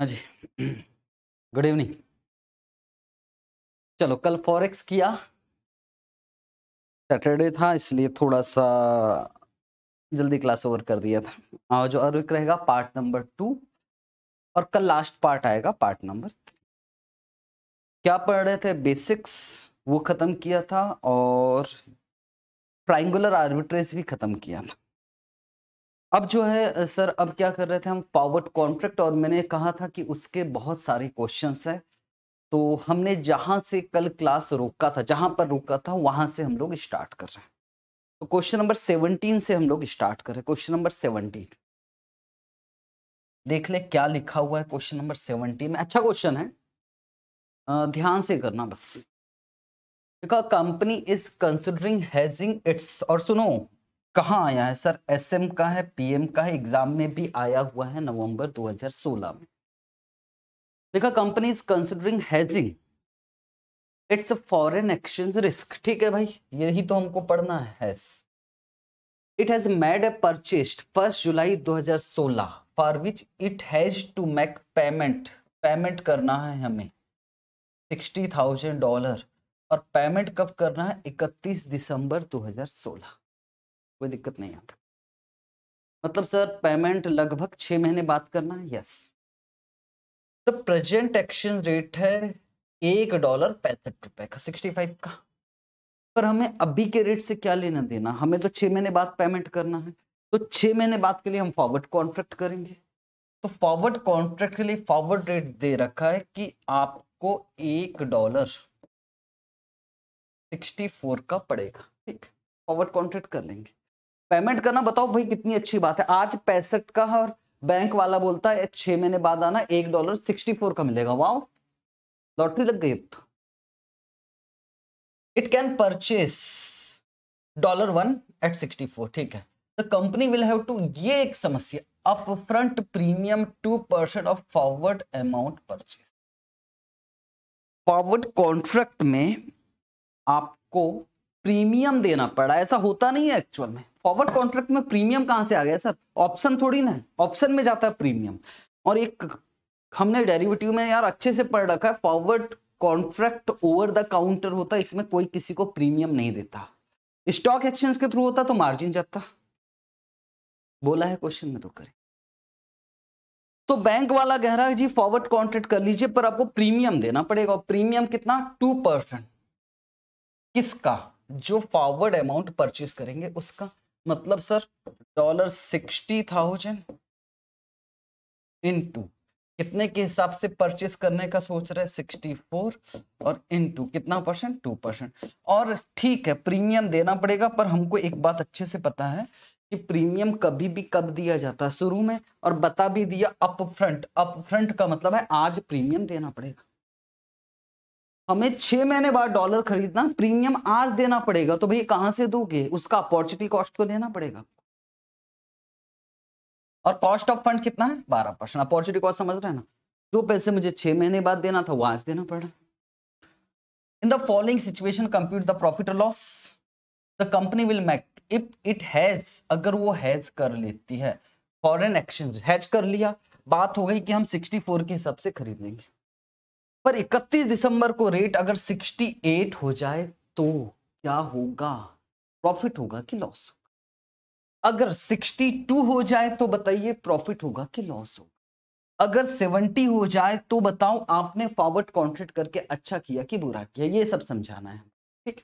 हाँ जी good evening चलो कल फॉरेक्स किया सैटरडे था इसलिए थोड़ा सा जल्दी क्लास ओवर कर दिया था और हाँ, जो अर्विक रहेगा पार्ट नंबर टू और कल लास्ट पार्ट आएगा पार्ट नंबर क्या पढ़ रहे थे बेसिक्स वो ख़त्म किया था और ट्राइंगुलर आर्बिट्रेज भी ख़त्म किया था अब जो है सर अब क्या कर रहे थे हम पावर्ड कॉन्ट्रैक्ट और मैंने कहा था कि उसके बहुत सारे क्वेश्चन हैं तो हमने जहां से कल क्लास रोका था जहां पर रोका था वहां से हम लोग स्टार्ट कर रहे हैं तो क्वेश्चन नंबर सेवनटीन से हम लोग स्टार्ट कर रहे हैं क्वेश्चन नंबर सेवनटीन देख ले क्या लिखा हुआ है क्वेश्चन नंबर सेवनटीन में अच्छा क्वेश्चन है ध्यान से करना बस company is considering hedging its और सुनो कहाँ आया है सर एसएम का है पीएम का है एग्जाम में भी आया हुआ है नवंबर 2016 में देखा company is considering hedging its a foreign exchange risk ठीक है भाई यही तो हमको पढ़ना है it has made a purchased first July 2016 for which it has to make payment payment करना है हमें सिक्सटी थाउजेंड डॉलर और पेमेंट कब करना है इकतीस दिसंबर 2016 कोई दिक्कत नहीं आता मतलब सर पेमेंट लगभग छह महीने बाद करना है यस तो प्रेजेंट एक्सचेंज रेट है एक डॉलर पैंसठ रुपए का सिक्सटी फाइव का पर हमें अभी के रेट से क्या लेना देना हमें तो छह महीने बाद पेमेंट करना है तो छह महीने बाद के लिए हम फॉरवर्ड कॉन्ट्रैक्ट करेंगे तो फॉरवर्ड कॉन्ट्रैक्ट के लिए फॉरवर्ड रेट दे रखा है कि आपको एक डॉलर सिक्सटी फोर का पड़ेगा ठीक फॉरवर्ड कॉन्ट्रैक्ट कर लेंगे पेमेंट करना बताओ भाई कितनी अच्छी बात है आज पैंसठ का और बैंक वाला बोलता है छह महीने बाद आना एक डॉलर सिक्सटी फोर का मिलेगा वाओ लॉटरी लग गई अब तो it can purchase dollar one eight sixty four ठीक है the company will have to ये एक समस्या up front premium two percent of forward amount purchase forward contract में आपको प्रीमियम देना पड़ा ऐसा होता नहीं है एक्चुअल में फॉरवर्ड कॉन्ट्रैक्ट में प्रीमियम कहां से आ गया सर ऑप्शन थोड़ी ना ऑप्शन में जाता है प्रीमियम और एक हमने डेरिवेटिव में यार अच्छे से पढ़ रखा है forward contract over the counter होता है इसमें कोई किसी को प्रीमियम नहीं देता स्टॉक एक्सचेंज के थ्रू होता तो मार्जिन जाता बोला है क्वेश्चन में तो करें तो बैंक वाला कह रहा है जी फॉरवर्ड कॉन्ट्रैक्ट कर लीजिए पर आपको प्रीमियम देना पड़ेगा और प्रीमियम कितना टू परसेंट किसका जो फॉरवर्ड अमाउंट परचेस करेंगे उसका मतलब sir dollar sixty thousand into कितने के हिसाब से परचेस करने का सोच रहे सिक्सटी फोर और इंटू कितना परसेंट टू परसेंट और ठीक है प्रीमियम देना पड़ेगा पर हमको एक बात अच्छे से पता है कि प्रीमियम कभी भी कब दिया जाता है शुरू में और बता भी दिया अप फ्रंट अप फ्रंट का मतलब है आज प्रीमियम देना पड़ेगा हमें छह महीने बाद डॉलर खरीदना प्रीमियम आज देना पड़ेगा तो भाई कहां से दोगे उसका अपॉर्चुनिटी कॉस्ट को देना पड़ेगा और कॉस्ट ऑफ फंड कितना है बारह परसेंट अपॉर्चुनिटी कॉस्ट समझ रहे हैं ना जो पैसे मुझे छह महीने बाद देना था वो आज देना पड़ रहा in the following situation compute the profit loss the company will make if it has अगर वो हैज कर लेती है फॉरेन एक्सचेंज हैज कर लिया बात हो गई कि हम फोर के हिसाब से खरीदेंगे पर 31 दिसंबर को रेट अगर 68 हो जाए तो क्या होगा प्रॉफिट होगा कि लॉस होगा अगर 62 हो जाए तो बताइए प्रॉफिट होगा कि लॉस होगा अगर 70 हो जाए तो बताओ आपने फॉरवर्ड कॉन्ट्रैक्ट करके अच्छा किया कि बुरा किया ये सब समझाना है ठीक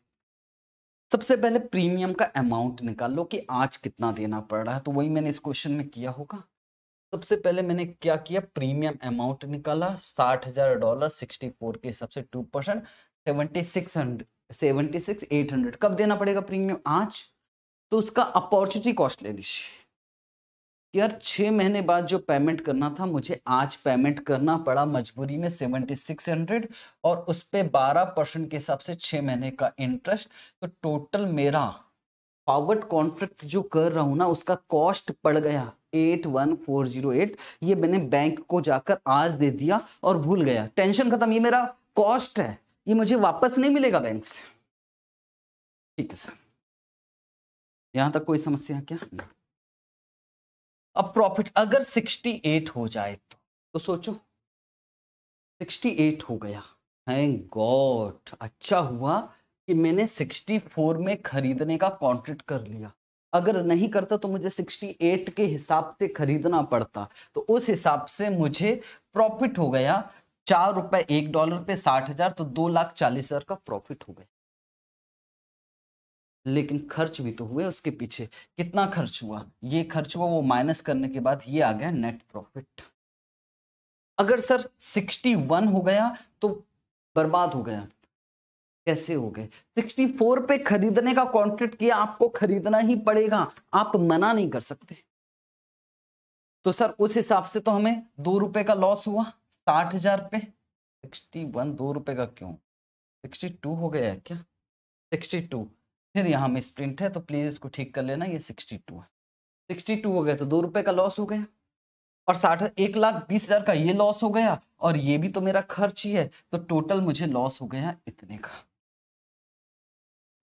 सबसे पहले प्रीमियम का अमाउंट निकाल लो कि आज कितना देना पड़ रहा है तो वही मैंने इस क्वेश्चन में किया होगा सबसे पहले मैंने क्या किया प्रीमियम अमाउंट निकाला साठ हजार डॉलर सिक्सटी फोर के हिसाब से two percent seventy six hundred seventy six eight hundred कब देना पड़ेगा प्रीमियम आज तो उसका अपॉर्चुनिटी कॉस्ट ले लीजिए यार छह महीने बाद जो पेमेंट करना था मुझे आज पेमेंट करना पड़ा मजबूरी में सेवेंटी सिक्स हंड्रेड और उस पर बारह परसेंट के हिसाब से छह महीने का इंटरेस्ट तो टोटल मेरा फॉरवर्ड कॉन्ट्रैक्ट जो कर रहा हूं ना उसका कॉस्ट पड़ गया eight one four zero eight ये मैंने बैंक को जाकर आज दे दिया और भूल गया टेंशन खत्म ये मेरा कॉस्ट है ये मुझे वापस नहीं मिलेगा बैंक से ठीक है सर यहां तक कोई समस्या क्या अब प्रॉफिट अगर सिक्सटी एट हो जाए तो, तो सोचो सिक्सटी एट हो गया थैंक गॉड अच्छा हुआ कि मैंने सिक्सटी फोर में खरीदने का कॉन्ट्रैक्ट कर लिया अगर नहीं करता तो मुझे 68 के हिसाब से खरीदना पड़ता तो उस हिसाब से मुझे प्रॉफिट हो गया चार रुपए एक डॉलर पे साठ हजार तो दो लाख चालीस हजार का प्रॉफिट हो गया लेकिन खर्च भी तो हुए उसके पीछे कितना खर्च हुआ ये खर्च हुआ वो माइनस करने के बाद ये आ गया नेट प्रॉफिट अगर सर 61 हो गया तो बर्बाद हो गया कैसे हो गए 64 पे खरीदने का कॉन्ट्रैक्ट किया आपको खरीदना ही पड़ेगा आप मना नहीं कर सकते तो सर उस हिसाब से तो हमें दो रुपए का लॉस हुआ साठ हजार पे सिक्सटी वन दो रुपए का क्यों सिक्सटी टू हो गया है क्या सिक्सटी टू फिर यहाँ में स्प्रिंट है तो प्लीज इसको ठीक कर लेना ये सिक्सटी टू है सिक्सटी टू हो गया तो दो रुपए का लॉस हो गया और साठ एक लाख बीस हजार का ये लॉस हो गया और ये भी तो मेरा खर्च ही है तो टोटल मुझे लॉस हो गया इतने का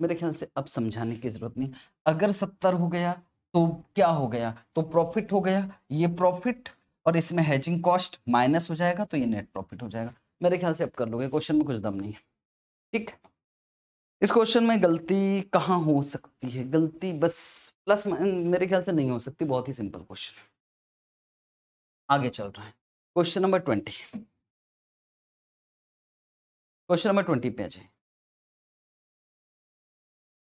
मेरे ख्याल से अब समझाने की जरूरत नहीं अगर सत्तर हो गया तो क्या हो गया तो प्रॉफिट हो गया ये प्रॉफिट और इसमें हेजिंग कॉस्ट माइनस हो जाएगा तो ये नेट प्रॉफिट हो जाएगा मेरे ख्याल से अब कर लोगे क्वेश्चन में कुछ दम नहीं है ठीक इस क्वेश्चन में गलती कहाँ हो सकती है गलती बस प्लस मेरे ख्याल से नहीं हो सकती बहुत ही सिंपल क्वेश्चन है आगे चल रहा है question number twenty question number twenty पे आ जाए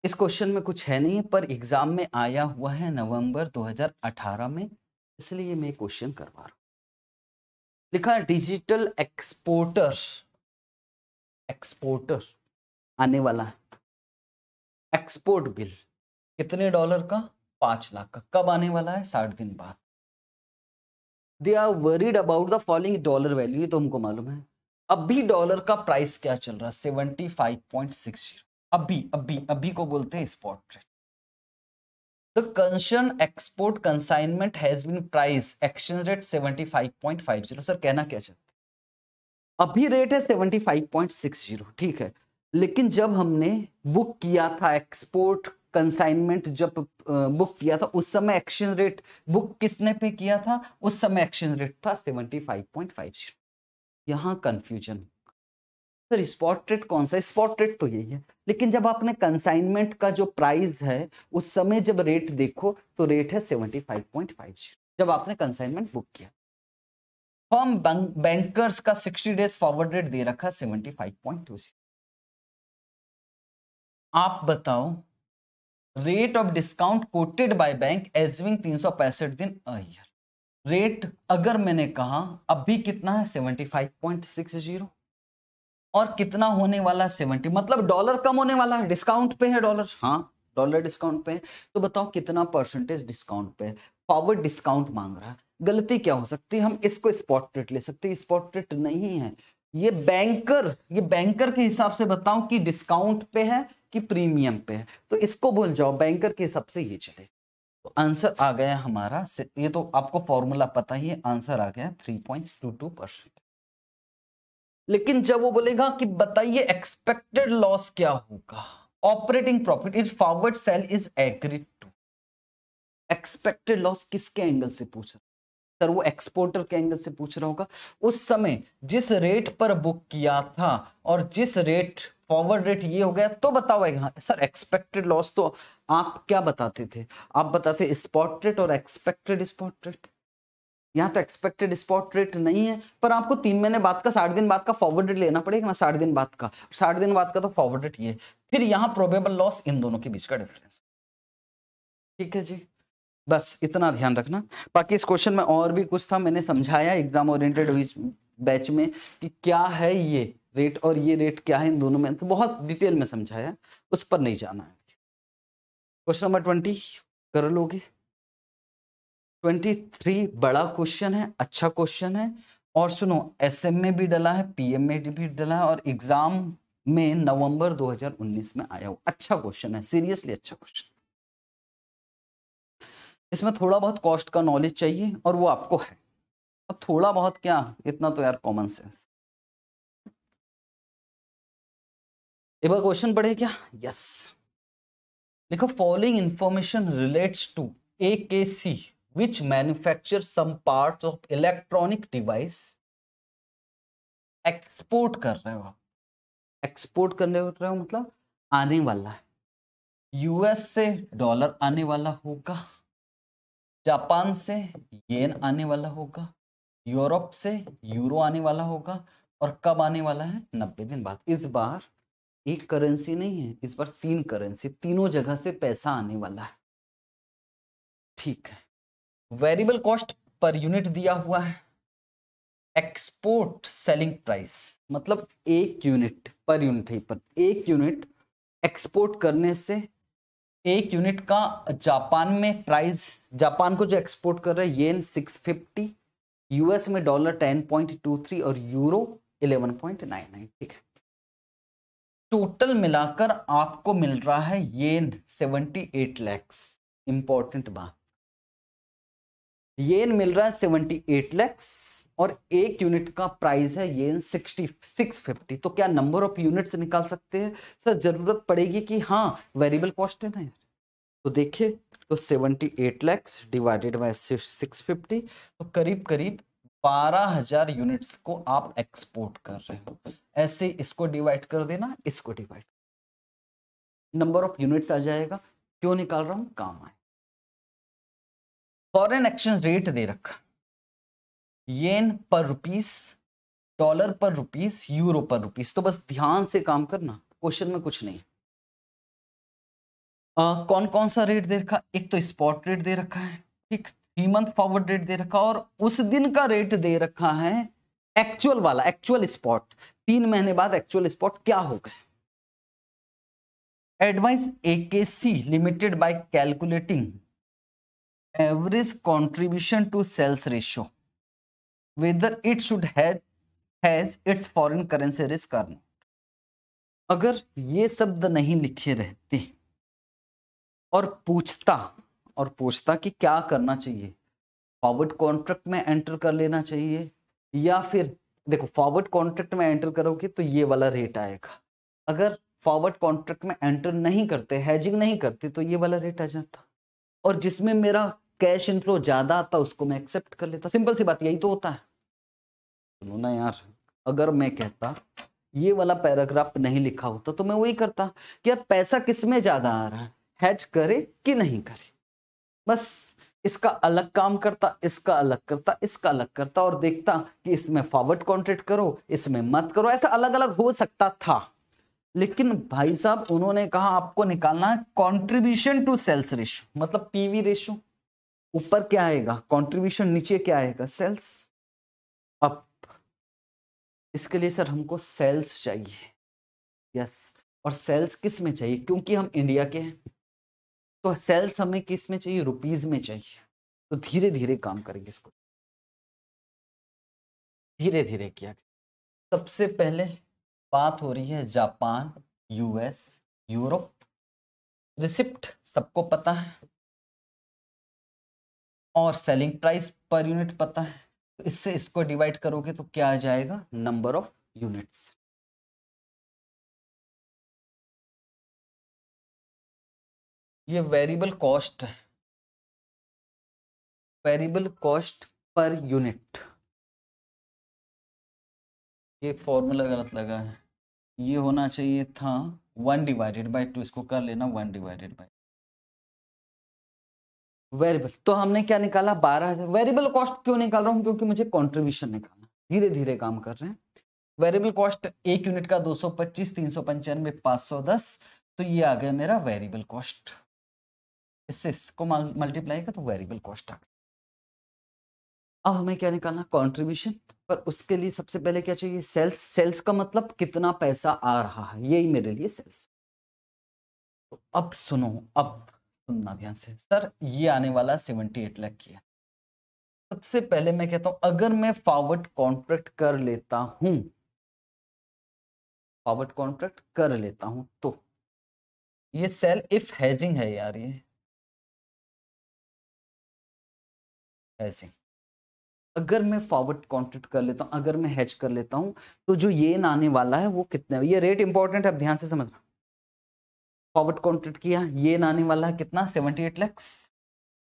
इस क्वेश्चन में कुछ है नहीं पर एग्जाम में आया हुआ है नवंबर 2018 में इसलिए मैं क्वेश्चन करवा रहा हूं लिखा डिजिटल एक्सपोर्टर एक्सपोर्टर आने वाला है एक्सपोर्ट बिल कितने डॉलर का पांच लाख का कब आने वाला है साठ दिन बाद they are worried about the following dollar value तो हमको मालूम है अभी डॉलर का प्राइस क्या चल रहा है seventy five point six zero अभी अभी अभी को बोलते हैं spot rate the concern export consignment has been price exchange rate 75.50 sir कहना क्या चाहते अभी रेट है 75.60 ठीक है लेकिन जब हमने बुक किया था एक्सपोर्ट कंसाइनमेंट जब बुक किया था उस समय एक्सचेंज रेट बुक किसने पे किया था उस समय एक्सचेंज रेट था 75.50 यहां कंफ्यूजन है सर स्पॉट रेट कौन सा स्पॉट रेट तो यही है लेकिन जब आपने कंसाइनमेंट का जो प्राइस है उस समय जब रेट देखो तो रेट है सेवेंटी फाइव पॉइंट फाइव जब आपने कंसाइनमेंट बुक किया फॉर्म बैंकर्स का सिक्सटी डेज फॉरवर्ड रेट दे रखा सेवेंटी फाइव पॉइंट टू आप बताओ rate of discount quoted by bank एजविंग तीन सौ पैंसठ दिन अयर रेट अगर मैंने कहा अभी कितना है seventy five point six zero और कितना होने वाला सेवेंटी मतलब डॉलर कम होने वाला है डिस्काउंट पे है डॉलर हाँ डॉलर डिस्काउंट पे है तो बताओ कितना परसेंटेज डिस्काउंट पे फॉरवर्ड डिस्काउंट मांग रहा है गलती क्या हो सकती है हम इसको स्पॉट रेट ले सकते हैं स्पॉट रेट नहीं है ये बैंकर ये बैंकर के हिसाब से बताओ कि डिस्काउंट पे है कि प्रीमियम पे है तो इसको बोल जाओ बैंकर के हिसाब से ये चले तो आंसर आ गया हमारा ये तो आपको फॉर्मूला पता ही है आंसर आ गया three point two two percent लेकिन जब वो बोलेगा कि बताइए एक्सपेक्टेड लॉस क्या होगा operating profit is forward sale is agreed to expected loss किसके एंगल से पूछ रहा सर वो एक्सपोर्टर के एंगल से पूछ रहा होगा उस समय जिस रेट पर बुक किया था और जिस रेट फॉरवर्ड रेट ये हो गया तो बताओ हाँ सर एक्सपेक्टेड लॉस तो आप क्या बताते थे आप बताते स्पॉट रेट और एक्सपेक्टेड स्पॉट रेट यहाँ तो एक्सपेक्टेड स्पॉट रेट नहीं है पर आपको तीन महीने बाद का साठ दिन बाद का फॉरवर्ड रेट लेना पड़ेगा ना साठ दिन बाद का साठ दिन बाद का तो फॉरवर्ड रेट ये फिर यहाँ प्रोबेबल लॉस इन दोनों के बीच का डिफरेंस ठीक है जी बस इतना ध्यान रखना बाकी इस क्वेश्चन में और भी कुछ था मैंने समझाया एग्जाम ओरिएंटेड बैच में कि क्या है ये रेट और ये रेट क्या है इन दोनों में तो बहुत डिटेल में समझाया उस पर नहीं जाना है क्वेश्चन नंबर ट्वेंटी कर लोगे ट्वेंटी थ्री बड़ा क्वेश्चन है अच्छा क्वेश्चन है और सुनो एम में भी डला है पीएम में भी डला है और एग्जाम में नवंबर 2019 में आया हुआ अच्छा क्वेश्चन है सीरियसली अच्छा क्वेश्चन इसमें थोड़ा बहुत कॉस्ट का नॉलेज चाहिए और वो आपको है और थोड़ा बहुत क्या इतना तो यार कॉमन सेंस एक बार क्वेश्चन पढ़े क्या यस देखो following information relates to A K C which manufacture some part of electronic device export कर रहे हो आप एक्सपोर्ट करने रहे हो मतलब आने वाला है यूएस से डॉलर आने वाला होगा जापान से येन आने वाला होगा यूरोप से यूरो आने वाला होगा और कब आने वाला है नब्बे दिन बाद इस बार एक करेंसी नहीं है इस बार तीन करेंसी तीनों जगह से पैसा आने वाला है ठीक है वेरिएबल कॉस्ट पर यूनिट दिया हुआ है एक्सपोर्ट सेलिंग प्राइस मतलब एक यूनिट पर यूनिट ही पर एक यूनिट एक्सपोर्ट करने से एक यूनिट का जापान में प्राइस जापान को जो एक्सपोर्ट कर रहे हैं येन 650 यूएस में डॉलर 10.23 और यूरो 11.99 ठीक है टोटल मिलाकर आपको मिल रहा है येन 78 लैक्स इंपॉर्टेंट बात ये मिल रहा है सेवेंटी एट लैक्स और एक यूनिट का प्राइस है ये सिक्सटी सिक्स फिफ्टी तो क्या नंबर ऑफ यूनिट्स निकाल सकते हैं सर जरूरत पड़ेगी कि हाँ वेरिएबल कॉस्ट है ना यार तो देखिए तो seventy eight lakhs divided by six fifty तो करीब करीब बारह हजार यूनिट्स को आप एक्सपोर्ट कर रहे हो ऐसे इसको डिवाइड कर देना इसको डिवाइड नंबर ऑफ यूनिट्स आ जाएगा क्यों निकाल रहा हूँ काम आए फॉरेन एक्सचेंज रेट दे रखा yen per rupees dollar per rupees euro per rupees तो बस ध्यान से काम करना क्वेश्चन में कुछ नहीं आ, कौन कौन सा रेट दे रखा एक तो स्पॉट रेट दे रखा है ठीक थ्री मंथ फॉरवर्ड रेट दे रखा और उस दिन का रेट दे रखा है एक्चुअल वाला एक्चुअल स्पॉट तीन महीने बाद एक्चुअल स्पॉट क्या होगा advise A K C limited by calculating average contribution to sales ratio whether it should have has its foreign currency risk or not अगर ये शब्द नहीं लिखे रहते और पूछता और पूछता कि क्या करना चाहिए फॉरवर्ड कॉन्ट्रैक्ट में एंटर कर लेना चाहिए या फिर देखो फॉरवर्ड कॉन्ट्रैक्ट में एंटर करोगे तो ये वाला रेट आएगा अगर फॉरवर्ड कॉन्ट्रैक्ट में एंटर नहीं करते हैजिंग नहीं करते तो ये वाला रेट आ जाता और जिसमें मेरा कैश इनफ्लो ज्यादा आता उसको मैं एक्सेप्ट कर लेता सिंपल सी बात यही तो होता है सुनो ना यार अगर मैं कहता ये वाला पैराग्राफ नहीं लिखा होता तो मैं वही करता कि यार पैसा किस में ज्यादा आ रहा है हैच करे कि नहीं करे बस इसका अलग काम करता इसका अलग करता इसका अलग करता और देखता कि इसमें फॉरवर्ड कॉन्ट्रेक्ट करो इसमें मत करो ऐसा अलग अलग हो सकता था लेकिन भाई साहब उन्होंने कहा आपको निकालना है कॉन्ट्रीब्यूशन टू सेल्स रेशो मतलब पीवी रेशो ऊपर क्या आएगा कंट्रीब्यूशन नीचे क्या आएगा सेल्स अप इसके लिए सर हमको सेल्स चाहिए यस और सेल्स किस में चाहिए क्योंकि हम इंडिया के हैं तो सेल्स हमें किस में चाहिए रुपीज में चाहिए तो धीरे धीरे काम करेंगे इसको धीरे धीरे किया गया सबसे पहले बात हो रही है जापान यूएस यूरोप रिसिप्ट सबको पता है और सेलिंग प्राइस पर यूनिट पता है तो इससे इसको डिवाइड करोगे तो क्या आ जाएगा नंबर ऑफ यूनिट्स ये वेरिएबल कॉस्ट है वेरिएबल कॉस्ट पर यूनिट ये फॉर्मूला गलत लगा है ये होना चाहिए था वन डिवाइडेड बाई टू इसको कर लेना वन डिवाइडेड बाई वेरिएबल तो हमने क्या निकाला बारह हजार वेरिएबल कॉस्ट क्यों निकाल रहा हूँ क्योंकि मुझे कॉन्ट्रीब्यूशन निकालना धीरे धीरे काम कर रहे हैं वेरिएबल कॉस्ट एक यूनिट का दो सौ पच्चीस तीन सौ पंचानवे पाँच सौ दस तो ये आ गया मेरा वेरिएबल कॉस्ट इससे इसको मल्टीप्लाई कर तो वेरिएबल कॉस्ट आ गया अब हमें क्या निकालना कॉन्ट्रीब्यूशन पर उसके लिए सबसे पहले क्या चाहिए सेल्स सेल्स का मतलब कितना पैसा आ रहा है यही मेरे लिए सेल्स तो अब सुनो अब सुनना ध्यान से सर ये आने वाला सेवेंटी एट लैख की है सबसे पहले मैं कहता हूं अगर मैं फॉरवर्ड कॉन्ट्रैक्ट कर लेता हूं फॉरवर्ड कॉन्ट्रैक्ट कर लेता हूं तो ये सेल इफ हैजिंग है यार ये हैजिंग अगर मैं फॉरवर्ड कॉन्ट्रैक्ट कर लेता हूं अगर मैं हैज कर लेता हूं तो जो ये आने वाला है वो कितना है? ये रेट इंपॉर्टेंट है ध्यान से समझना फॉरवर्ड कॉन्ट्रैक्ट किया ये आने वाला है कितना सेवेंटी एट लैक्स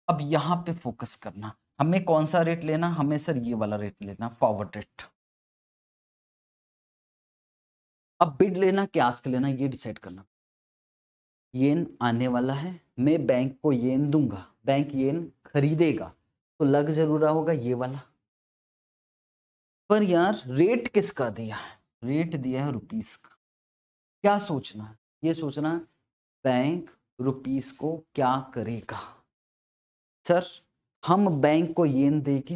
अब यहाँ पे फोकस करना हमें कौन सा रेट लेना हमें सर ये वाला रेट लेना फॉरवर्ड रेट अब बिड लेना क्या आस्क लेना ये डिसाइड करना येन आने वाला है मैं बैंक को येन दूंगा बैंक येन खरीदेगा तो लग जरूर होगा ये वाला पर यार रेट किसका दिया है रेट दिया है रुपीस का क्या सोचना है ये सोचना है बैंक रुपीस को क्या करेगा सर हम बैंक को येन देंगे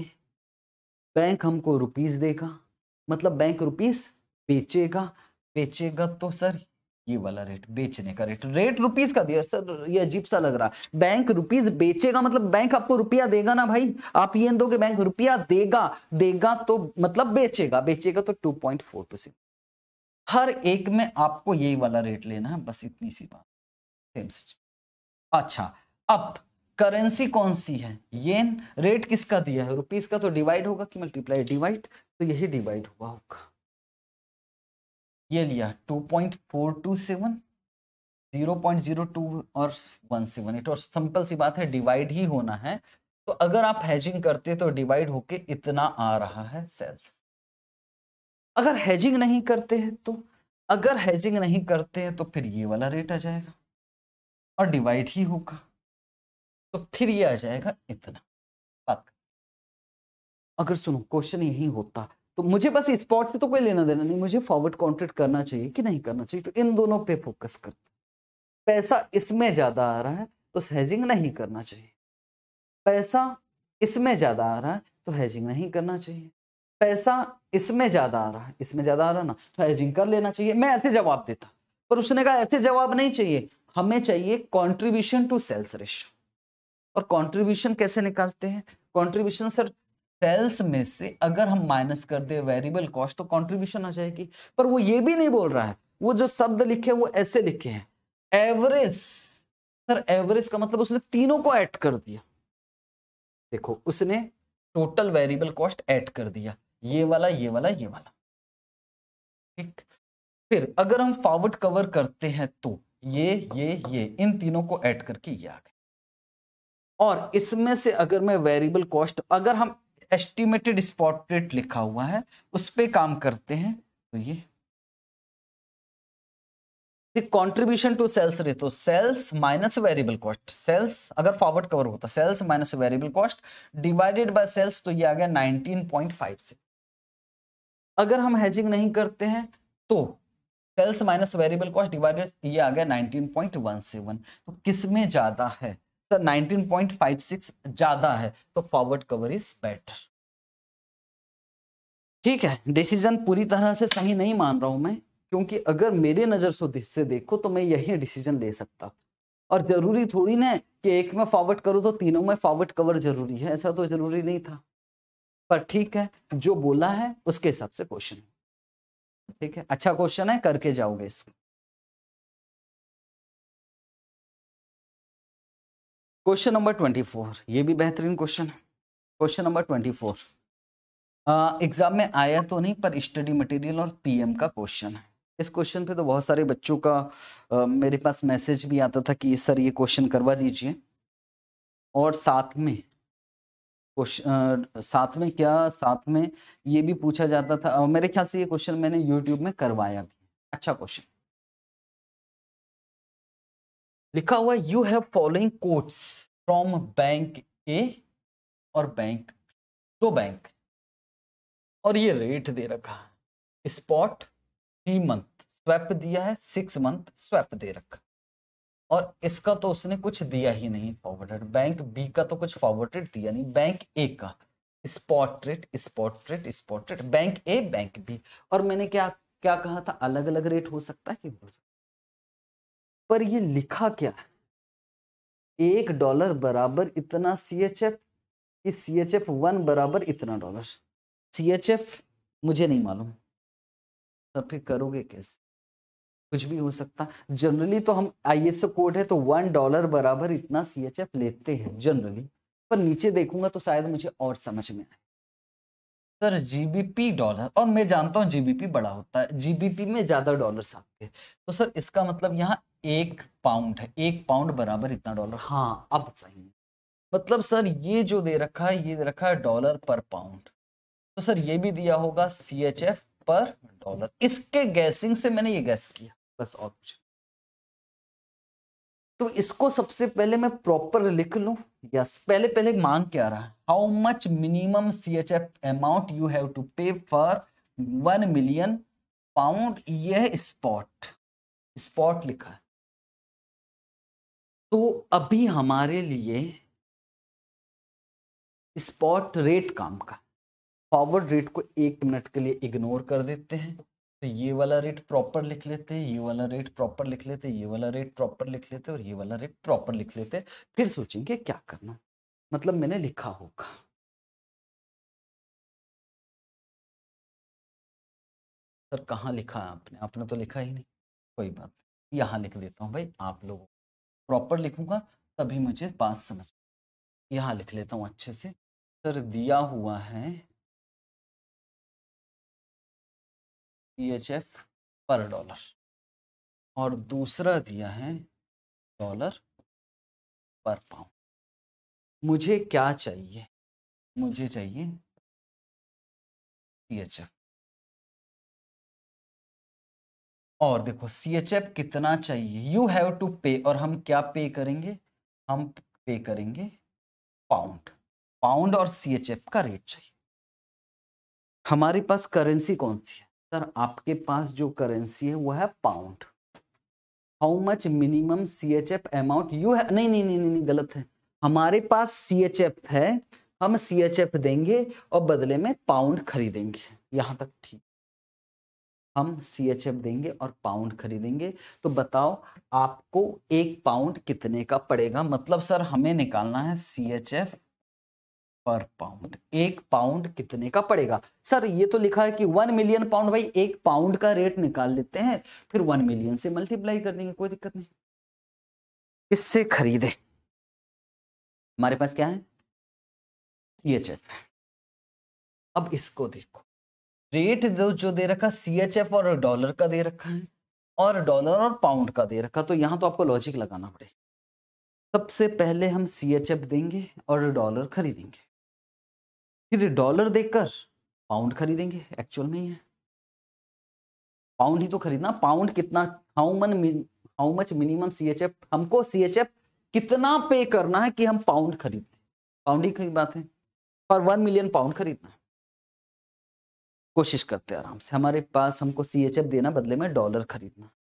बैंक हमको रुपीस देगा मतलब बैंक रुपीस बेचेगा बेचेगा तो सर ये वाला रेट बेचने का रेट रेट रुपीस का दिया सर ये अजीब सा लग रहा है बैंक रुपीस बेचेगा मतलब बैंक आपको रुपया देगा ना भाई आप ये दोगे बैंक रुपया देगा देगा तो मतलब बेचेगा बेचेगा तो टू पॉइंट फोर परसेंट हर एक में आपको यही वाला रेट लेना है बस इतनी सी बात सेम अच्छा अब करेंसी कौन सी है येन रेट किसका दिया है रुपीस का तो डिवाइड होगा कि मल्टीप्लाई डिवाइड तो यही डिवाइड हुआ होगा ये लिया 2.427 0.02 और 178 और सिंपल सी बात है डिवाइड ही होना है तो अगर आप हैजिंग करते तो डिवाइड होके इतना आ रहा है सेल्स अगर हैजिंग नहीं करते हैं तो अगर हैजिंग नहीं करते हैं तो फिर ये वाला रेट आ जाएगा और डिवाइड ही होगा तो फिर ये आ जाएगा इतना बात अगर सुनो क्वेश्चन यही होता तो मुझे बस स्पॉट से तो कोई लेना देना नहीं मुझे फॉरवर्ड कॉन्ट्रेक्ट करना चाहिए कि नहीं करना चाहिए तो इन दोनों पे फोकस करते पैसा इसमें ज्यादा आ रहा है तो हैजिंग नहीं करना चाहिए पैसा इसमें ज्यादा आ रहा है तो हैजिंग नहीं करना चाहिए पैसा इसमें ज्यादा आ रहा है इसमें ज्यादा आ रहा ना तो हैजिंग कर लेना चाहिए मैं ऐसे जवाब देता पर उसने कहा ऐसे जवाब नहीं चाहिए हमें चाहिए कंट्रीब्यूशन टू सेल्स रेशो और कंट्रीब्यूशन कैसे निकालते हैं कंट्रीब्यूशन सर सेल्स में से अगर हम माइनस कर दे वेरिएबल कॉस्ट तो कंट्रीब्यूशन आ जाएगी पर वो ये भी नहीं बोल रहा है वो जो शब्द लिखे वो ऐसे लिखे हैं एवरेज सर एवरेज का मतलब उसने तीनों को ऐड कर दिया देखो उसने टोटल वेरिएबल कॉस्ट ऐड कर दिया ये वाला ये वाला ये वाला ठीक फिर अगर हम फॉरवर्ड कवर करते हैं तो ये ये ये इन तीनों को ऐड करके ये आ गए और इसमें से अगर मैं वेरिएबल कॉस्ट अगर हम एस्टिमेटेड स्पॉट रेट लिखा हुआ है उस पर काम करते हैं तो ये कंट्रीब्यूशन टू सेल्स रे तो sales minus variable cost sales अगर फॉरवर्ड कवर होता sales minus variable cost divided by sales तो ये आ गया 19.5 से अगर हम हेजिंग नहीं करते हैं तो sales minus variable cost divided ये आ गया 19.17 तो किस में ज्यादा है सर 19.56 ज्यादा है तो फॉरवर्ड कवर इज बेटर ठीक है डिसीजन पूरी तरह से सही नहीं मान रहा हूं मैं क्योंकि अगर मेरे नजर से देखो तो मैं यही डिसीजन ले सकता और जरूरी थोड़ी ना कि एक में फॉरवर्ड करो तो तीनों में फॉरवर्ड कवर जरूरी है ऐसा तो जरूरी नहीं था पर ठीक है जो बोला है उसके हिसाब से क्वेश्चन ठीक है अच्छा क्वेश्चन है करके जाओगे इसको क्वेश्चन नंबर ट्वेंटी फोर ये भी बेहतरीन क्वेश्चन है question number twenty four exam में आया तो नहीं पर स्टडी मटेरियल और पीएम का क्वेश्चन है इस क्वेश्चन पे तो बहुत सारे बच्चों का आ, मेरे पास मैसेज भी आता था कि सर ये क्वेश्चन करवा दीजिए और साथ में साथ में क्या साथ में ये भी पूछा जाता था मेरे ख्याल से ये क्वेश्चन मैंने यूट्यूब में करवाया भी अच्छा क्वेश्चन लिखा हुआ you have following quotes from bank A और बैंक दो तो बैंक और ये रेट दे रखा स्पॉट थ्री मंथ स्वैप दिया है सिक्स मंथ स्वैप दे रखा और इसका तो उसने कुछ दिया ही नहीं फॉरवर्डेड बैंक बी का तो कुछ फॉरवर्डेड दिया नहीं बैंक ए का spot rate spot rate spot rate bank A bank B और मैंने क्या क्या कहा था अलग अलग रेट हो सकता है हो सकता पर ये लिखा क्या एक डॉलर बराबर इतना C H F C H F one बराबर इतना डॉलर सी एच एफ मुझे नहीं मालूम तो फिर करोगे कैसे कुछ भी हो सकता जनरली तो हम आई एस कोड है तो वन डॉलर बराबर इतना सी एच एफ लेते हैं जनरली पर नीचे देखूंगा तो शायद मुझे और समझ में आए सर जीबीपी डॉलर और मैं जानता हूँ जीबीपी बड़ा होता है जीबीपी में ज्यादा डॉलर आते हैं तो सर इसका मतलब यहाँ एक पाउंड है एक पाउंड बराबर इतना डॉलर हाँ अब सही मतलब सर ये जो दे रखा है ये दे रखा है डॉलर पर पाउंड तो सर ये भी दिया होगा सी एच एफ पर डॉलर इसके गैसिंग से मैंने ये गैस किया फोकस और तो इसको सबसे पहले मैं प्रॉपर लिख लू यस पहले पहले मांग क्या रहा है how much minimum C H F amount you have to pay for one million pound यह स्पॉट स्पॉट लिखा है तो अभी हमारे लिए स्पॉट रेट काम का फॉरवर्ड रेट को एक मिनट के लिए इग्नोर कर देते हैं तो ये वाला रेट प्रॉपर लिख लेते ये वाला रेट प्रॉपर लिख लेते ये वाला रेट प्रॉपर लिख लेते और ये वाला रेट प्रॉपर लिख लेते फिर सोचेंगे क्या करना मतलब मैंने लिखा होगा सर कहाँ लिखा है आपने आपने तो लिखा ही नहीं कोई बात यहाँ लिख देता हूँ भाई आप लोगों प्रॉपर लिखूंगा तभी मुझे बात समझ यहाँ लिख लेता हूँ अच्छे से सर दिया हुआ है ई एच एफ पर डॉलर और दूसरा दिया है डॉलर पर पाउंड मुझे क्या चाहिए मुझे चाहिए सी एच एफ और देखो सी एच एफ कितना चाहिए यू हैव टू पे और हम क्या पे करेंगे हम पे करेंगे पाउंड पाउंड और सी एच एफ का रेट चाहिए हमारे पास करेंसी कौन सी है सर आपके पास जो करेंसी है वो है pound how much minimum C H F amount you है नहीं नहीं नहीं नहीं गलत है हमारे पास सी एच एफ है हम सी एच एफ देंगे और बदले में पाउंड खरीदेंगे यहां तक ठीक हम सी एच एफ देंगे और पाउंड खरीदेंगे तो बताओ आपको एक पाउंड कितने का पड़ेगा मतलब सर हमें निकालना है C H F per pound एक पाउंड कितने का पड़ेगा सर ये तो लिखा है कि वन मिलियन पाउंड भाई एक पाउंड का रेट निकाल लेते हैं फिर वन मिलियन से मल्टीप्लाई कर देंगे कोई दिक्कत नहीं किससे खरीदे हमारे पास क्या है सी एच एफ अब इसको देखो रेट दो जो दे रखा सी एच एफ और डॉलर का दे रखा है और डॉलर और पाउंड का दे रखा तो यहां तो आपको लॉजिक लगाना पड़ेगा सबसे पहले हम सी एच एफ देंगे और डॉलर खरीदेंगे फिर डॉलर देखकर पाउंड खरीदेंगे एक्चुअल में ही है पाउंड ही तो खरीदना पाउंड कितना how much how much minimum C H F हमको सीएचएफ कितना पे करना है कि हम पाउंड खरीद पाउंड ही की बात है पर वन मिलियन पाउंड खरीदना कोशिश करते आराम से हमारे पास हमको एफ देना बदले में डॉलर खरीदना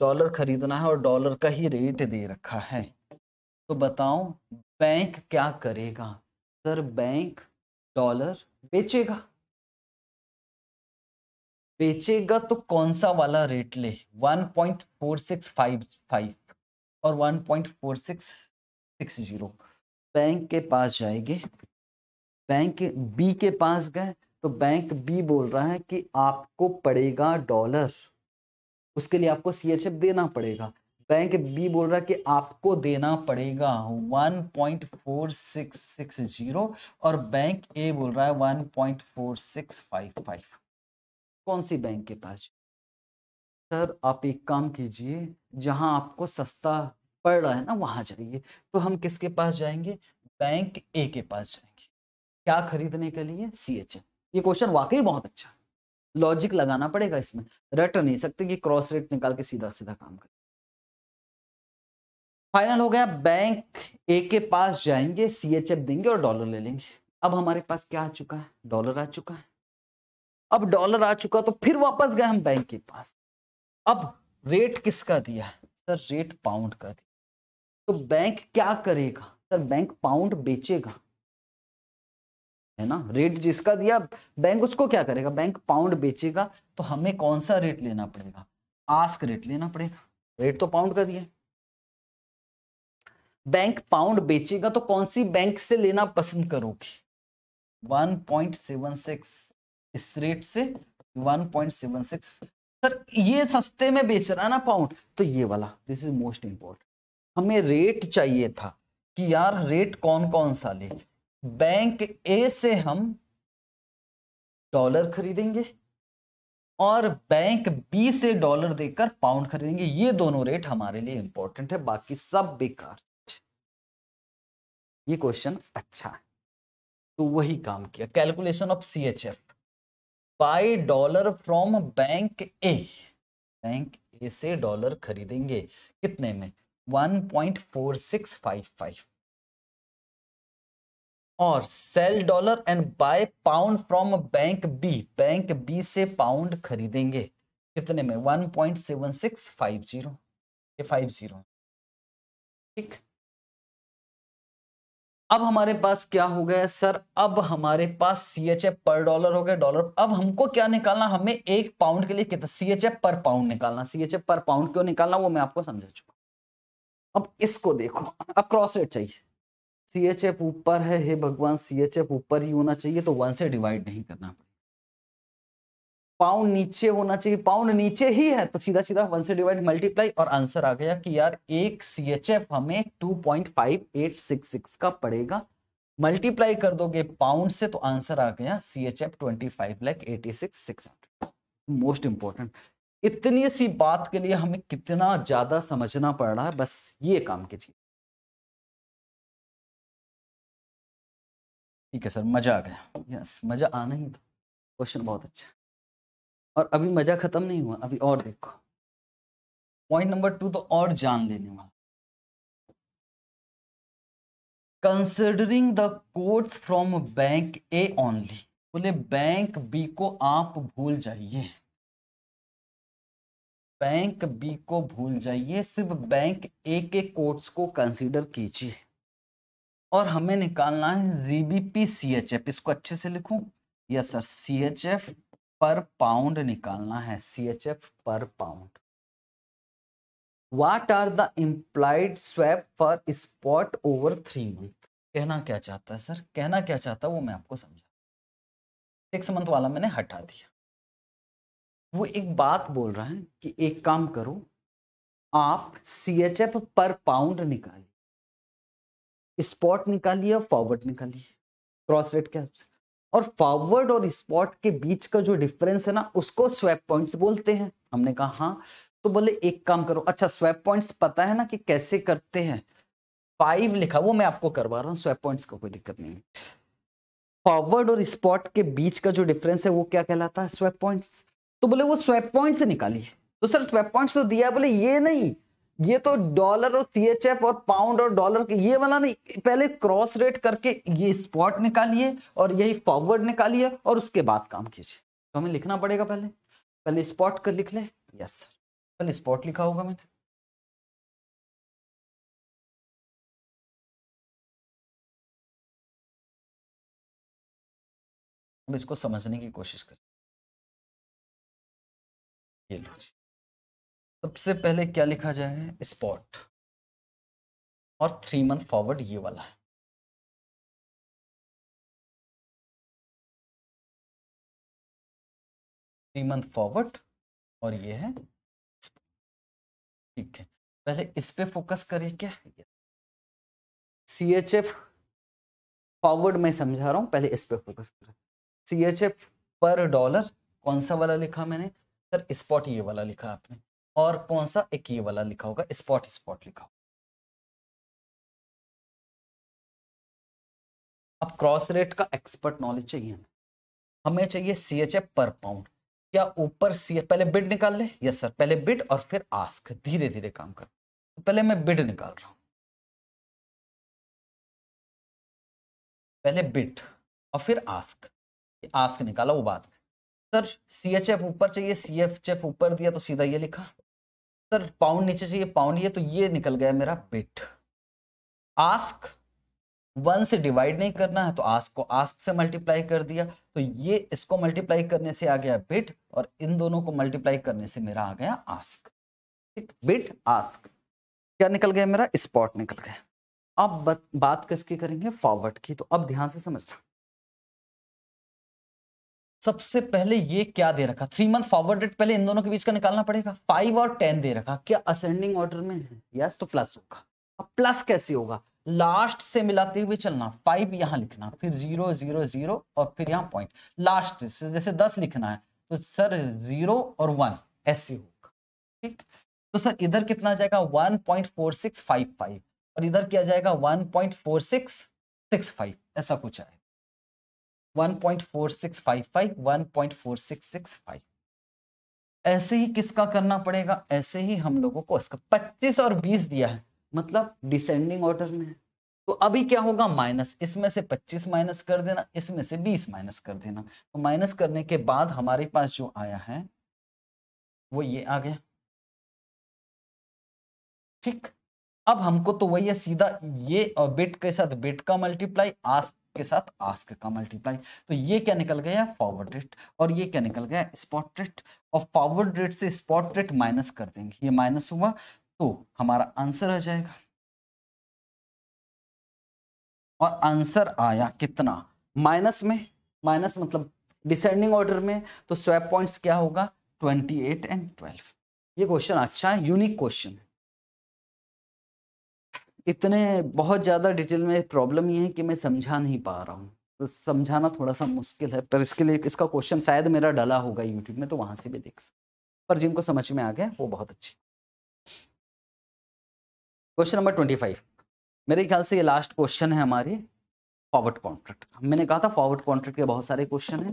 डॉलर खरीदना है और डॉलर का ही रेट दे रखा है तो बताओ बैंक क्या करेगा सर बैंक डॉलर बेचेगा बेचेगा तो कौन सा वाला रेट ले 1.4655 और 1.4660 बैंक के पास जाएंगे बैंक बी के पास गए तो बैंक बी बोल रहा है कि आपको पड़ेगा डॉलर उसके लिए आपको सी देना पड़ेगा बैंक बी बोल रहा है कि आपको देना पड़ेगा 1.4660 और बैंक ए बोल रहा है 1.4655 कौन सी बैंक के पास सर आप एक काम कीजिए जहां आपको सस्ता पड़ रहा है ना वहां जाइए तो हम किसके पास जाएंगे बैंक ए के पास जाएंगे क्या खरीदने के लिए सी एच ये क्वेश्चन वाकई बहुत अच्छा लॉजिक लगाना पड़ेगा इसमें रट नहीं सकते कि क्रॉस रेट निकाल के सीधा सीधा काम करें फाइनल हो गया बैंक ए के पास जाएंगे सी एच एफ देंगे और डॉलर ले लेंगे अब हमारे पास क्या आ चुका है डॉलर आ चुका है अब डॉलर आ चुका तो फिर वापस गए हम बैंक के पास अब रेट किसका दिया है सर रेट पाउंड का दिया तो बैंक क्या करेगा सर बैंक पाउंड बेचेगा है ना रेट जिसका दिया बैंक उसको क्या करेगा बैंक पाउंड बेचेगा तो हमें कौन सा रेट लेना पड़ेगा आस्क रेट लेना पड़ेगा रेट तो पाउंड का दिया बैंक पाउंड बेचेगा तो कौन सी बैंक से लेना पसंद करोगे 1.76 इस रेट से 1.76 सर ये सस्ते में बेच रहा ना पाउंड तो ये वाला दिस इज मोस्ट इंपॉर्टेंट हमें रेट चाहिए था कि यार रेट कौन कौन सा ले बैंक ए से हम डॉलर खरीदेंगे और बैंक बी से डॉलर देकर पाउंड खरीदेंगे ये दोनों रेट हमारे लिए इंपॉर्टेंट है बाकी सब बेकार ये क्वेश्चन अच्छा है तो वही काम किया calculation of C H F buy dollar from bank A bank A से डॉलर खरीदेंगे कितने में फाइव और sell dollar and buy pound from bank B bank B से पाउंड खरीदेंगे कितने में one point seven six zero five zero ठीक अब हमारे पास क्या हो गया सर अब हमारे पास सी एच एफ पर डॉलर हो गया डॉलर अब हमको क्या निकालना हमें एक पाउंड के लिए कितना C H F per pound निकालना C H F per pound क्यों निकालना वो मैं आपको समझा चुका अब इसको देखो अब क्रॉस रेट चाहिए सी एच एफ ऊपर है हे भगवान सी एच एफ ऊपर ही होना चाहिए तो वन से डिवाइड नहीं करना पड़ेगा पाउंड नीचे होना चाहिए पाउंड नीचे ही है तो सीधा सीधा वन से डिवाइड मल्टीप्लाई और आंसर आ गया कि यार एक सी एच एफ हमें two point five eight six six का पड़ेगा मल्टीप्लाई कर दोगे पाउंड से तो आंसर आ गया C H F twenty five eighty six six hundred most important इतनी सी बात के लिए हमें कितना ज्यादा समझना पड़ रहा है बस ये काम कीजिए ठीक है सर मजा आ गया यस मजा आना ही था क्वेश्चन बहुत अच्छा और अभी मजा खत्म नहीं हुआ अभी और देखो पॉइंट नंबर टू तो और जान लेने वाला considering the quote from bank A only बोले बैंक बी को आप भूल जाइए बैंक बी को भूल जाइए सिर्फ बैंक ए के कोर्ट्स को कंसीडर कीजिए और हमें निकालना है जीबीपी एफ इसको अच्छे से लिखूं yes sir C H F per pound निकालना है C H F per pound what are the implied swap for spot over three month कहना क्या चाहता है सर कहना क्या चाहता है वो मैं आपको समझा सिक्स मंथ वाला मैंने हटा दिया वो एक बात बोल रहा है कि एक काम करो आप C H F per pound निकालिए स्पॉट निकालिए और फॉरवर्ड निकालिए क्रॉस रेट के हिसाब से और फॉरवर्ड और स्पॉट के बीच का जो डिफरेंस है ना उसको स्वैप पॉइंट्स बोलते हैं हमने कहा हाँ तो बोले एक काम करो अच्छा स्वैप पॉइंट्स पता है ना कि कैसे करते हैं फाइव लिखा वो मैं आपको करवा रहा हूँ स्वैप पॉइंट्स का कोई दिक्कत नहीं फॉरवर्ड और स्पॉट के बीच का जो डिफरेंस है वो क्या कहलाता है स्वैप पॉइंट्स तो बोले वो स्वैप पॉइंट से निकालिए तो सर स्वैप पॉइंट्स तो दिया बोले ये नहीं ये तो डॉलर और सीएचएफ और पाउंड और डॉलर के ये वाला नहीं पहले क्रॉस रेट करके ये स्पॉट निकालिए और यही फॉरवर्ड निकालिए और उसके बाद काम कीजिए तो हमें लिखना पड़ेगा पहले पहले स्पॉट कर लिख ले यस सर पहले स्पॉट लिखा होगा मैंने अब इसको समझने की कोशिश करें ये लो जी सबसे पहले क्या लिखा जाए स्पॉट और थ्री मंथ फॉरवर्ड ये वाला है थ्री मंथ फॉरवर्ड और ये है ठीक है पहले इस पे फोकस करिए क्या सी एच एफ फॉरवर्ड में समझा रहा हूं पहले इस पे फोकस करें सी एच एफ पर डॉलर कौन सा वाला लिखा मैंने सर स्पॉट ये वाला लिखा आपने और कौन सा एक ये वाला लिखा होगा स्पॉट स्पॉट लिखा होगा अब क्रॉस रेट का एक्सपर्ट नॉलेज चाहिए हमें हमें चाहिए C H F per pound या ऊपर सी एफ पहले बिड निकाल ले यस सर पहले बिड और फिर आस्क धीरे धीरे काम कर तो पहले मैं बिड निकाल रहा हूं पहले बिड और फिर आस्क आस्क निकाला वो बाद सर सी एच एफ ऊपर चाहिए सी एच एफ ऊपर दिया तो सीधा ये लिखा सर पाउंड नीचे चाहिए पाउंड ये तो ये निकल गया मेरा बिट आस्क वन से डिवाइड नहीं करना है तो आस्क को आस्क से मल्टीप्लाई कर दिया तो ये इसको मल्टीप्लाई करने से आ गया बिट और इन दोनों को मल्टीप्लाई करने से मेरा आ गया आस्क ठीक बिट आस्क क्या निकल गया मेरा स्पॉट निकल गया अब बात किसकी करेंगे फॉरवर्ड की तो अब ध्यान से समझना सबसे पहले ये क्या दे रखा थ्री मंथ फॉरवर्डेड पहले इन दोनों के बीच का निकालना पड़ेगा फाइव और टेन दे रखा क्या असेंडिंग ऑर्डर में है यस तो प्लस होगा अब प्लस कैसे होगा लास्ट से मिलाते हुए चलना फाइव यहां लिखना फिर जीरो जीरो जीरो और फिर यहाँ पॉइंट लास्ट से जैसे दस लिखना है तो सर जीरो और वन ऐसे होगा ठीक तो सर इधर कितना जाएगा one point four six five five और इधर क्या जाएगा one point four six six five ऐसा कुछ आएगा 1.4655 ऐसे ही किसका करना पड़ेगा ऐसे ही हम लोगों को इसका 25 और 20 दिया है मतलब डिसेंडिंग ऑर्डर में है तो अभी क्या होगा माइनस इसमें से 25 माइनस कर देना इसमें से 20 माइनस कर देना तो माइनस करने के बाद हमारे पास जो आया है वो ये आ गया ठीक अब हमको तो वही है सीधा ये और बिट के साथ बिट का मल्टीप्लाई आस के साथ आस्क का मल्टीप्लाई तो ये क्या निकल गया फॉरवर्ड रेट और ये क्या निकल गया स्पॉट रेट और फॉरवर्ड रेट से स्पॉट रेट माइनस कर देंगे ये माइनस हुआ तो हमारा आंसर आ जाएगा और आंसर आया कितना माइनस में माइनस मतलब डिसेंडिंग ऑर्डर में तो स्वैप पॉइंट्स क्या होगा 28 एंड 12 ये क्वेश्चन अच्छा है यूनिक क्वेश्चन है इतने बहुत ज़्यादा डिटेल में प्रॉब्लम ये है कि मैं समझा नहीं पा रहा हूँ तो समझाना थोड़ा सा मुश्किल है पर इसके लिए इसका क्वेश्चन शायद मेरा डला होगा यूट्यूब में तो वहाँ से भी देख सकते पर जिनको समझ में आ गया वो बहुत अच्छी क्वेश्चन नंबर ट्वेंटी फाइव मेरे ख्याल से ये लास्ट क्वेश्चन है हमारे फॉरवर्ड कॉन्ट्रैक्ट मैंने कहा था फॉरवर्ड कॉन्ट्रैक्ट के बहुत सारे क्वेश्चन हैं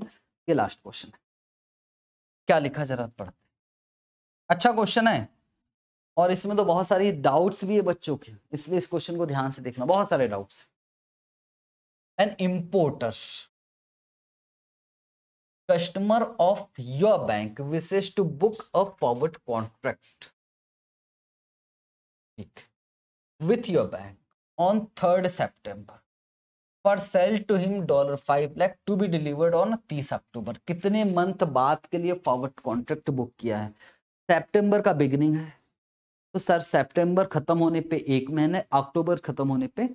ये लास्ट क्वेश्चन है क्या लिखा जरा पढ़ते अच्छा क्वेश्चन है और इसमें तो बहुत सारी डाउट्स भी है बच्चों के इसलिए इस क्वेश्चन को ध्यान से देखना बहुत सारे doubts an importer customer of your bank wishes to book a forward contract ठीक with your bank on third September for sale to him dollar five lakh to be delivered on तीस अक्टूबर कितने month बाद के लिए forward contract book किया है September का beginning है तो सर सेप्टेम्बर खत्म होने पर एक महीने अक्टूबर खत्म होने पर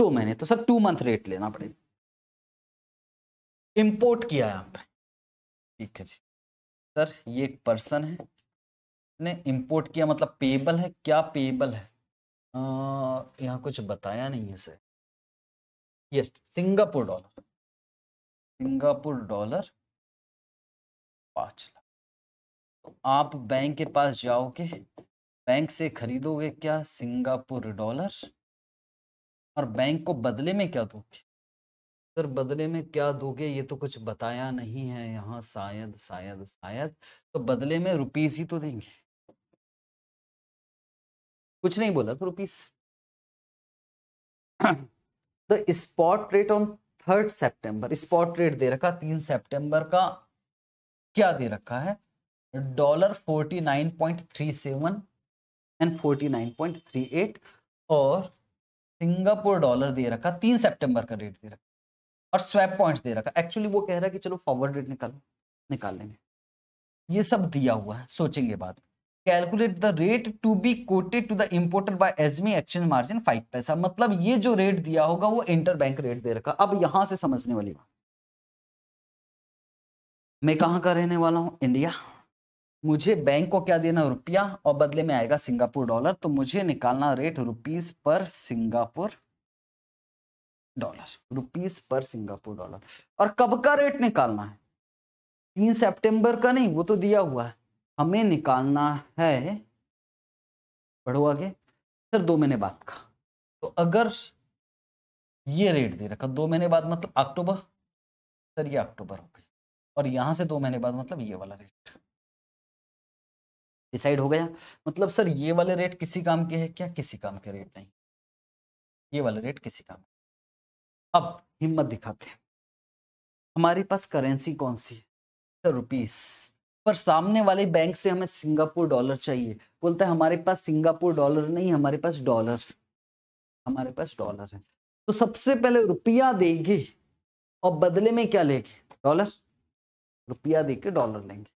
दो महीने तो सर टू मंथ रेट लेना पड़ेगा इंपोर्ट किया है आपने ठीक है जी सर ये एक पर्सन है ने इंपोर्ट किया मतलब पेबल है क्या पेबल है यहाँ कुछ बताया नहीं है सर ये सिंगापुर डॉलर सिंगापुर डॉलर पाँच लाख तो आप बैंक के पास जाओगे बैंक से खरीदोगे क्या सिंगापुर डॉलर और बैंक को बदले में क्या दोगे सर बदले में क्या दोगे ये तो कुछ बताया नहीं है यहाँ शायद शायद शायद तो बदले में रुपीस ही तो देंगे कुछ नहीं बोला तो rupees the spot rate on third September spot rate दे रखा तीन सेप्टेम्बर का क्या दे रखा है dollar forty nine point three seven and forty nine point three eight और सिंगापुर डॉलर दे रखा तीन सितंबर का रेट दे रखा और स्वैप पॉइंट्स दे रखा एक्चुअली वो कह रहा है कि चलो फॉरवर्ड रेट निकाल निकाल लेंगे ये सब दिया हुआ है सोचेंगे बाद calculate the rate to be quoted to the imported by assuming exchange margin five paisa मतलब ये जो रेट दिया होगा वो इंटर बैंक रेट दे रखा अब यहां से समझने वाली बात मैं कहाँ का रहने वाला हूँ इंडिया मुझे बैंक को क्या देना रुपया और बदले में आएगा सिंगापुर डॉलर तो मुझे निकालना rate rupees per Singapore dollar rupees per Singapore dollar और कब का रेट निकालना है तीन सितंबर का नहीं वो तो दिया हुआ है हमें निकालना है बढ़ो आगे सर दो महीने बाद का तो अगर ये रेट दे रखा दो महीने बाद मतलब अक्टूबर सर ये अक्टूबर हो गई और यहां से दो महीने बाद मतलब ये वाला रेट डिसाइड हो गया मतलब सर ये वाले रेट किसी काम के है क्या किसी काम के रेट नहीं ये वाले रेट किसी काम अब हिम्मत दिखाते हैं हमारे पास करेंसी कौन सी है रुपीस पर सामने वाले बैंक से हमें सिंगापुर डॉलर चाहिए बोलता है हमारे पास सिंगापुर डॉलर नहीं हमारे पास डॉलर हमारे पास डॉलर है तो सबसे पहले रुपया देंगे और बदले में क्या लेंगे डॉलर रुपया देके डॉलर लेंगे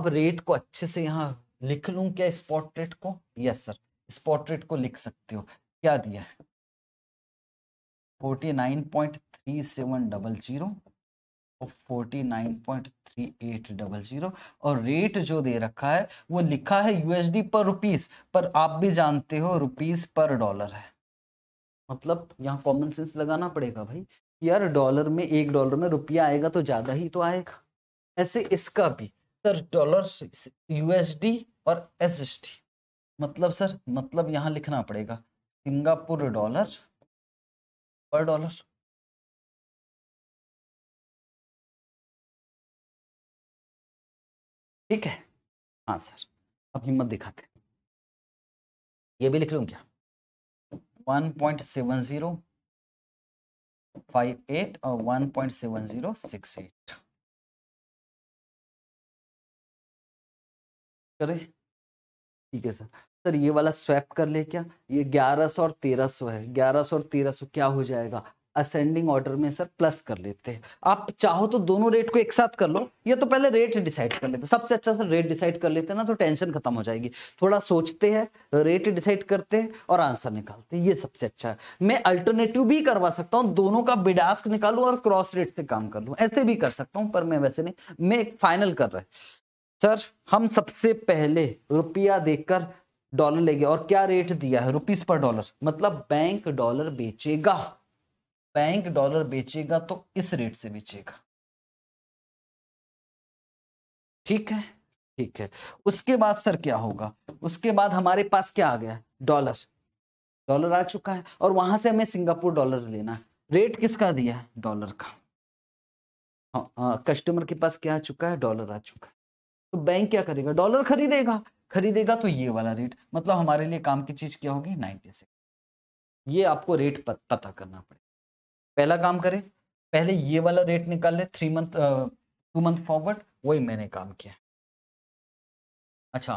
अब रेट को अच्छे से यहाँ लिख लू क्या इस को यस सर इस को लिख सकते हो क्या दिया है forty nine point three seven double zero forty nine point three eight double zero और रेट जो दे रखा है वो लिखा है यूएसडी पर रुपीस पर आप भी जानते हो रुपीस पर डॉलर है मतलब यहाँ कॉमन सेंस लगाना पड़ेगा भाई यार डॉलर में एक डॉलर में रुपया आएगा तो ज्यादा ही तो आएगा ऐसे इसका भी सर डॉलर यूएसडी और एस टी मतलब सर मतलब यहां लिखना पड़ेगा सिंगापुर डॉलर पर डॉलर ठीक है हाँ सर अब हिम्मत दिखाते ये भी लिख लू क्या one point seven zero five eight और one point seven zero six eight करें ठीक है सर सर ये वाला स्वैप कर ले क्या ये 1100 और 1300 है 1100 और 1300 क्या हो जाएगा असेंडिंग ऑर्डर में सर प्लस कर लेते हैं आप चाहो तो दोनों रेट को एक साथ कर लो या तो पहले रेट डिसाइड कर लेते सबसे अच्छा सर रेट डिसाइड कर लेते हैं ना तो टेंशन खत्म हो जाएगी थोड़ा सोचते हैं रेट डिसाइड करते हैं और आंसर निकालते हैं ये सबसे अच्छा है मैं अल्टरनेटिव भी करवा सकता हूँ दोनों का बिडास्क निकालू और क्रॉस रेट से काम कर लू ऐसे भी कर सकता हूँ पर मैं वैसे नहीं मैं फाइनल कर रहा है सर हम सबसे पहले रुपया देकर डॉलर लेंगे और क्या रेट दिया है रुपीस पर डॉलर मतलब बैंक डॉलर बेचेगा बैंक डॉलर बेचेगा तो इस रेट से बेचेगा ठीक है ठीक है उसके बाद सर क्या होगा उसके बाद हमारे पास क्या आ गया डॉलर डॉलर आ चुका है और वहां से हमें सिंगापुर डॉलर लेना है रेट किसका दिया है डॉलर का हाँ, कस्टमर हाँ, के पास क्या आ चुका है डॉलर आ चुका है तो बैंक क्या करेगा डॉलर खरीदेगा खरीदेगा तो ये वाला रेट मतलब हमारे लिए काम की चीज क्या होगी नाइनटी सिक्स ये आपको रेट पता करना पड़ेगा पहला काम करें पहले ये वाला रेट निकाल ले three month two month forward वही मैंने काम किया अच्छा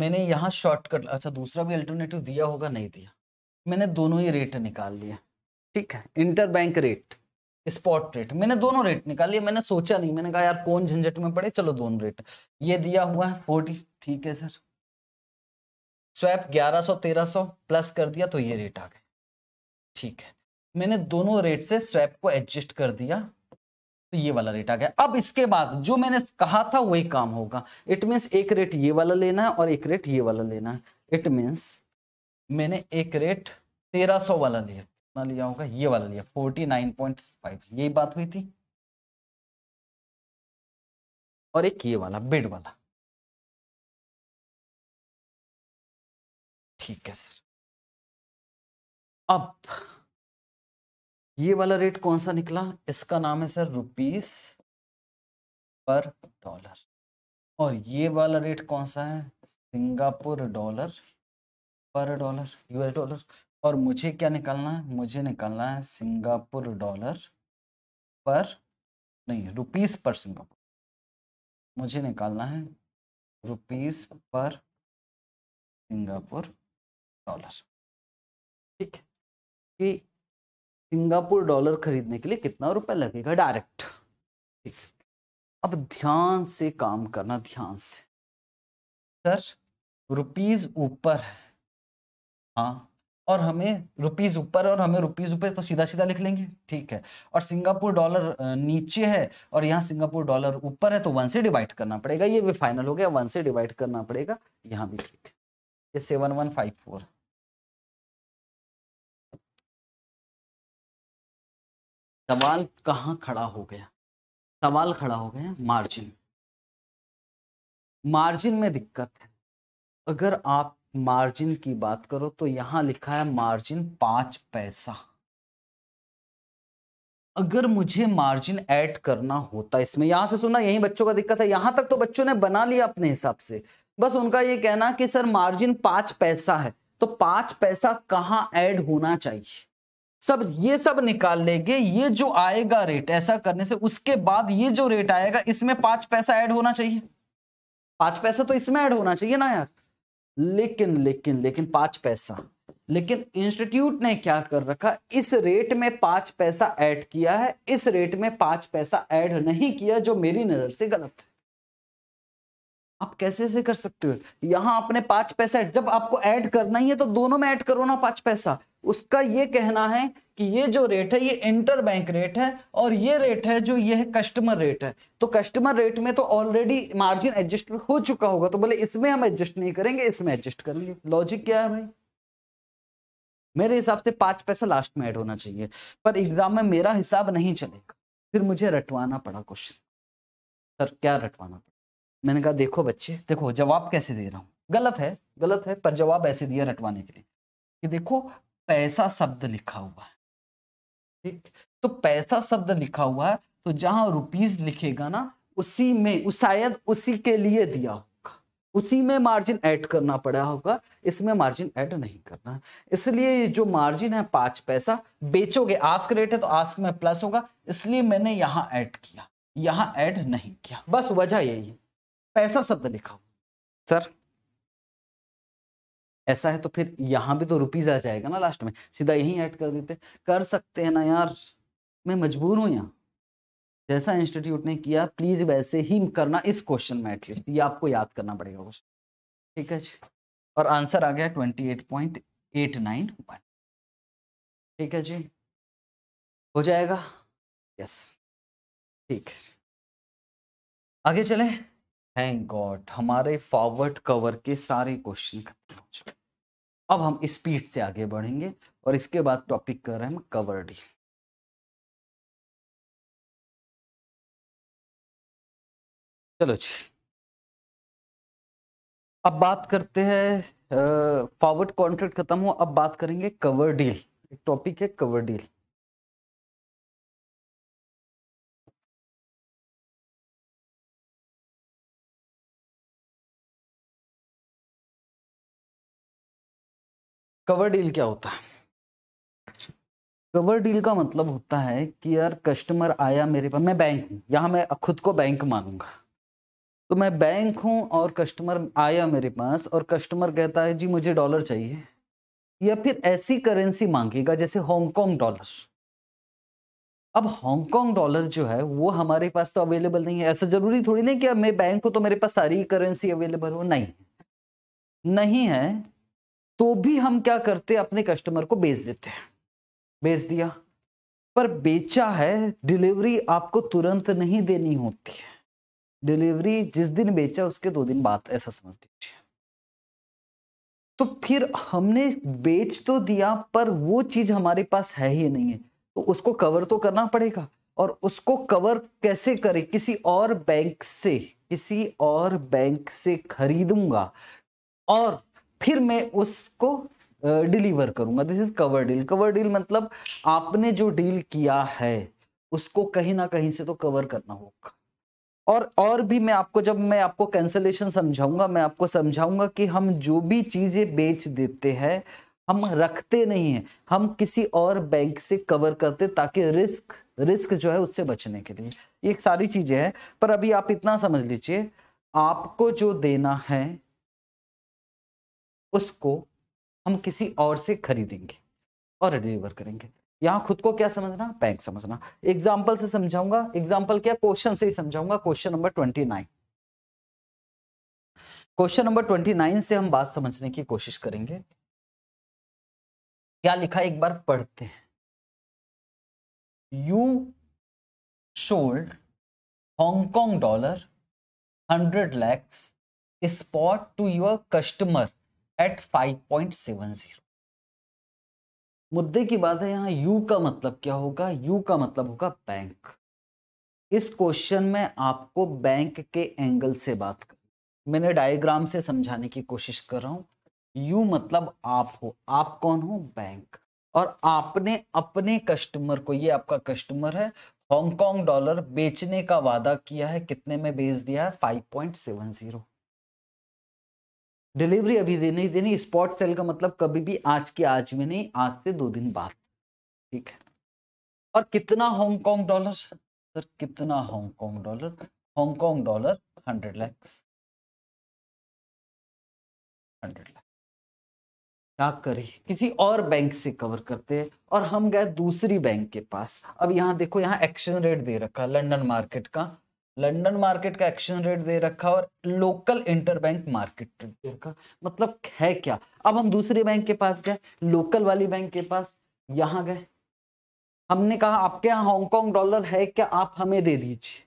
मैंने यहाँ शॉर्टकट अच्छा दूसरा भी अल्टरनेटिव दिया होगा नहीं दिया मैंने दोनों ही रेट निकाल लिए ठीक है inter bank rate spot rate मैंने दोनों रेट निकाले मैंने सोचा नहीं मैंने कहा यार कौन झंझट में पड़े चलो दोनों रेट ये दिया हुआ है फोर्टी ठीक है सर स्वैप तेरह सौ प्लस कर दिया तो ये रेट आ गए ठीक है मैंने दोनों रेट से स्वैप को एडजस्ट कर दिया तो ये वाला रेट आ गया अब इसके बाद जो मैंने कहा था वही काम होगा इट मीन्स एक रेट ये वाला लेना है और एक रेट ये वाला लेना है इट मीन्स मैंने एक रेट तेरह वाला लिया कितना लिया होगा ये वाला लिया फोर्टी नाइन पॉइंट फाइव यही बात हुई थी और एक ये वाला बेड वाला ठीक है सर अब ये वाला रेट कौन सा निकला इसका नाम है सर रुपीस पर डॉलर और ये वाला रेट कौन सा है Singapore dollar per dollar US dollar और मुझे क्या निकालना है मुझे निकालना है सिंगापुर डॉलर पर नहीं रुपीस पर सिंगापुर मुझे निकालना है रुपीस पर सिंगापुर डॉलर ठीक है कि सिंगापुर डॉलर खरीदने के लिए कितना रुपया लगेगा डायरेक्ट ठीक अब ध्यान से काम करना ध्यान से सर रुपीज ऊपर है हाँ और हमें रुपीज ऊपर और हमें रुपीज ऊपर तो सीधा सीधा लिख लेंगे ठीक है और सिंगापुर डॉलर नीचे है और यहाँ सिंगापुर डॉलर ऊपर है तो वन से डिवाइड करना पड़ेगा ये भी फाइनल हो गया वन से डिवाइड करना पड़ेगा यहाँ भी ठीक है ये सेवन वन फाइव फोर सवाल कहाँ खड़ा हो गया सवाल खड़ा हो गया मार्जिन मार्जिन में दिक्कत है अगर आप मार्जिन की बात करो तो यहां लिखा है मार्जिन पांच पैसा अगर मुझे मार्जिन ऐड करना होता इसमें यहां से सुना यही बच्चों का दिक्कत है यहां तक तो बच्चों ने बना लिया अपने हिसाब से बस उनका ये कहना कि सर मार्जिन पांच पैसा है तो पांच पैसा कहाँ ऐड होना चाहिए सब ये सब निकाल लेंगे ये जो आएगा रेट ऐसा करने से उसके बाद ये जो रेट आएगा इसमें पांच पैसा ऐड होना चाहिए पांच पैसा तो इसमें ऐड होना चाहिए ना यार लेकिन लेकिन लेकिन पांच पैसा लेकिन इंस्टीट्यूट ने क्या कर रखा इस रेट में पांच पैसा ऐड किया है इस रेट में पांच पैसा ऐड नहीं किया जो मेरी नजर से गलत है आप कैसे से कर सकते हो यहां आपने पांच पैसा जब आपको ऐड करना ही है तो दोनों में ऐड करो ना पांच पैसा उसका यह कहना है कि ये जो रेट है ये इंटर बैंक रेट है और ये रेट है जो ये है कस्टमर रेट है तो कस्टमर रेट में तो ऑलरेडी मार्जिन एडजस्ट हो चुका होगा तो बोले इसमें हम एडजस्ट नहीं करेंगे इसमें एडजस्ट करेंगे लॉजिक क्या है भाई मेरे हिसाब से पांच पैसा लास्ट में ऐड होना चाहिए पर एग्जाम में मेरा हिसाब नहीं चलेगा फिर मुझे रटवाना पड़ा क्वेश्चन सर क्या रटवाना पड़ा मैंने कहा देखो बच्चे देखो जवाब कैसे दे रहा हूँ गलत है गलत है पर जवाब ऐसे दिया रटवाने के लिए कि देखो पैसा शब्द लिखा हुआ है ठीक तो पैसा शब्द लिखा हुआ है तो जहां रुपीज लिखेगा ना उसी में उस शायद उसी के लिए दिया होगा उसी में मार्जिन ऐड करना पड़ा होगा इसमें मार्जिन ऐड नहीं करना है इसलिए ये जो मार्जिन है पांच पैसा बेचोगे आस्क रेट है तो आस्क में प्लस होगा इसलिए मैंने यहां ऐड किया यहाँ ऐड नहीं किया बस वजह यही है पैसा शब्द लिखा हुआ सर ऐसा है तो फिर यहाँ भी तो रुपीज आ जाएगा ना लास्ट में सीधा यही ऐड कर देते कर सकते हैं ना यार मैं मजबूर हूँ यहाँ जैसा इंस्टीट्यूट ने किया प्लीज वैसे ही करना इस क्वेश्चन में एटलीस्ट ये आपको याद करना पड़ेगा क्वेश्चन ठीक है जी और आंसर आ गया twenty eight point eight nine one ठीक है जी हो जाएगा यस ठीक है आगे चले थैंक गॉड हमारे फॉरवर्ड कवर के सारे क्वेश्चन खत्म हो चुके अब हम स्पीड से आगे बढ़ेंगे और इसके बाद टॉपिक कर रहे हैं हम कवर डील चलो जी अब बात करते हैं फॉरवर्ड कॉन्ट्रैक्ट खत्म हो अब बात करेंगे कवर डील एक टॉपिक है कवर डील कवर डील क्या होता है कवर डील का मतलब होता है कि यार कस्टमर आया मेरे पास मैं बैंक हूँ यहाँ मैं खुद को बैंक मानूंगा तो मैं बैंक हूँ और कस्टमर आया मेरे पास और कस्टमर कहता है जी मुझे डॉलर चाहिए या फिर ऐसी करेंसी मांगेगा जैसे हांगकांग डॉलर अब हांगकांग डॉलर जो है वो हमारे पास तो अवेलेबल नहीं है ऐसा जरूरी थोड़ी नहीं कि मैं बैंक हूँ तो मेरे पास सारी करेंसी अवेलेबल हो नहीं नहीं है तो भी हम क्या करते अपने कस्टमर को बेच देते हैं बेच दिया पर बेचा है डिलीवरी आपको तुरंत नहीं देनी होती है डिलीवरी जिस दिन बेचा उसके दो दिन बाद ऐसा समझ लीजिए तो फिर हमने बेच तो दिया पर वो चीज हमारे पास है ही नहीं है तो उसको कवर तो करना पड़ेगा और उसको कवर कैसे करें किसी और बैंक से किसी और बैंक से खरीदूंगा और फिर मैं उसको डिलीवर करूंगा this is cover deal cover deal मतलब आपने जो डील किया है उसको कहीं ना कहीं से तो कवर करना होगा और और भी मैं आपको जब मैं आपको कैंसलेशन समझाऊंगा मैं आपको समझाऊंगा कि हम जो भी चीजें बेच देते हैं हम रखते नहीं हैं हम किसी और बैंक से कवर करते ताकि रिस्क रिस्क जो है उससे बचने के लिए ये सारी चीजें हैं पर अभी आप इतना समझ लीजिए आपको जो देना है उसको हम किसी और से खरीदेंगे और डिलीवर करेंगे यहाँ खुद को क्या समझना बैंक समझना एग्जाम्पल से समझाऊंगा एग्जाम्पल क्या क्वेश्चन से ही समझाऊंगा question number twenty nine question number twenty nine से हम बात समझने की कोशिश करेंगे क्या लिखा एक बार पढ़ते हैं you should Hong Kong dollar hundred lakhs spot to your customer at 5.70 मुद्दे की बात है यहाँ यू का मतलब क्या होगा यू का मतलब होगा बैंक इस क्वेश्चन में आपको बैंक के एंगल से बात कर मैंने डायग्राम से समझाने की कोशिश कर रहा हूं यू मतलब आप हो आप कौन हो बैंक और आपने अपने कस्टमर को ये आपका कस्टमर है हांगकांग डॉलर बेचने का वादा किया है कितने में बेच दिया है five point seven zero delivery अभी दे नहीं देनी स्पॉट सेल का मतलब कभी भी आज के आज में नहीं आज से दो दिन बाद ठीक है और कितना हांगकॉन्ग डॉलर सर कितना Hong Kong dollar Hong Kong dollar hundred lakhs hundred lakhs क्या करें किसी और बैंक से कवर करते हैं और हम गए दूसरी बैंक के पास अब यहाँ देखो यहाँ एक्शन रेट दे रखा लंदन मार्केट का लंडन मार्केट का एक्शन रेट दे रखा और लोकल इंटरबैंक मार्केट रेट दे रखा मतलब है क्या अब हम दूसरे बैंक के पास गए लोकल वाली बैंक के पास यहाँ गए हमने कहा आपके यहाँ हांगकॉन्ग डॉलर है क्या आप हमें दे दीजिए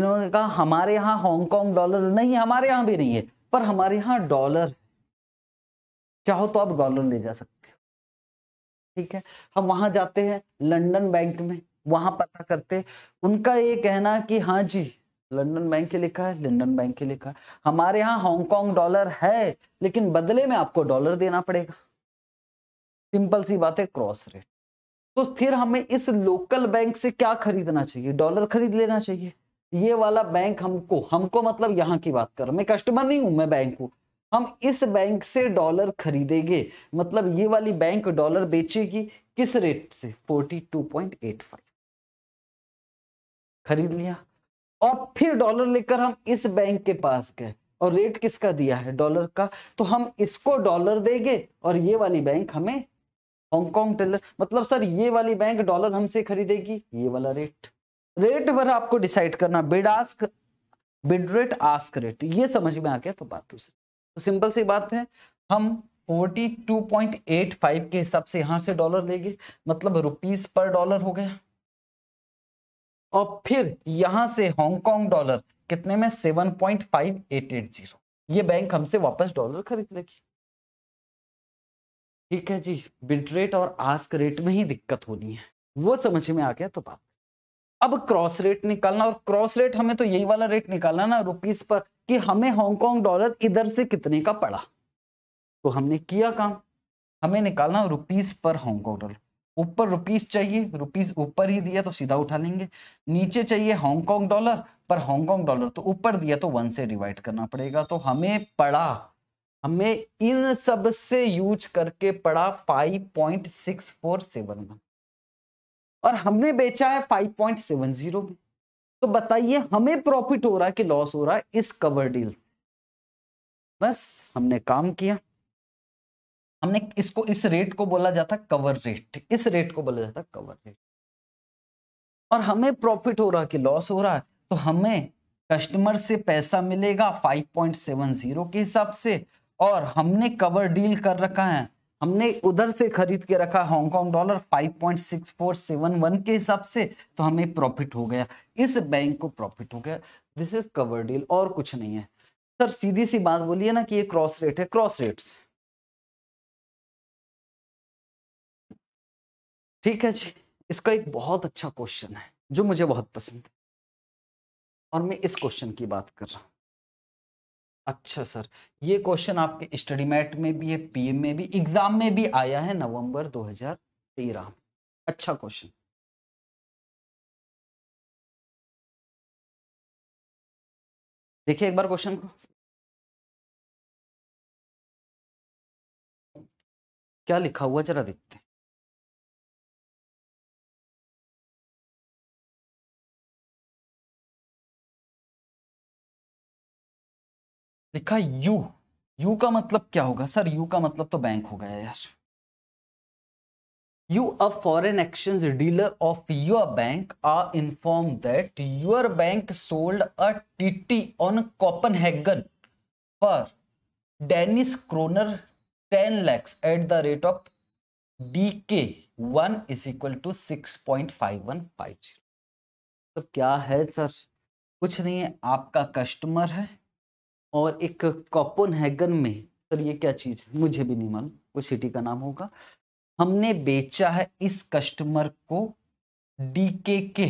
इन्होंने कहा हमारे यहाँ हांगकॉन्ग डॉलर नहीं हमारे यहाँ भी नहीं है पर हमारे यहाँ डॉलर चाहो तो आप डॉलर ले जा सकते हो ठीक है हम वहां जाते हैं लंदन बैंक में वहां पता करते उनका ये कहना कि हाँ जी लंदन बैंक के लिखा है लंदन बैंक के लिखा है हमारे यहाँ हांगकांग डॉलर है लेकिन बदले में आपको डॉलर देना पड़ेगा सिंपल सी बात है क्रॉस रेट तो फिर हमें इस लोकल बैंक से क्या खरीदना चाहिए डॉलर खरीद लेना चाहिए ये वाला बैंक हमको हमको मतलब यहाँ की बात कर मैं कस्टमर नहीं हूं मैं बैंक हूं हम इस बैंक से डॉलर खरीदेंगे मतलब ये वाली बैंक डॉलर बेचेगी किस रेट से forty two point eight five खरीद लिया और फिर डॉलर लेकर हम इस बैंक के पास गए और रेट किसका दिया है डॉलर का तो हम इसको डॉलर देंगे और ये वाली बैंक हमें हांगकांग टेलर मतलब सर ये वाली बैंक डॉलर हमसे खरीदेगी ये वाला रेट रेट पर आपको डिसाइड करना bid ask bid rate ask rate ये समझ में आ गया तो बात दूसरी तो सिंपल सी बात है हम 42.85 के हिसाब से यहां से डॉलर लेंगे मतलब रुपीस पर डॉलर हो गया और फिर यहां से हांगकांग डॉलर कितने में सेवन पॉइंट फाइव एट ये बैंक हमसे वापस डॉलर खरीद लेगी ठीक है जी बिल्ड रेट और आस्क रेट में ही दिक्कत होनी है वो समझ में आ गया तो बात अब क्रॉस रेट निकालना और क्रॉस रेट हमें तो यही वाला रेट निकालना ना रुपीस पर कि हमें हांगकांग डॉलर इधर से कितने का पड़ा तो हमने किया काम हमें निकालना रुपीस पर हांगकांग डॉलर ऊपर रुपीस चाहिए रुपीस ऊपर ही दिया तो सीधा उठा लेंगे नीचे चाहिए Hong Kong dollar per Hong Kong dollar तो ऊपर दिया तो वन से डिवाइड करना पड़ेगा तो हमें पड़ा हमें इन सब से यूज करके पड़ा five point six four seven one और हमने बेचा है फाइव पॉइंट सेवन जीरो में तो बताइए हमें प्रॉफिट हो रहा है कि लॉस हो रहा है इस कवर डील बस हमने काम किया हमने इसको इस रेट को बोला जाता कवर रेट इस रेट को बोला जाता कवर रेट और हमें प्रॉफिट हो रहा कि लॉस हो रहा है तो हमें कस्टमर से पैसा मिलेगा 5.70 के हिसाब से और हमने कवर डील कर रखा है हमने उधर से खरीद के रखा हांगकांग डॉलर 5.6471 के हिसाब से तो हमें प्रॉफिट हो गया इस बैंक को प्रॉफिट हो गया दिस इज कवर डील और कुछ नहीं है सर सीधी सी बात बोलिए ना कि ये क्रॉस रेट है क्रॉस रेट्स ठीक है जी इसका एक बहुत अच्छा क्वेश्चन है जो मुझे बहुत पसंद है और मैं इस क्वेश्चन की बात कर रहा हूँ अच्छा सर ये क्वेश्चन आपके स्टडी मैट में भी है पीएम में भी एग्जाम में भी आया है नवंबर 2013 में अच्छा क्वेश्चन देखिए एक बार क्वेश्चन को क्या लिखा हुआ जरा देखते लिखा यू यू का मतलब क्या होगा सर यू का मतलब तो बैंक हो गया यार you a foreign exchange dealer of your bank are inform that your bank sold a TT on Copenhagen per Danish kroner ten lakhs at the rate of D K one is equal to six point five one five zero क्या है sir कुछ नहीं है आपका customer है और एक कॉपन Hagen में सर ये क्या चीज़ है मुझे भी नहीं मालूम वो सिटी का नाम होगा हमने बेचा है इस कस्टमर को डी के के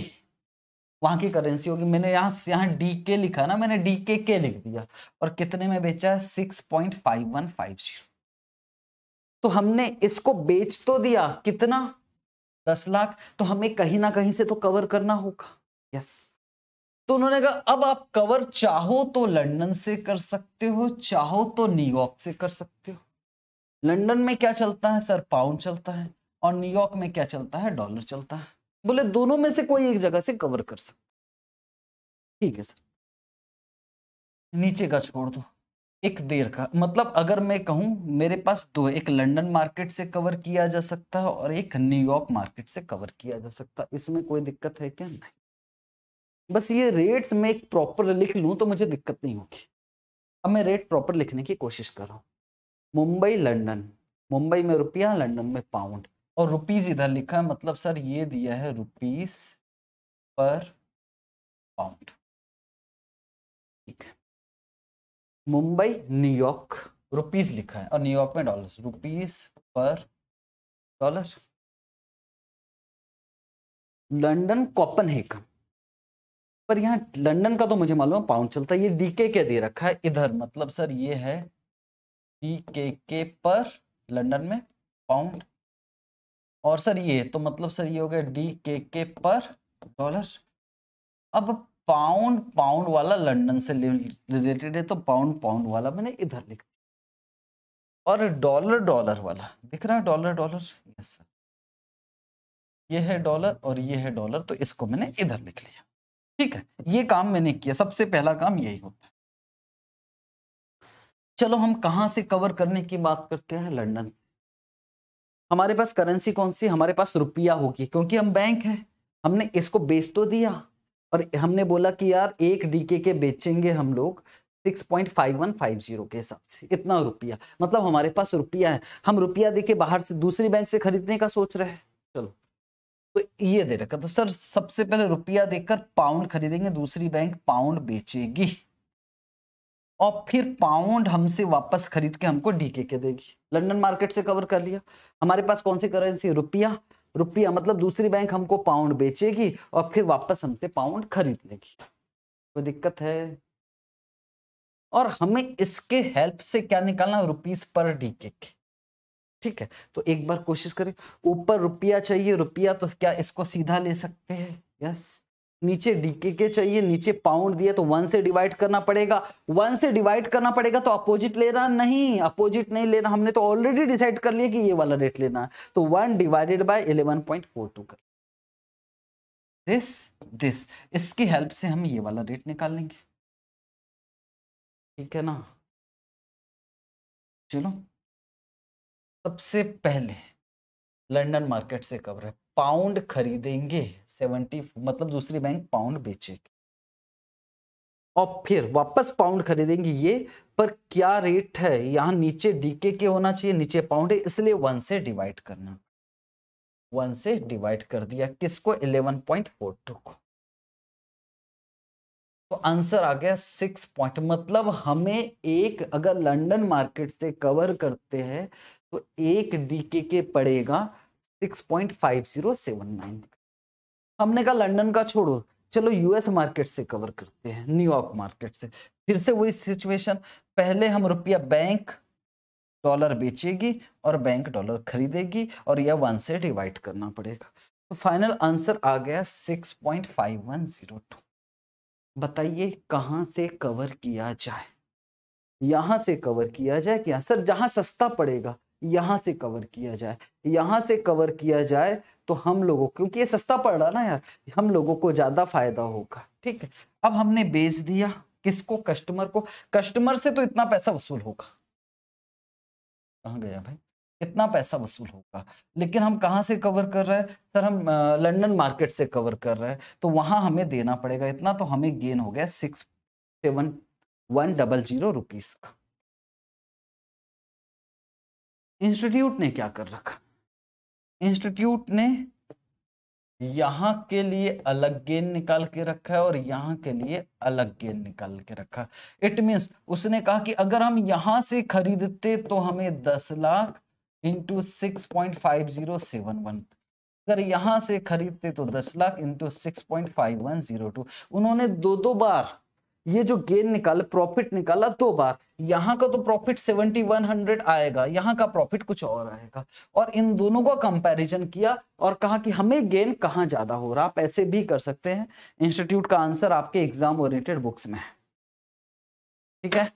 वहां की करेंसी होगी मैंने यहाँ यहाँ डी के लिखा ना मैंने डी के के लिख दिया और कितने में बेचा है six point five one five zero तो हमने इसको बेच तो दिया कितना दस लाख तो हमें कहीं ना कहीं से तो कवर करना होगा यस yes. तो उन्होंने कहा अब आप कवर चाहो तो लंदन से कर सकते हो चाहो तो न्यूयॉर्क से कर सकते हो लंदन में क्या चलता है सर पाउंड चलता है और न्यूयॉर्क में क्या चलता है डॉलर चलता है बोले दोनों में से कोई एक जगह से कवर कर सकते ठीक है सर नीचे का छोड़ दो एक देर का मतलब अगर मैं कहूं मेरे पास दो एक लंदन मार्केट से कवर किया जा सकता है और एक न्यूयॉर्क मार्केट से कवर किया जा सकता है इसमें कोई दिक्कत है क्या नहीं बस ये रेट्स में एक प्रॉपर लिख लूँ तो मुझे दिक्कत नहीं होगी अब मैं रेट प्रॉपर लिखने की कोशिश कर रहा हूँ मुंबई लंदन मुंबई में रुपया लंदन में पाउंड और रुपीज इधर लिखा है मतलब सर ये दिया है रुपीज पर पाउंड ठीक है मुंबई न्यूयॉर्क रुपीज लिखा है और न्यूयॉर्क में dollars rupees per dollar London कम पर यहाँ लंडन का तो मुझे मालूम है पाउंड चलता है ये डीके के दे रखा है इधर मतलब सर ये है डीके के पर लंडन में पाउंड और सर ये तो मतलब सर ये हो गया डी के के पर डॉलर अब पाउंड पाउंड वाला लंडन से रिलेटेड है तो पाउंड पाउंड वाला मैंने इधर लिख और डॉलर डॉलर वाला दिख रहा है डॉलर डॉलर यस सर ये है डॉलर और ये है डॉलर तो इसको मैंने इधर लिख लिया ठीक है ये काम मैंने किया सबसे पहला काम यही होता है चलो हम कहां से कवर करने की बात करते हैं लंदन हमारे पास करेंसी कौन सी हमारे पास रुपया होगी क्योंकि हम बैंक है हमने इसको बेच तो दिया और हमने बोला कि यार एक डीके के बेचेंगे हम लोग 6.5150 के हिसाब से इतना रुपया मतलब हमारे पास रुपया है हम रुपया देके बाहर से दूसरी बैंक से खरीदने का सोच रहे हैं चलो तो ये दे रखा तो सर सबसे पहले रुपया देकर पाउंड खरीदेंगे दूसरी बैंक पाउंड बेचेगी और फिर पाउंड हमसे वापस खरीद के हमको डीके के देगी लंदन मार्केट से कवर कर लिया हमारे पास कौन सी करेंसी रुपया रुपया मतलब दूसरी बैंक हमको पाउंड बेचेगी और फिर वापस हमसे पाउंड खरीद लेगी कोई दिक्कत है और हमें इसके हेल्प से क्या निकालना रुपीज पर डीके के ठीक है तो एक बार कोशिश करें ऊपर रुपया चाहिए रुपया तो क्या इसको सीधा ले सकते हैं यस नीचे डीके के चाहिए नीचे पाउंड दिया तो वन से डिवाइड करना पड़ेगा वन से डिवाइड करना पड़ेगा तो अपोजिट लेना नहीं अपोजिट नहीं लेना हमने तो ऑलरेडी डिसाइड कर लिया कि ये वाला रेट लेना है तो one divided by eleven point four two कर दिस दिस इसकी हेल्प से हम ये वाला रेट निकाल लेंगे ठीक है ना चलो सबसे पहले लंदन मार्केट से कवर है पाउंड खरीदेंगे सेवेंटी मतलब दूसरी बैंक पाउंड बेचेगी और फिर वापस पाउंड खरीदेंगे ये पर क्या रेट है यहां नीचे डीके के होना चाहिए नीचे पाउंड है इसलिए वन से डिवाइड करना वन से डिवाइड कर दिया किसको इलेवन पॉइंट फोर टू को तो आंसर आ गया सिक्स पॉइंट मतलब हमें एक अगर लंदन मार्केट से कवर करते हैं तो एक डीके के पड़ेगा six point five zero seven nine हमने कहा लंदन का छोड़ो चलो यूएस मार्केट से कवर करते हैं न्यूयॉर्क मार्केट से फिर से वही सिचुएशन पहले हम रुपया बैंक डॉलर बेचेगी और बैंक डॉलर खरीदेगी और यह वन से डिवाइड करना पड़ेगा तो फाइनल आंसर आ गया six point five one zero two बताइए कहाँ से कवर किया जाए यहाँ से कवर किया जाए कि हाँ? सर जहाँ सस्ता पड़ेगा यहाँ से कवर किया जाए यहाँ से कवर किया जाए तो हम लोगों क्योंकि ये सस्ता पड़ रहा ना यार हम लोगों को ज़्यादा फायदा होगा ठीक है अब हमने बेच दिया किसको कस्टमर को कस्टमर से तो इतना पैसा वसूल होगा कहाँ गया भाई इतना पैसा वसूल होगा लेकिन हम कहाँ से कवर कर रहे हैं सर हम लंदन मार्केट से कवर कर रहे हैं तो वहां हमें देना पड़ेगा इतना तो हमें गेन हो गया six seven one double zero rupees का इंस्टीट्यूट ने क्या कर रखा इंस्टीट्यूट ने यहां के लिए अलग गेन निकाल के रखा है और यहां के लिए अलग गेन निकाल के रखा इट मीन उसने कहा कि अगर हम यहां से खरीदते तो हमें दस lakh into six point five zero seven one अगर यहां से खरीदते तो दस lakh into six point five one zero two उन्होंने दो दो बार ये जो गेन निकाला प्रॉफिट निकाला दो बार यहाँ का तो प्रॉफिट 7100 आएगा यहाँ का प्रॉफिट कुछ और आएगा और इन दोनों का कंपैरिजन किया और कहा कि हमें गेन कहाँ ज्यादा हो रहा आप ऐसे भी कर सकते हैं इंस्टीट्यूट का आंसर आपके एग्जाम ओरिएंटेड बुक्स में है ठीक है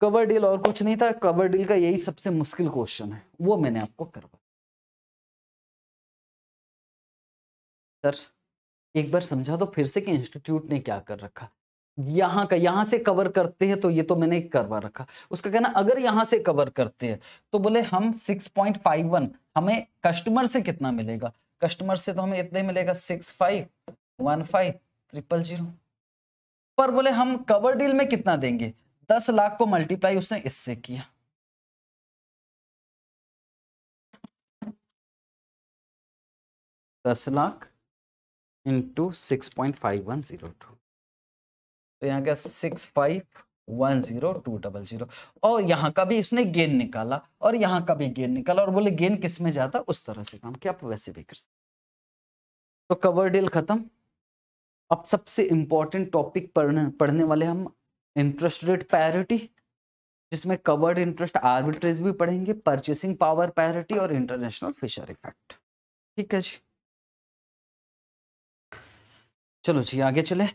कवर डील और कुछ नहीं था कवर डील का यही सबसे मुश्किल क्वेश्चन है वो मैंने आपको करवा सर एक बार समझा दो फिर से कि इंस्टीट्यूट ने क्या कर रखा यहां का यहां से कवर करते हैं तो ये तो मैंने करवा रखा उसका कहना अगर यहां से कवर करते हैं तो बोले हम 6.51 हमें कस्टमर से कितना मिलेगा कस्टमर से तो हमें इतना ही मिलेगा six five one five triple zero पर बोले हम कवर डील में कितना देंगे दस लाख को मल्टीप्लाई उसने इससे किया दस lakh into six point five one zero two तो यहाँ क्या six five one zero two double zero और यहाँ का भी उसने गेन निकाला और यहाँ का भी गेन निकाला और बोले गेन किस में जाता उस तरह से काम किया आप वैसे भी कर सकते तो कवर डील खत्म अब सबसे इंपॉर्टेंट टॉपिक पढ़ने पढ़ने वाले हम इंटरेस्ट रेट पैरिटी जिसमें कवर्ड इंटरेस्ट आर्बिट्रेज भी पढ़ेंगे परचेसिंग पावर पैरिटी और इंटरनेशनल फिशर इफेक्ट ठीक है जी चलो जी आगे चले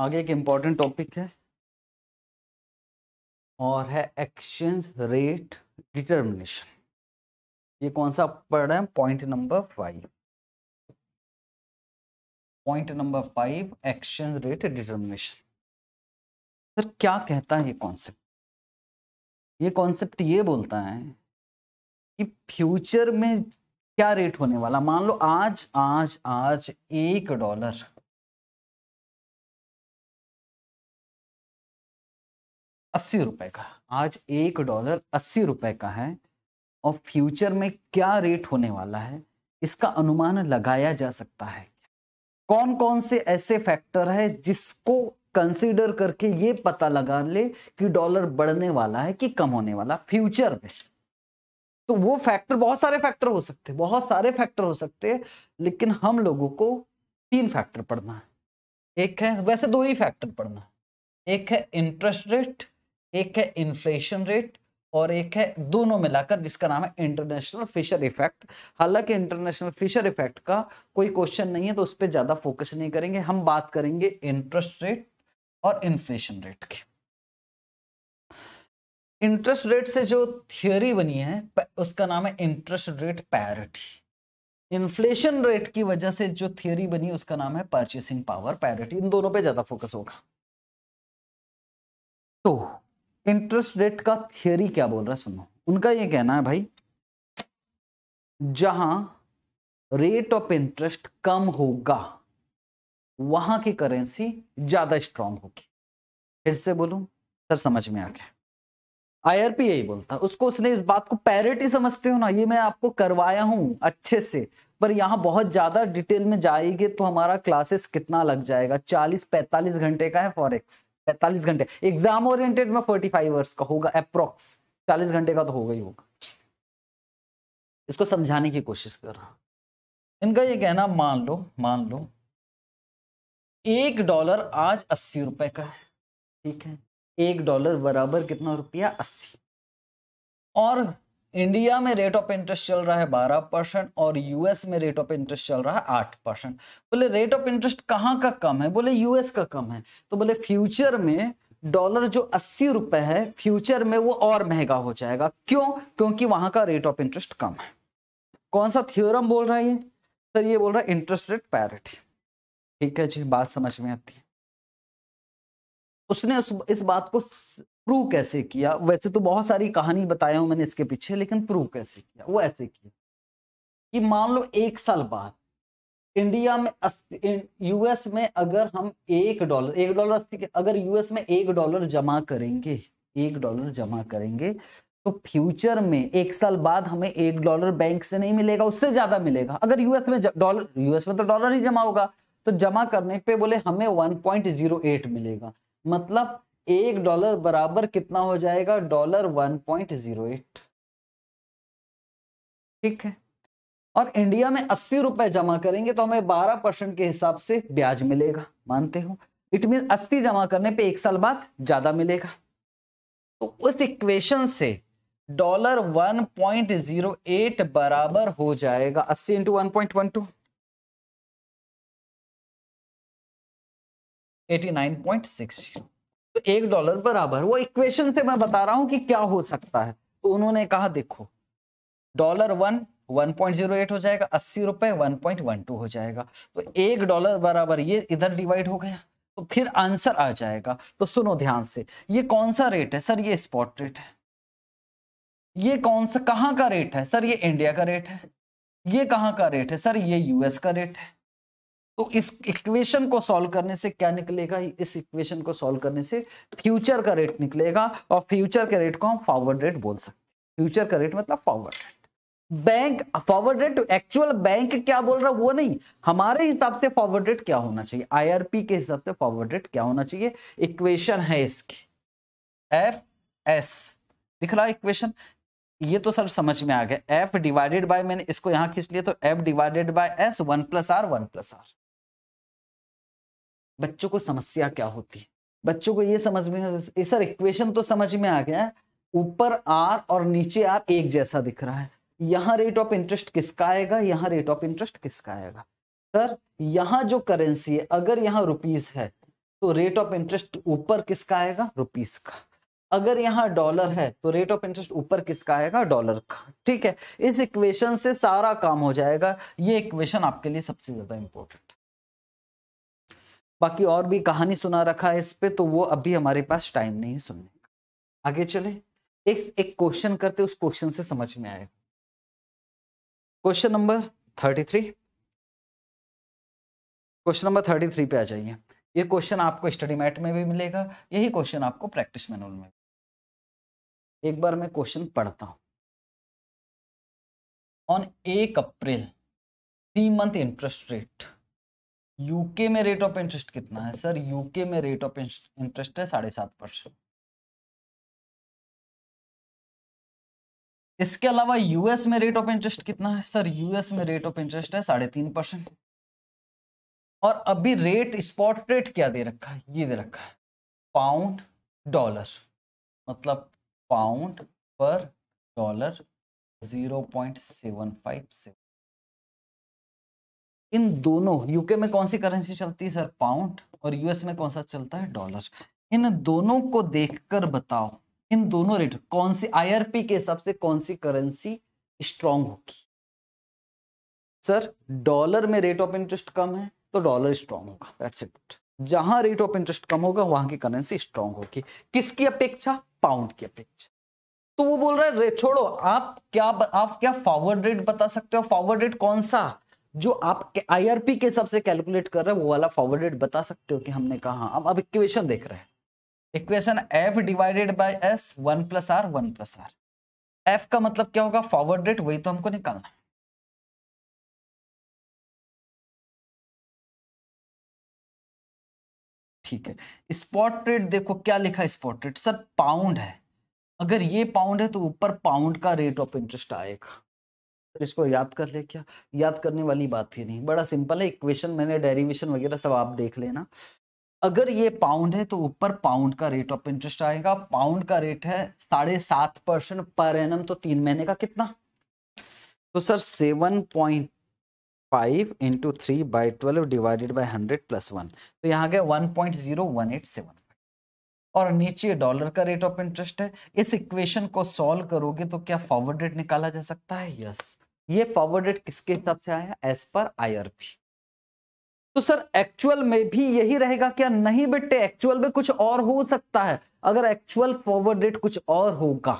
आगे एक इम्पॉर्टेंट टॉपिक है और है एक्सचेंज रेट डिटर्मिनेशन ये कौन सा पढ़ रहे हैं point number five point number five exchange rate determination sir क्या कहता है ये कॉन्सेप्ट ये कॉन्सेप्ट ये बोलता है कि फ्यूचर में क्या रेट होने वाला मान लो आज आज आज एक डॉलर अस्सी रुपए का आज एक डॉलर अस्सी रुपए का है और फ्यूचर में क्या रेट होने वाला है इसका अनुमान लगाया जा सकता है कौन कौन से ऐसे फैक्टर है जिसको कंसीडर करके ये पता लगा ले कि डॉलर बढ़ने वाला है कि कम होने वाला फ्यूचर में तो वो फैक्टर बहुत सारे फैक्टर हो सकते हैं बहुत सारे फैक्टर हो सकते हैं लेकिन हम लोगों को तीन फैक्टर पढ़ना है एक है वैसे दो ही फैक्टर पढ़ना है एक है इंटरेस्ट रेट एक है इन्फ्लेशन रेट और एक है दोनों मिलाकर जिसका नाम है इंटरनेशनल फिशर इफेक्ट हालांकि इंटरनेशनल फिशर इफेक्ट का कोई क्वेश्चन नहीं है तो उस पर ज़्यादा फोकस नहीं करेंगे हम बात करेंगे इंटरेस्ट रेट और इन्फ्लेशन रेट की इंटरेस्ट रेट से जो थियोरी बनी है उसका नाम है interest rate parity inflation rate की वजह से जो थियोरी बनी उसका नाम है परचेसिंग पावर पैरिटी इन दोनों पे ज़्यादा फोकस होगा तो इंटरेस्ट रेट का थियोरी क्या बोल रहा है सुनो उनका ये कहना है भाई जहां रेट ऑफ इंटरेस्ट कम होगा वहां की करेंसी ज्यादा स्ट्रांग होगी फिर से बोलू सर समझ में आ गया आईआरपी यही बोलता उसको उसने इस बात को पैरिटी समझते हो ना ये मैं आपको करवाया हूं अच्छे से पर यहां बहुत ज्यादा डिटेल में जाएंगे तो हमारा क्लासेस कितना लग जाएगा चालीस पैंतालीस घंटे का है फॉरेक्स पैंतालीस घंटे एग्जाम ओरिएंटेड में फोर्टी फाइव आवर्स का होगा अप्रोक्स चालीस घंटे का तो होगा ही होगा इसको समझाने की कोशिश कर रहा इनका ये कहना मान लो मान लो एक डॉलर आज अस्सी रुपए का है ठीक है एक डॉलर बराबर कितना रुपया अस्सी और इंडिया में रेट ऑफ इंटरेस्ट चल रहा है बारह परसेंट और यूएस में रेट ऑफ इंटरेस्ट चल रहा है आठ परसेंट बोले रेट ऑफ इंटरेस्ट कहाँ का कम है बोले यूएस का कम है तो बोले फ्यूचर में डॉलर जो अस्सी रुपए है फ्यूचर में वो और महंगा हो जाएगा क्यों क्योंकि वहां का रेट ऑफ इंटरेस्ट कम है कौन सा थियोरम बोल रहा है ये सर ये बोल रहा है इंटरेस्ट रेट पैरिटी ठीक है जी बात समझ में आती है उसने उस, इस बात को प्रूव कैसे किया वैसे तो बहुत सारी कहानी बताया हूं मैंने इसके पीछे लेकिन प्रूव कैसे किया वो ऐसे किया कि मान लो एक साल बाद इंडिया में यूएस में अगर हम एक डॉलर एक डॉलर अस्सी अगर यूएस में एक डॉलर जमा करेंगे एक डॉलर जमा करेंगे तो फ्यूचर में एक साल बाद हमें एक डॉलर बैंक से नहीं मिलेगा उससे ज्यादा मिलेगा अगर यूएस में डॉलर यूएस में तो डॉलर ही जमा होगा तो जमा करने पे बोले हमें 1.08 मिलेगा मतलब एक डॉलर बराबर कितना हो जाएगा dollar one point zero eight ठीक है और इंडिया में अस्सी रुपए जमा करेंगे तो हमें बारह परसेंट के हिसाब से ब्याज मिलेगा मानते हो इट मीन अस्सी जमा करने पे एक साल बाद ज्यादा मिलेगा तो उस इक्वेशन से dollar one point zero eight बराबर हो जाएगा अस्सी into one point one two eighty nine point six तो एक डॉलर बराबर वो इक्वेशन से मैं बता रहा हूं कि क्या हो सकता है तो उन्होंने कहा देखो डॉलर वन 1.08 हो जाएगा अस्सी रुपए वन पॉइंट वन टू हो जाएगा तो एक डॉलर बराबर ये इधर डिवाइड हो गया तो फिर आंसर आ जाएगा तो सुनो ध्यान से ये कौन सा रेट है सर ये स्पॉट रेट है ये कौन सा कहाँ का रेट है सर ये इंडिया का रेट है ये कहाँ का रेट है सर ये यूएस का रेट है तो इस इक्वेशन को सॉल्व करने से क्या निकलेगा इस इक्वेशन को सॉल्व करने से फ्यूचर का रेट निकलेगा और फ्यूचर के रेट को हम फॉरवर्ड रेट बोल सकते हैं फ्यूचर का रेट मतलब forward rate bank forward rate actual bank क्या बोल रहा है वो नहीं हमारे हिसाब से फॉरवर्ड रेट क्या होना चाहिए आईआरपी के हिसाब से फॉरवर्ड रेट क्या होना चाहिए इक्वेशन है इसकी एफ एस दिख रहा इक्वेशन ये तो सर समझ में आ गया एफ डिवाइडेड बाय मैंने इसको यहां खींच लिया तो F divided by S one plus R one plus R बच्चों को समस्या क्या होती है बच्चों को ये समझ में सर इक्वेशन तो समझ में आ गया ऊपर आर और नीचे आर एक जैसा दिख रहा है यहाँ रेट ऑफ इंटरेस्ट किसका आएगा यहाँ रेट ऑफ इंटरेस्ट किसका आएगा सर यहाँ जो करेंसी है अगर यहाँ रुपीज है तो रेट ऑफ इंटरेस्ट ऊपर किसका आएगा रुपीज का अगर यहाँ डॉलर है तो रेट ऑफ इंटरेस्ट ऊपर किसका आएगा डॉलर का ठीक है इस इक्वेशन से सारा काम हो जाएगा ये इक्वेशन आपके लिए सबसे ज्यादा इंपॉर्टेंट बाकी और भी कहानी सुना रखा है इस पे तो वो अभी हमारे पास टाइम नहीं सुनने का आगे चले एक एक क्वेश्चन करते उस क्वेश्चन से समझ में आएगा question number thirty three question number thirty three पे आ जाइए ये क्वेश्चन आपको स्टडी मैट में भी मिलेगा यही क्वेश्चन आपको प्रैक्टिस मैनुअल में एक बार मैं क्वेश्चन पढ़ता हूं ऑन एक April three month interest rate UK में रेट ऑफ इंटरेस्ट कितना है सर यूके में रेट ऑफ इंटरेस्ट है साढ़े सात परसेंट इसके अलावा यूएस में रेट ऑफ इंटरेस्ट कितना है सर यूएस में रेट ऑफ इंटरेस्ट है साढ़े तीन परसेंट और अभी रेट स्पॉट रेट क्या दे रखा है ये दे रखा है पाउंड डॉलर मतलब पाउंड पर dollar zero point seven five seven इन दोनों यूके में कौन सी करेंसी चलती है सर पाउंड और यूएस में कौन सा चलता है डॉलर इन दोनों को देखकर बताओ इन दोनों रेट कौन सी आईआरपी के हिसाब से कौन सी करेंसी स्ट्रांग होगी सर डॉलर में रेट ऑफ इंटरेस्ट कम है तो डॉलर स्ट्रांग होगा दैट्स इट जहां रेट ऑफ इंटरेस्ट कम होगा वहां की करेंसी स्ट्रांग होगी किसकी अपेक्षा पाउंड की अपेक्षा तो वो बोल रहा है छोड़ो आप क्या आप क्या फॉरवर्ड रेट बता सकते हो फॉरवर्ड रेट कौन सा जो आप आईआरपी के हिसाब से कैलकुलेट कर रहे हो वो वाला फॉरवर्डेड बता सकते हो कि हमने कहा अब अब इक्वेशन देख रहे हैं equation F divided by S one plus R one plus R F का मतलब क्या होगा फॉरवर्ड रेट वही तो हमको निकालना है ठीक है स्पॉट रेट देखो क्या लिखा स्पॉट रेट सर पाउंड है अगर ये पाउंड है तो ऊपर पाउंड का रेट ऑफ इंटरेस्ट आएगा इसको याद कर ले क्या याद करने वाली बात ही नहीं बड़ा सिंपल है इक्वेशन मैंने डेरिवेशन वगैरह सब आप देख लेना अगर ये पाउंड है तो ऊपर पाउंड का रेट ऑफ इंटरेस्ट आएगा पाउंड का रेट है साढ़े सात परसेंट पर एनम तो तीन महीने का कितना तो sir seven point five into three by twelve divided by hundred plus one तो यहाँ गया one point zero one eight seven और नीचे डॉलर का रेट ऑफ इंटरेस्ट है इस इक्वेशन को सॉल्व करोगे तो क्या फॉरवर्ड रेट निकाला जा सकता है यस yes. ये फॉरवर्डेड किसके हिसाब से आया एज पर आई तो सर एक्चुअल में भी यही रहेगा क्या नहीं बेटे एक्चुअल में कुछ और हो सकता है अगर एक्चुअल फॉरवर्ड रेट कुछ और होगा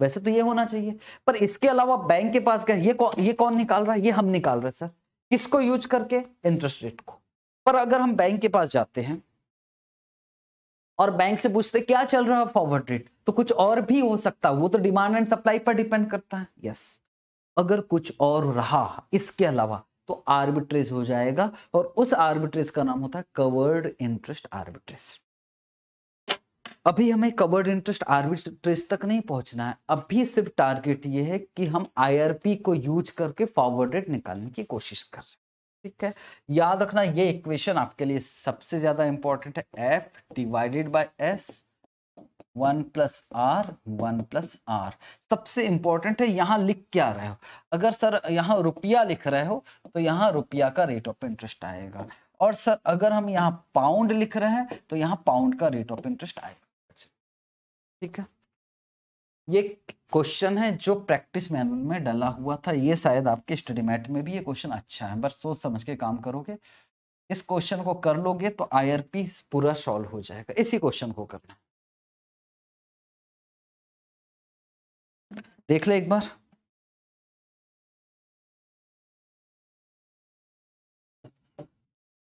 वैसे तो ये होना चाहिए पर इसके अलावा बैंक के पास क्या ये कौन ये कौन निकाल रहा है ये हम निकाल रहे सर किसको यूज करके इंटरेस्ट रेट को पर अगर हम बैंक के पास जाते हैं और बैंक से पूछते क्या चल रहा है फॉरवर्ड रेट तो कुछ और भी हो सकता है वो तो डिमांड एंड सप्लाई पर डिपेंड करता है यस अगर कुछ और रहा इसके अलावा तो आर्बिट्रेज हो जाएगा और उस आर्बिट्रेज का नाम होता है कवर्ड इंटरेस्ट आर्बिट्रेज अभी हमें कवर्ड इंटरेस्ट आर्बिट्रेज तक नहीं पहुंचना है अभी सिर्फ टारगेट ये है कि हम आईआरपी को यूज करके फॉरवर्ड रेट निकालने की कोशिश कर रहे ठीक है याद रखना ये इक्वेशन आपके लिए सबसे ज्यादा इंपॉर्टेंट है F divided by S one plus R one plus R सबसे इंपॉर्टेंट है यहाँ लिख क्या रहे हो अगर सर यहाँ रुपया लिख रहे हो तो यहाँ रुपया का रेट ऑफ इंटरेस्ट आएगा और सर अगर हम यहाँ पाउंड लिख रहे हैं तो यहाँ पाउंड का रेट ऑफ इंटरेस्ट आएगा ठीक है ये क्वेश्चन है जो प्रैक्टिस मैनुअल में डला हुआ था ये शायद आपके स्टडी मैट में भी ये क्वेश्चन अच्छा है बस सोच समझ के काम करोगे इस क्वेश्चन को कर लोगे तो आई पूरा सॉल्व हो जाएगा इसी क्वेश्चन को करना है देख ले एक बार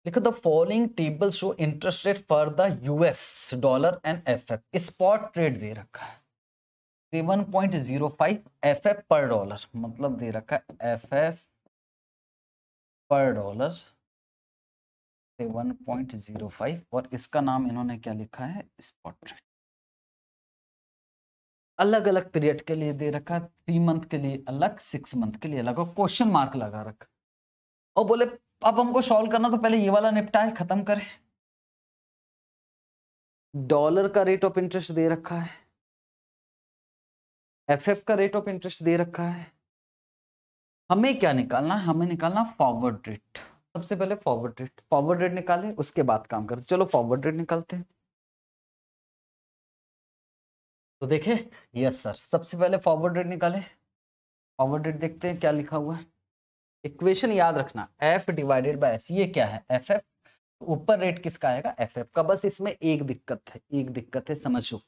लिखो the following table show interest rate for the US dollar and F F spot rate दे रखा है seven point zero five F F पर डॉलर मतलब दे रखा है एफ एफ पर dollar seven point zero five और इसका नाम इन्होंने क्या लिखा है स्पॉट रेट अलग अलग पीरियड के लिए दे रखा थ्री मंथ के लिए अलग सिक्स मंथ के लिए अलग और क्वेश्चन मार्क लगा रखा और बोले अब हमको सॉल्व करना तो पहले ये वाला निपटाए खत्म करें डॉलर का रेट ऑफ इंटरेस्ट दे रखा है एफ का रेट ऑफ इंटरेस्ट दे रखा है हमें क्या निकालना है हमें निकालना फॉरवर्ड रेट सबसे पहले फॉरवर्ड रेट फॉरवर्ड रेट निकाले उसके बाद काम करते चलो फॉरवर्ड रेट निकालते हैं तो देखे यस सर सबसे पहले फॉरवर्ड रेट निकाले फॉरवर्ड रेट देखते हैं क्या लिखा हुआ है इक्वेशन याद रखना एफ डिवाइडेड बाय एस ये क्या है एफ एफ ऊपर रेट किसका आएगा एफ एफ का बस इसमें एक दिक्कत है एक दिक्कत है समझो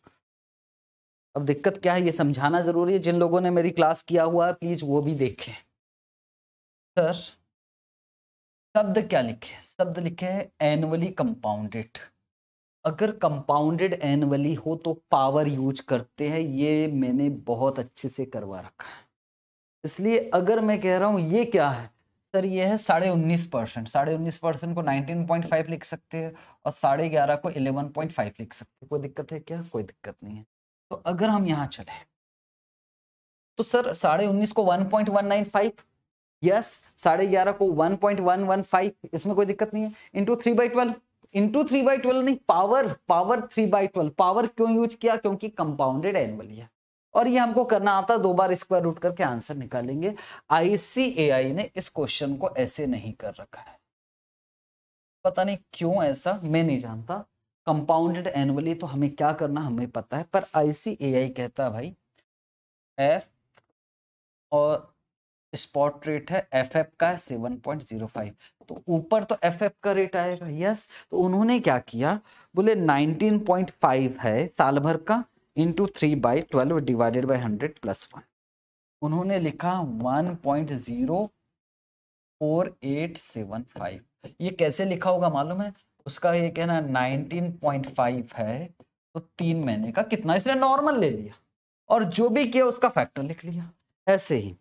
अब दिक्कत क्या है ये समझाना जरूरी है जिन लोगों ने मेरी क्लास किया हुआ है प्लीज वो भी देखे सर शब्द क्या लिखे शब्द लिखे है एनुअली कंपाउंडेड अगर कंपाउंडेड एनुअली हो तो पावर यूज करते हैं ये मैंने बहुत अच्छे से करवा रखा है इसलिए अगर मैं कह रहा हूँ ये क्या है सर ये है साढ़े उन्नीस परसेंट साढ़े उन्नीस परसेंट को नाइनटीन पॉइंट फाइव लिख सकते हैं और साढ़े ग्यारह को इलेवन पॉइंट फाइव लिख सकते हैं कोई दिक्कत है क्या कोई दिक्कत नहीं है तो अगर हम यहाँ चले तो सर साढ़े उन्नीस को one point one nine five yes साढ़े ग्यारह को one point one one five इसमें कोई दिक्कत नहीं है into three by twelve into three by twelve नहीं power power three by twelve power क्यों यूज किया क्योंकि कंपाउंडेड एनुअल है और ये हमको करना आता दो बार स्क्वायर रूट करके आंसर निकालेंगे आईसीएआई ने इस क्वेश्चन को ऐसे नहीं कर रखा है पता नहीं क्यों ऐसा मैं नहीं जानता कंपाउंडेड एनुअली तो हमें क्या करना हमें पता है पर आईसीएआई कहता है भाई एफ और स्पॉट रेट है एफ एफ का सेवन पॉइंट जीरो फाइव तो ऊपर तो एफ एफ का रेट आएगा यस तो उन्होंने क्या किया बोले नाइनटीन पॉइंट फाइव है साल भर का into three by twelve divided by hundred plus one उन्होंने लिखा one point zero four eight seven five ये कैसे लिखा होगा मालूम है उसका ये कहना नाइनटीन पॉइंट फाइव है तो तीन महीने का कितना इसने नॉर्मल ले लिया और जो भी किया उसका फैक्टर लिख लिया ऐसे ही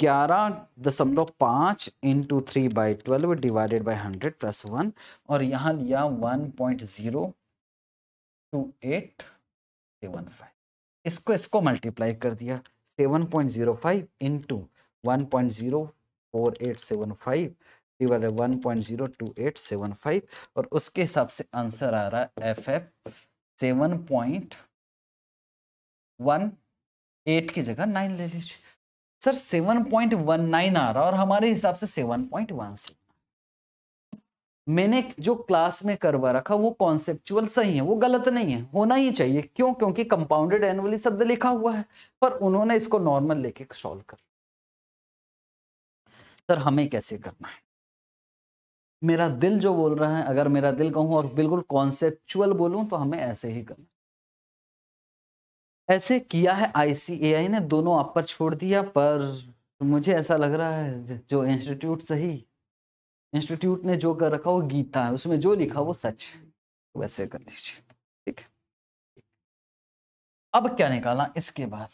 ग्यारह दशमलव पाँच into three by twelve divided by hundred plus one और यहाँ लिया one point zero two eight seven five इसको इसको मल्टीप्लाई कर दिया seven point zero five into one point zero four eight seven five divided one point zero two eight seven five और उसके हिसाब से आंसर आ रहा है F F seven point one eight की जगह नाइन ले लीजिए सर 7.19 आ रहा और हमारे हिसाब से 7.16 मैंने जो क्लास में करवा रखा वो कॉन्सेप्चुअल सही है वो गलत नहीं है होना ही चाहिए क्यों क्योंकि कंपाउंडेड एनुअली शब्द लिखा हुआ है पर उन्होंने इसको नॉर्मल लेके सॉल्व कर सर हमें कैसे करना है मेरा दिल जो बोल रहा है अगर मेरा दिल कहूं और बिल्कुल कॉन्सेप्चुअल बोलूं तो हमें ऐसे ही करना ऐसे किया है आईसीएआई ने दोनों आप पर छोड़ दिया पर मुझे ऐसा लग रहा है जो इंस्टीट्यूट सही इंस्टीट्यूट ने जो कर रखा वो गीता है उसमें जो लिखा वो सच तो वैसे कर लीजिए ठीक है अब क्या निकाला इसके बाद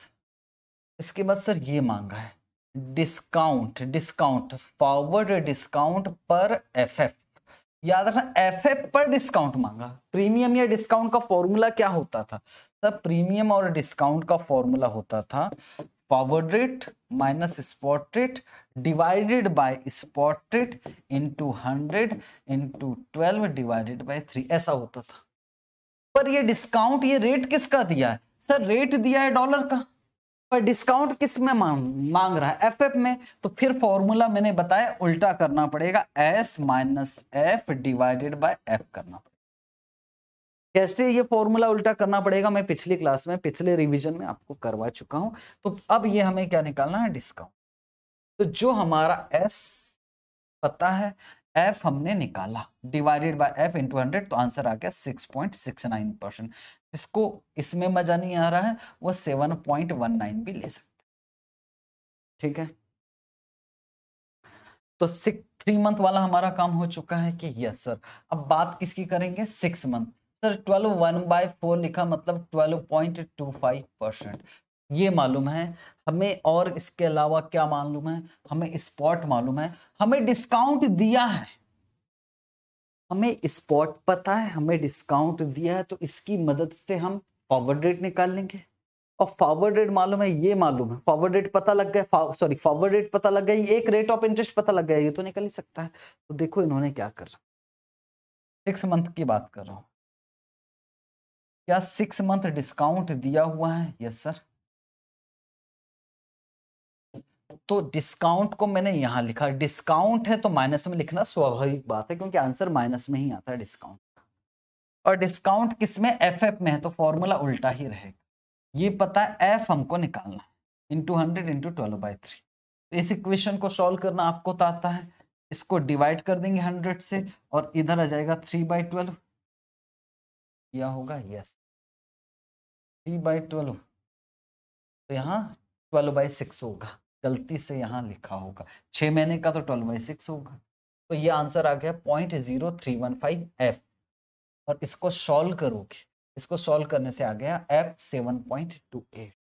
इसके बाद सर ये मांगा है डिस्काउंट डिस्काउंट फॉरवर्ड डिस्काउंट पर एफएफ याद रखना एफएफ पर डिस्काउंट मांगा प्रीमियम या डिस्काउंट का फॉर्मूला क्या होता था प्रीमियम और डिस्काउंट का फॉर्मूला होता था forward rate minus spot rate divided by spot rate into hundred into twelve divided by three ऐसा होता था पर ये डिस्काउंट ये रेट किसका दिया है सर रेट दिया है डॉलर का पर डिस्काउंट किस में मांग मांग रहा है एफ में तो फिर फॉर्मूला मैंने बताया उल्टा करना पड़ेगा S minus F divided by F करना पड़ेगा कैसे ये फॉर्मूला उल्टा करना पड़ेगा मैं पिछली क्लास में पिछले रिवीजन में आपको करवा चुका हूं तो अब ये हमें क्या निकालना है डिस्काउंट तो जो हमारा एस पता है एफ हमने निकाला divided by F into hundred तो आंसर आ गया six point six nine percent जिसको इसमें मजा नहीं आ रहा है वो सेवन पॉइंट वन नाइन भी ले सकते ठीक है तो सिक्स थ्री मंथ वाला हमारा काम हो चुका है कि यस सर अब बात किसकी करेंगे six month sir twelve one by four लिखा मतलब twelve point two five percent ये मालूम है हमें और इसके अलावा क्या मालूम है हमें स्पॉट मालूम है हमें डिस्काउंट दिया है हमें स्पॉट पता है हमें डिस्काउंट दिया है तो इसकी मदद से हम फॉरवर्ड रेट निकाल लेंगे और फॉरवर्ड रेट मालूम है ये मालूम है फॉरवर्ड रेट पता लग गया सॉरी फॉरवर्ड रेट पता लग गया एक रेट ऑफ इंटरेस्ट पता लग गया ये तो निकल ही सकता है तो देखो इन्होंने क्या कर रहा सिक्स मंथ की बात कर रहा हूँ क्या सिक्स मंथ डिस्काउंट दिया हुआ है यस सर तो डिस्काउंट को मैंने यहां लिखा डिस्काउंट है तो माइनस में लिखना स्वाभाविक बात है क्योंकि आंसर माइनस में ही आता है डिस्काउंट और डिस्काउंट किसमें एफ एफ में है तो फॉर्मूला उल्टा ही रहेगा ये पता है एफ हमको निकालना है into hundred into twelve by three तो इस इक्वेशन को सॉल्व करना आपको तो आता है इसको डिवाइड कर देंगे हंड्रेड से और इधर आ जाएगा थ्री बाई ट्वेल्व किया होगा यस थ्री बाई ट्वेल्व तो यहाँ ट्वेल्व बाई सिक्स होगा गलती से यहाँ लिखा होगा छः महीने का तो ट्वेल्व बाई सिक्स होगा तो ये आंसर आ गया point zero three one five F और इसको सॉल्व करोगे इसको सॉल्व करने से आ गया F seven point two eight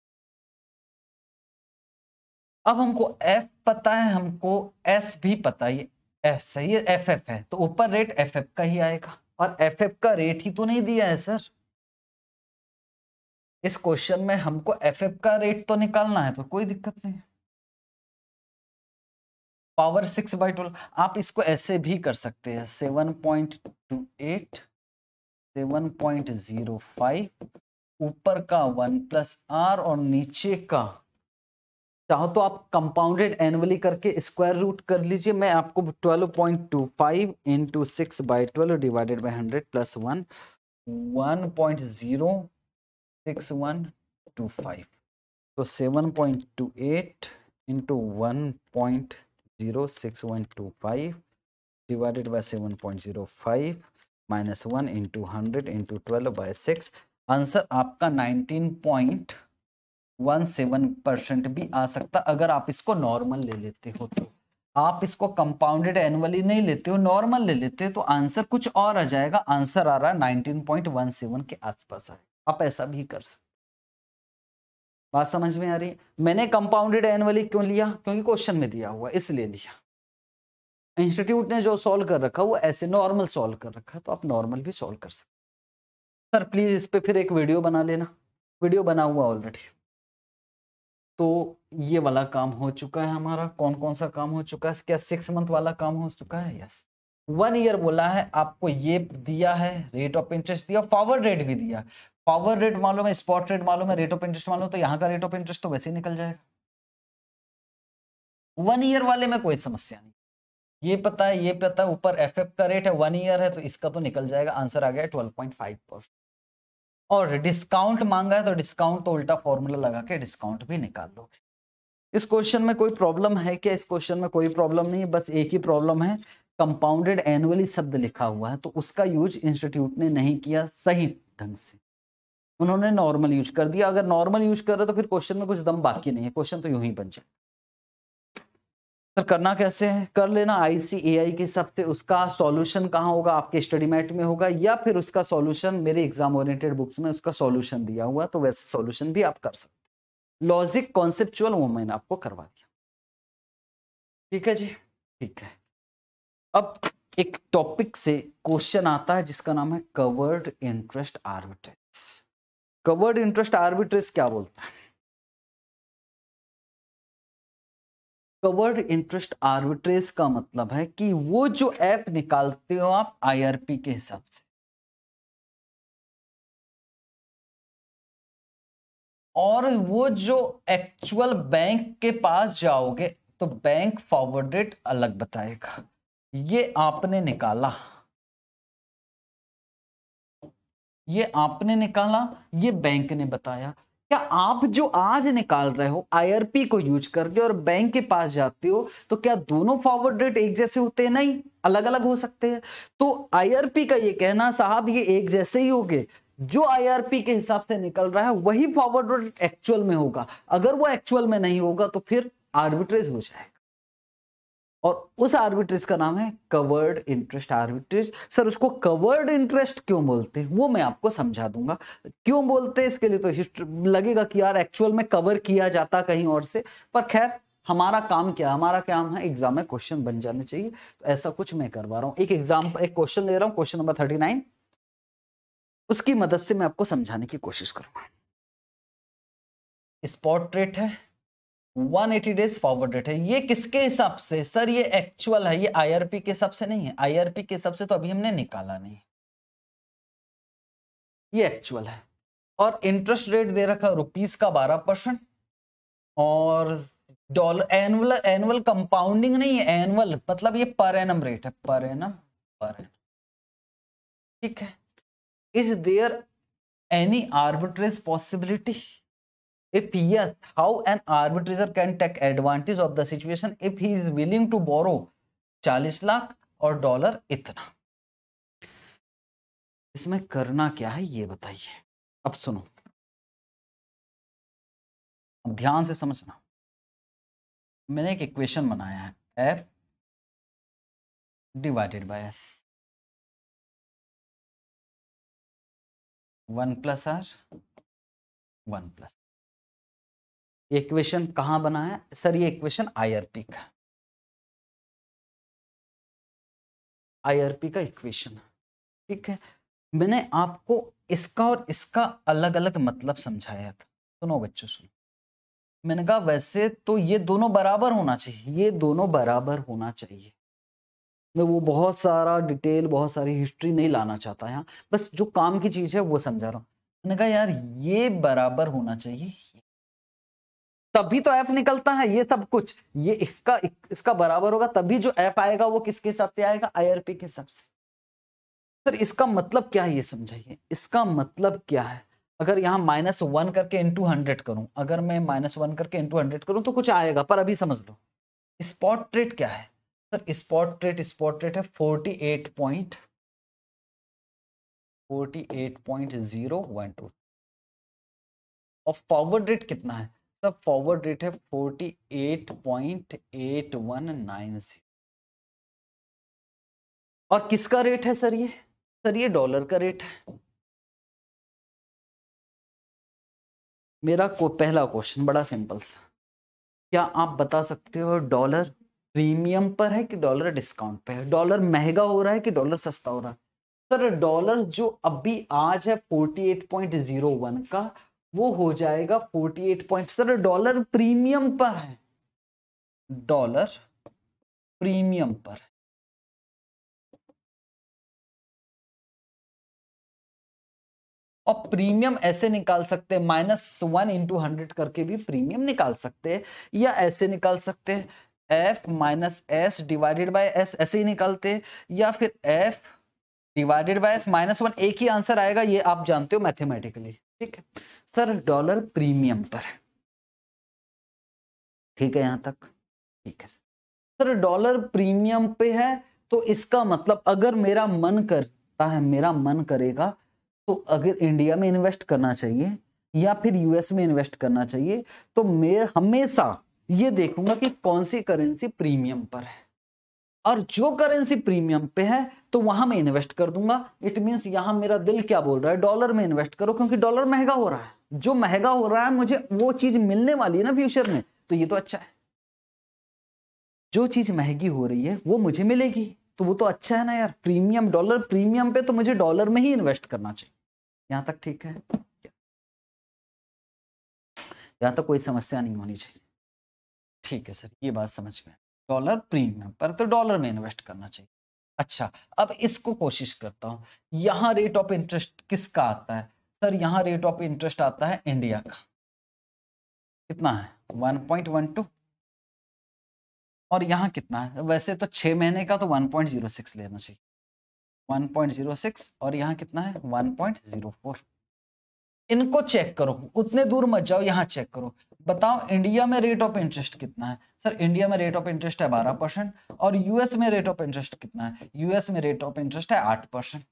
अब हमको एफ पता है हमको एस भी पता है ये एफ सही है एफ एफ है तो ऊपर रेट एफ एफ का ही आएगा और एफ का रेट ही तो नहीं दिया है सर इस क्वेश्चन में हमको एफ का रेट तो निकालना है तो कोई दिक्कत नहीं पावर सिक्स बाई ट्वेल्व आप इसको ऐसे भी कर सकते हैं seven point two eight seven point zero five ऊपर का वन प्लस आर और नीचे का चाहो तो आप कंपाउंडेड एनुअली करके स्क्वायर रूट कर लीजिए मैं आपको 12.25 point two five into six by twelve divided by hundred plus one one point zero six one two five तो seven point two eight into one point zero six one two five divided by seven point zero five minus one into hundred into twelve by six answer आपका nineteen point one seven percent भी आ सकता अगर आप इसको normal ले लेते हो तो आप इसको कंपाउंडेड एनुअली नहीं लेते हो नॉर्मल ले लेते हो तो आंसर कुछ और आ जाएगा आंसर आ रहा है नाइनटीन पॉइंट वन सेवन के आसपास आए आप ऐसा भी कर सकते बात समझ में आ रही है मैंने कंपाउंडेड एनुअली क्यों लिया क्योंकि क्वेश्चन में दिया हुआ इसलिए लिया इंस्टीट्यूट ने जो सॉल्व कर रखा वो ऐसे नॉर्मल सॉल्व कर रखा तो आप नॉर्मल भी सोल्व कर सकते सर प्लीज इस पर फिर एक वीडियो बना लेना वीडियो बना हुआ ऑलरेडी तो ये वाला काम हो चुका है हमारा कौन कौन सा काम हो चुका है क्या सिक्स मंथ वाला काम हो चुका है यस वन ईयर बोला है आपको ये दिया है रेट ऑफ इंटरेस्ट दिया पावर रेट भी दिया पावर रेट मालूम है स्पॉट रेट मालूम है रेट ऑफ इंटरेस्ट मालूम तो यहाँ का रेट ऑफ इंटरेस्ट तो वैसे ही निकल जाएगा वन ईयर वाले में कोई समस्या नहीं ये पता है ये पता है ऊपर एफ का रेट है वन ईयर है तो इसका तो निकल जाएगा आंसर आ गया ट्वेल्व पॉइंट फाइव परसेंट और डिस्काउंट मांगा है तो डिस्काउंट तो उल्टा फॉर्मूला लगा के डिस्काउंट भी निकाल लोगे इस क्वेश्चन में कोई प्रॉब्लम है क्या इस क्वेश्चन में कोई प्रॉब्लम नहीं है बस एक ही प्रॉब्लम है कंपाउंडेड एनुअली शब्द लिखा हुआ है तो उसका यूज इंस्टीट्यूट ने नहीं किया सही ढंग से उन्होंने नॉर्मल यूज कर दिया अगर नॉर्मल यूज कर रहे तो फिर क्वेश्चन में कुछ दम बाकी नहीं है क्वेश्चन तो यूं ही बन जाए सर करना कैसे है कर लेना आईसीएआई के हिसाब से उसका सॉल्यूशन कहाँ होगा आपके स्टडी मैट में होगा या फिर उसका सॉल्यूशन मेरे एग्जाम ओरिएंटेड बुक्स में उसका सॉल्यूशन दिया हुआ तो वैसे सॉल्यूशन भी आप कर सकते लॉजिक कॉन्सेप्चुअल वो मैंने आपको करवा दिया ठीक है जी ठीक है अब एक टॉपिक से क्वेश्चन आता है जिसका नाम है covered interest arbitrage covered interest arbitrage क्या बोलता है कवर्ड इंटरेस्ट आर्बिट्रेज का मतलब है कि वो जो ऐप निकालते हो आप आईआरपी के हिसाब से और वो जो एक्चुअल बैंक के पास जाओगे तो बैंक फॉरवर्डेड अलग बताएगा ये आपने निकाला ये आपने निकाला ये बैंक ने बताया क्या आप जो आज निकाल रहे हो आईआरपी को यूज करके और बैंक के पास जाते हो तो क्या दोनों फॉरवर्ड रेट एक जैसे होते हैं नहीं अलग अलग हो सकते हैं तो आईआरपी का ये कहना साहब ये एक जैसे ही होंगे जो आईआरपी के हिसाब से निकल रहा है वही फॉरवर्ड रेट एक्चुअल में होगा अगर वो एक्चुअल में नहीं होगा तो फिर आर्बिट्रेज हो जाएगा और उस आर्बिट्रेज का नाम है कवर्ड इंटरेस्ट आर्बिट्रेज सर उसको कवर्ड इंटरेस्ट क्यों बोलते हैं वो मैं आपको समझा दूंगा क्यों बोलते हैं इसके लिए तो हिस्ट्री लगेगा कि यार एक्चुअल में कवर किया जाता कहीं और से पर खैर हमारा काम क्या हमारा काम है एग्जाम में क्वेश्चन बन जाने चाहिए तो ऐसा कुछ मैं करवा रहा हूं एक एग्जाम एक क्वेश्चन ले रहा हूं क्वेश्चन नंबर थर्टी नाइन उसकी मदद से मैं आपको समझाने की कोशिश करूंगा स्पॉट रेट है 180 डेज फॉरवर्ड रेट है ये किसके हिसाब से सर ये एक्चुअल है ये आईआरपी के हिसाब से नहीं है आईआरपी के हिसाब से तो अभी हमने निकाला नहीं ये एक्चुअल है और इंटरेस्ट रेट दे रखा रुपीस का बारह परसेंट और डॉलर एनुअल एनुअल कंपाउंडिंग नहीं है एनुअल मतलब ये पर एनम रेट है पर एनम पर एनम ठीक है is there any arbitrage possibility if yes how an arbitrator can take advantage of the situation if he is willing to borrow 40 lakh और डॉलर इतना इसमें करना क्या है ये बताइए अब सुनो अब ध्यान से समझना मैंने एक इक्वेशन बनाया है F divided by S one plus R one plus ये इक्वेशन कहां बना है सर ये इक्वेशन आईआरपी का आईआरपी का इक्वेशन ठीक है मैंने आपको इसका और इसका अलग अलग मतलब समझाया था सुनो बच्चों सुनो मैंने कहा वैसे तो ये दोनों बराबर होना चाहिए ये दोनों बराबर होना चाहिए मैं वो बहुत सारा डिटेल बहुत सारी हिस्ट्री नहीं लाना चाहता यहाँ बस जो काम की चीज़ है वो समझा रहा हूँ मैंने कहा यार ये बराबर होना चाहिए तभी तो एफ निकलता है ये सब कुछ ये इसका इसका बराबर होगा तभी जो एफ आएगा वो किसके हिसाब से आएगा आईआरपी के हिसाब से सर इसका मतलब क्या है ये समझाइए इसका मतलब क्या है अगर यहाँ माइनस वन करके इंटू हंड्रेड करूं अगर मैं माइनस वन करके इंटू हंड्रेड करूं तो कुछ आएगा पर अभी समझ लो स्पॉट रेट क्या है sir spot rate spot rate है forty eight point forty eight point zero one two और फॉरवर्ड रेट कितना है इसका फॉरवर्ड रेट है forty eight point eight one nine six और किसका रेट है सर ये सर ये डॉलर का रेट है मेरा को पहला क्वेश्चन बड़ा सिंपल सा क्या आप बता सकते हो डॉलर प्रीमियम पर है कि डॉलर डिस्काउंट पर है डॉलर महंगा हो रहा है कि डॉलर सस्ता हो रहा है सर डॉलर जो अभी आज है forty eight point zero one का वो हो जाएगा पॉइंट सर डॉलर प्रीमियम पर है डॉलर प्रीमियम पर और प्रीमियम ऐसे निकाल सकते हैं माइनस वन इंटू हंड्रेड करके भी प्रीमियम निकाल सकते हैं या ऐसे निकाल सकते हैं F minus S divided by S ऐसे ही निकालते हैं या फिर F divided by S minus one एक ही आंसर आएगा ये आप जानते हो मैथमेटिकली ठीक है सर डॉलर प्रीमियम पर है ठीक है यहां तक ठीक है सर डॉलर प्रीमियम पे है तो इसका मतलब अगर मेरा मन करता है मेरा मन करेगा तो अगर इंडिया में इन्वेस्ट करना चाहिए या फिर यूएस में इन्वेस्ट करना चाहिए तो मैं हमेशा ये देखूंगा कि कौन सी करेंसी प्रीमियम पर है और जो करेंसी प्रीमियम पे है तो वहां मैं इन्वेस्ट कर दूंगा इट मीन यहां मेरा दिल क्या बोल रहा है डॉलर में इन्वेस्ट करो क्योंकि डॉलर महंगा हो रहा है जो महंगा हो रहा है मुझे वो चीज मिलने वाली है ना फ्यूचर में तो ये तो अच्छा है जो चीज महंगी हो रही है वो मुझे मिलेगी तो वो तो अच्छा है ना यार प्रीमियम डॉलर प्रीमियम पे तो मुझे डॉलर में ही इन्वेस्ट करना चाहिए यहां तक ठीक है यहां तक कोई समस्या नहीं होनी चाहिए ठीक है सर ये बात समझ में डॉलर प्रीमियम पर तो डॉलर में इन्वेस्ट करना चाहिए अच्छा अब इसको कोशिश करता हूँ यहाँ रेट ऑफ इंटरेस्ट किसका आता है सर यहाँ रेट ऑफ इंटरेस्ट आता है इंडिया का कितना है वन पॉइंट वन टू और यहाँ कितना है वैसे तो छः महीने का तो वन पॉइंट जीरो सिक्स लेना चाहिए वन पॉइंट जीरो सिक्स और यहाँ कितना है वन पॉइंट जीरो फोर इनको चेक करो उतने दूर मत जाओ यहाँ चेक करो बताओ इंडिया में रेट ऑफ इंटरेस्ट कितना है सर इंडिया में रेट ऑफ इंटरेस्ट है बारह परसेंट और यूएस में रेट ऑफ इंटरेस्ट कितना है यूएस में रेट ऑफ इंटरेस्ट है आठ परसेंट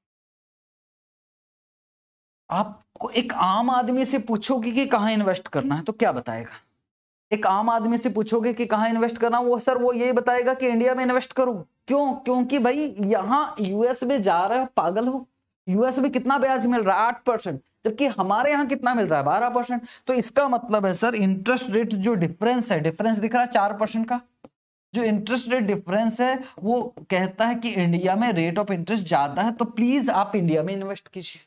आपको एक आम आदमी से पूछोगे कि कहाँ इन्वेस्ट करना है तो क्या बताएगा एक आम आदमी से पूछोगे कि कहाँ इन्वेस्ट करना वो सर वो यही बताएगा कि इंडिया में इन्वेस्ट करो क्यों क्योंकि भाई यहाँ यूएस में जा रहे हो पागल हो यूएस में कितना ब्याज मिल रहा है आठ परसेंट जबकि हमारे यहाँ कितना मिल रहा है बारह परसेंट तो इसका मतलब है सर इंटरेस्ट रेट जो डिफरेंस है डिफरेंस दिख रहा है चार परसेंट का जो इंटरेस्ट रेट डिफरेंस है वो कहता है कि इंडिया में रेट ऑफ इंटरेस्ट ज्यादा है तो प्लीज आप इंडिया में इन्वेस्ट कीजिए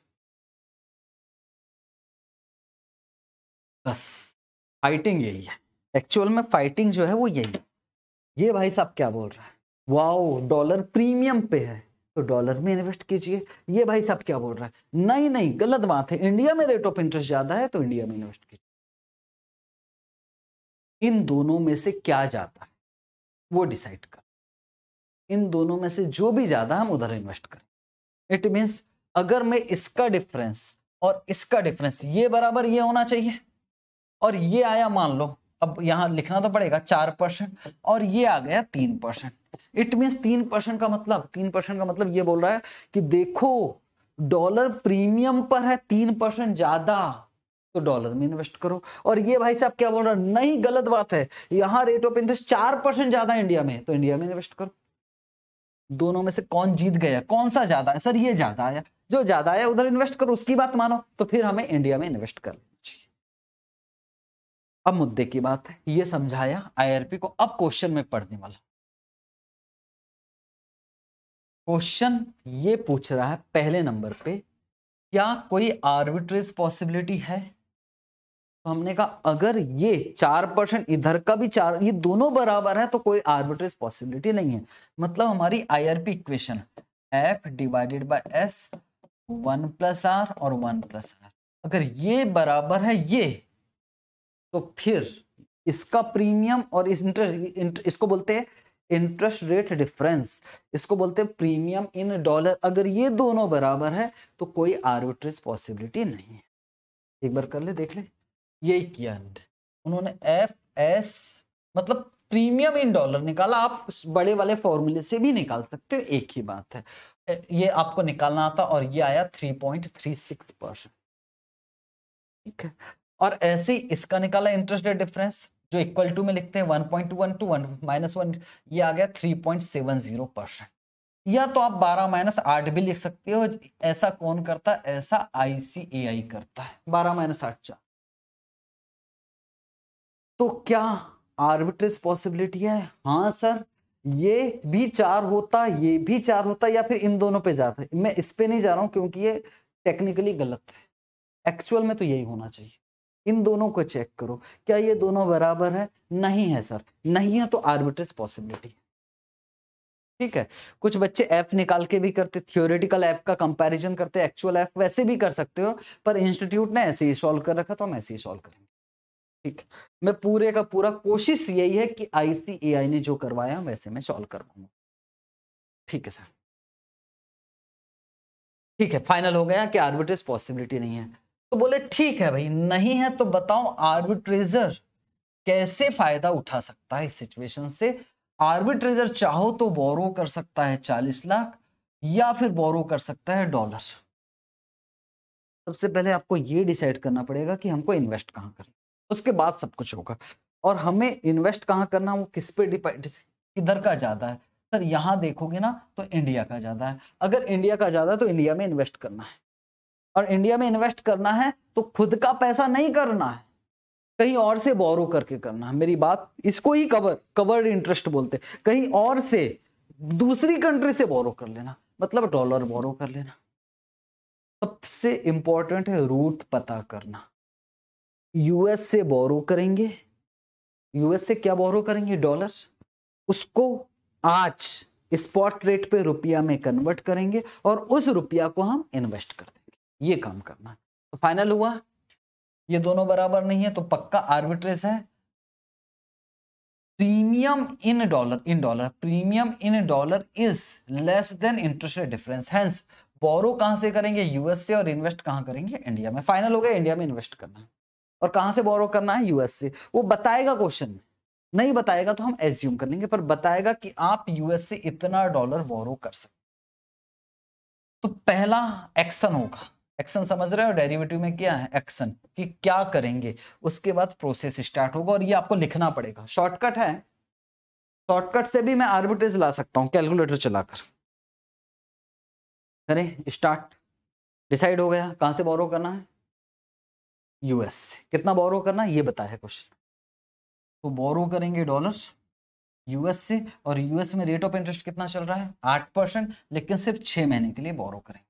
बस फाइटिंग यही है एक्चुअल में फाइटिंग जो है वो यही है ये भाई साहब क्या बोल रहा है वाओ डॉलर प्रीमियम पे है तो डॉलर में इन्वेस्ट कीजिए ये भाई सब क्या बोल रहा है नहीं नहीं गलत बात है इंडिया में रेट ऑफ इंटरेस्ट ज्यादा है तो इंडिया में इन्वेस्ट कीजिए इन दोनों में से क्या जाता है वो डिसाइड कर इन दोनों में से जो भी ज्यादा हम उधर इन्वेस्ट करें इट मीन्स अगर मैं इसका डिफरेंस और इसका डिफरेंस ये बराबर ये होना चाहिए और ये आया मान लो अब यहां लिखना तो पड़ेगा चार परसेंट और ये आ गया तीन परसेंट इट मीन तीन परसेंट का मतलब तीन परसेंट का मतलब ये बोल रहा है कि देखो डॉलर प्रीमियम पर है तीन परसेंट ज्यादा तो डॉलर में इन्वेस्ट करो और ये भाई साहब क्या बोल रहा है नहीं गलत बात है यहां रेट ऑफ इंटरेस्ट चार परसेंट ज्यादा इंडिया में तो इंडिया में इन्वेस्ट करो दोनों में से कौन जीत गया कौन सा ज्यादा है सर ये ज्यादा आया जो ज्यादा आया उधर इन्वेस्ट करो उसकी बात मानो तो फिर हमें इंडिया में इन्वेस्ट कर अब मुद्दे की बात है ये समझाया आईआरपी को अब क्वेश्चन में पढ़ने वाला क्वेश्चन ये पूछ रहा है पहले नंबर पे क्या कोई आर्बिट्रेज पॉसिबिलिटी है तो हमने कहा अगर ये चार परसेंट इधर का भी चार ये दोनों बराबर है तो कोई आर्बिट्रेज पॉसिबिलिटी नहीं है मतलब हमारी IRP equation F divided by S one plus R और वन प्लस आर अगर ये बराबर है ये तो फिर इसका प्रीमियम और इस इंटरेस्ट इसको बोलते हैं इंटरेस्ट रेट डिफरेंस इसको बोलते हैं प्रीमियम इन डॉलर अगर ये दोनों बराबर है तो कोई आर्बिट्रेज पॉसिबिलिटी नहीं है एक बार कर ले देख ले यही किया उन्होंने एफ एस मतलब प्रीमियम इन डॉलर निकाला आप बड़े वाले फॉर्मूले से भी निकाल सकते हो एक ही बात है ये आपको निकालना आता और ये आया सिक्स परसेंट ठीक है और ऐसे इसका निकाला इंटरेस्ट रेट डिफरेंस जो इक्वल टू में लिखते हैं one point one two one minus one ये आ गया three point seven zero percent या तो आप बारह माइनस आठ भी लिख सकते हो ऐसा कौन करता है ऐसा आईसीएआई करता है बारह माइनस आठ चार तो क्या आर्बिट्रेज पॉसिबिलिटी है हाँ सर ये भी चार होता ये भी चार होता या फिर इन दोनों पे जाता मैं इस पे नहीं जा रहा हूं क्योंकि ये टेक्निकली गलत है एक्चुअल में तो यही होना चाहिए इन दोनों को चेक करो क्या ये दोनों बराबर है नहीं है सर नहीं है तो आर्बिट्रेज पॉसिबिलिटी ठीक है कुछ बच्चे एफ निकाल के भी करते थियोरिटिकल एफ का कंपैरिजन करते एक्चुअल एफ वैसे भी कर सकते हो पर इंस्टीट्यूट ने ऐसे ही सॉल्व कर रखा तो हम ऐसे ही सॉल्व करेंगे ठीक मैं पूरे का पूरा कोशिश यही है कि आईसीएआई ने जो करवाया वैसे मैं सॉल्व करवाऊंगा ठीक है सर ठीक है फाइनल हो गया कि आर्बिट्रेज पॉसिबिलिटी नहीं है तो बोले ठीक है भाई नहीं है तो बताओ आर्बिट्रेजर कैसे फायदा उठा सकता है इस सिचुएशन से आर्बिट्रेजर चाहो तो बोरो कर सकता है चालीस लाख या फिर बोरो कर सकता है डॉलर सबसे पहले आपको ये डिसाइड करना पड़ेगा कि हमको इन्वेस्ट कहाँ करना उसके बाद सब कुछ होगा और हमें इन्वेस्ट कहाँ करना वो किस पे डिपेंड किधर का ज़्यादा है सर यहाँ देखोगे ना तो इंडिया का ज़्यादा है अगर इंडिया का ज़्यादा है तो इंडिया में इन्वेस्ट करना है और इंडिया में इन्वेस्ट करना है तो खुद का पैसा नहीं करना है कहीं और से बोरो करके करना है मेरी बात इसको ही कवर कवर्ड इंटरेस्ट बोलते कहीं और से दूसरी कंट्री से बोरो कर लेना मतलब डॉलर बोरो कर लेना सबसे इंपॉर्टेंट है रूट पता करना यूएस से बोरो करेंगे यूएस से क्या बोरो करेंगे डॉलर उसको आज स्पॉट रेट पे रुपया में कन्वर्ट करेंगे और उस रुपया को हम इन्वेस्ट कर ये काम करना है तो फाइनल हुआ ये दोनों बराबर नहीं है तो पक्का आर्बिट्रेस है premium in dollar in dollar premium in dollar is less than interest difference hence borrow कहां से करेंगे यूएसए और इन्वेस्ट कहां करेंगे इंडिया में फाइनल हो गया इंडिया में इन्वेस्ट करना है और कहां से बोरो करना है यूएस से वो बताएगा क्वेश्चन में नहीं बताएगा तो हम एज्यूम कर लेंगे पर बताएगा कि आप यूएस से इतना डॉलर बोरो कर सकते तो पहला एक्शन होगा एक्शन समझ रहे हो डेरिवेटिव में क्या है एक्शन कि क्या करेंगे उसके बाद प्रोसेस स्टार्ट होगा और ये आपको लिखना पड़ेगा शॉर्टकट है शॉर्टकट से भी मैं आर्बिट्रेज ला सकता हूं कैलकुलेटर चलाकर करें स्टार्ट डिसाइड हो गया कहां से बोरो करना है यूएस से कितना बोरो करना है ये बताया क्वेश्चन तो बोरो करेंगे डॉलर यूएस से और यूएस में रेट ऑफ इंटरेस्ट कितना चल रहा है आठ परसेंट लेकिन सिर्फ छह महीने के लिए बोरो करेंगे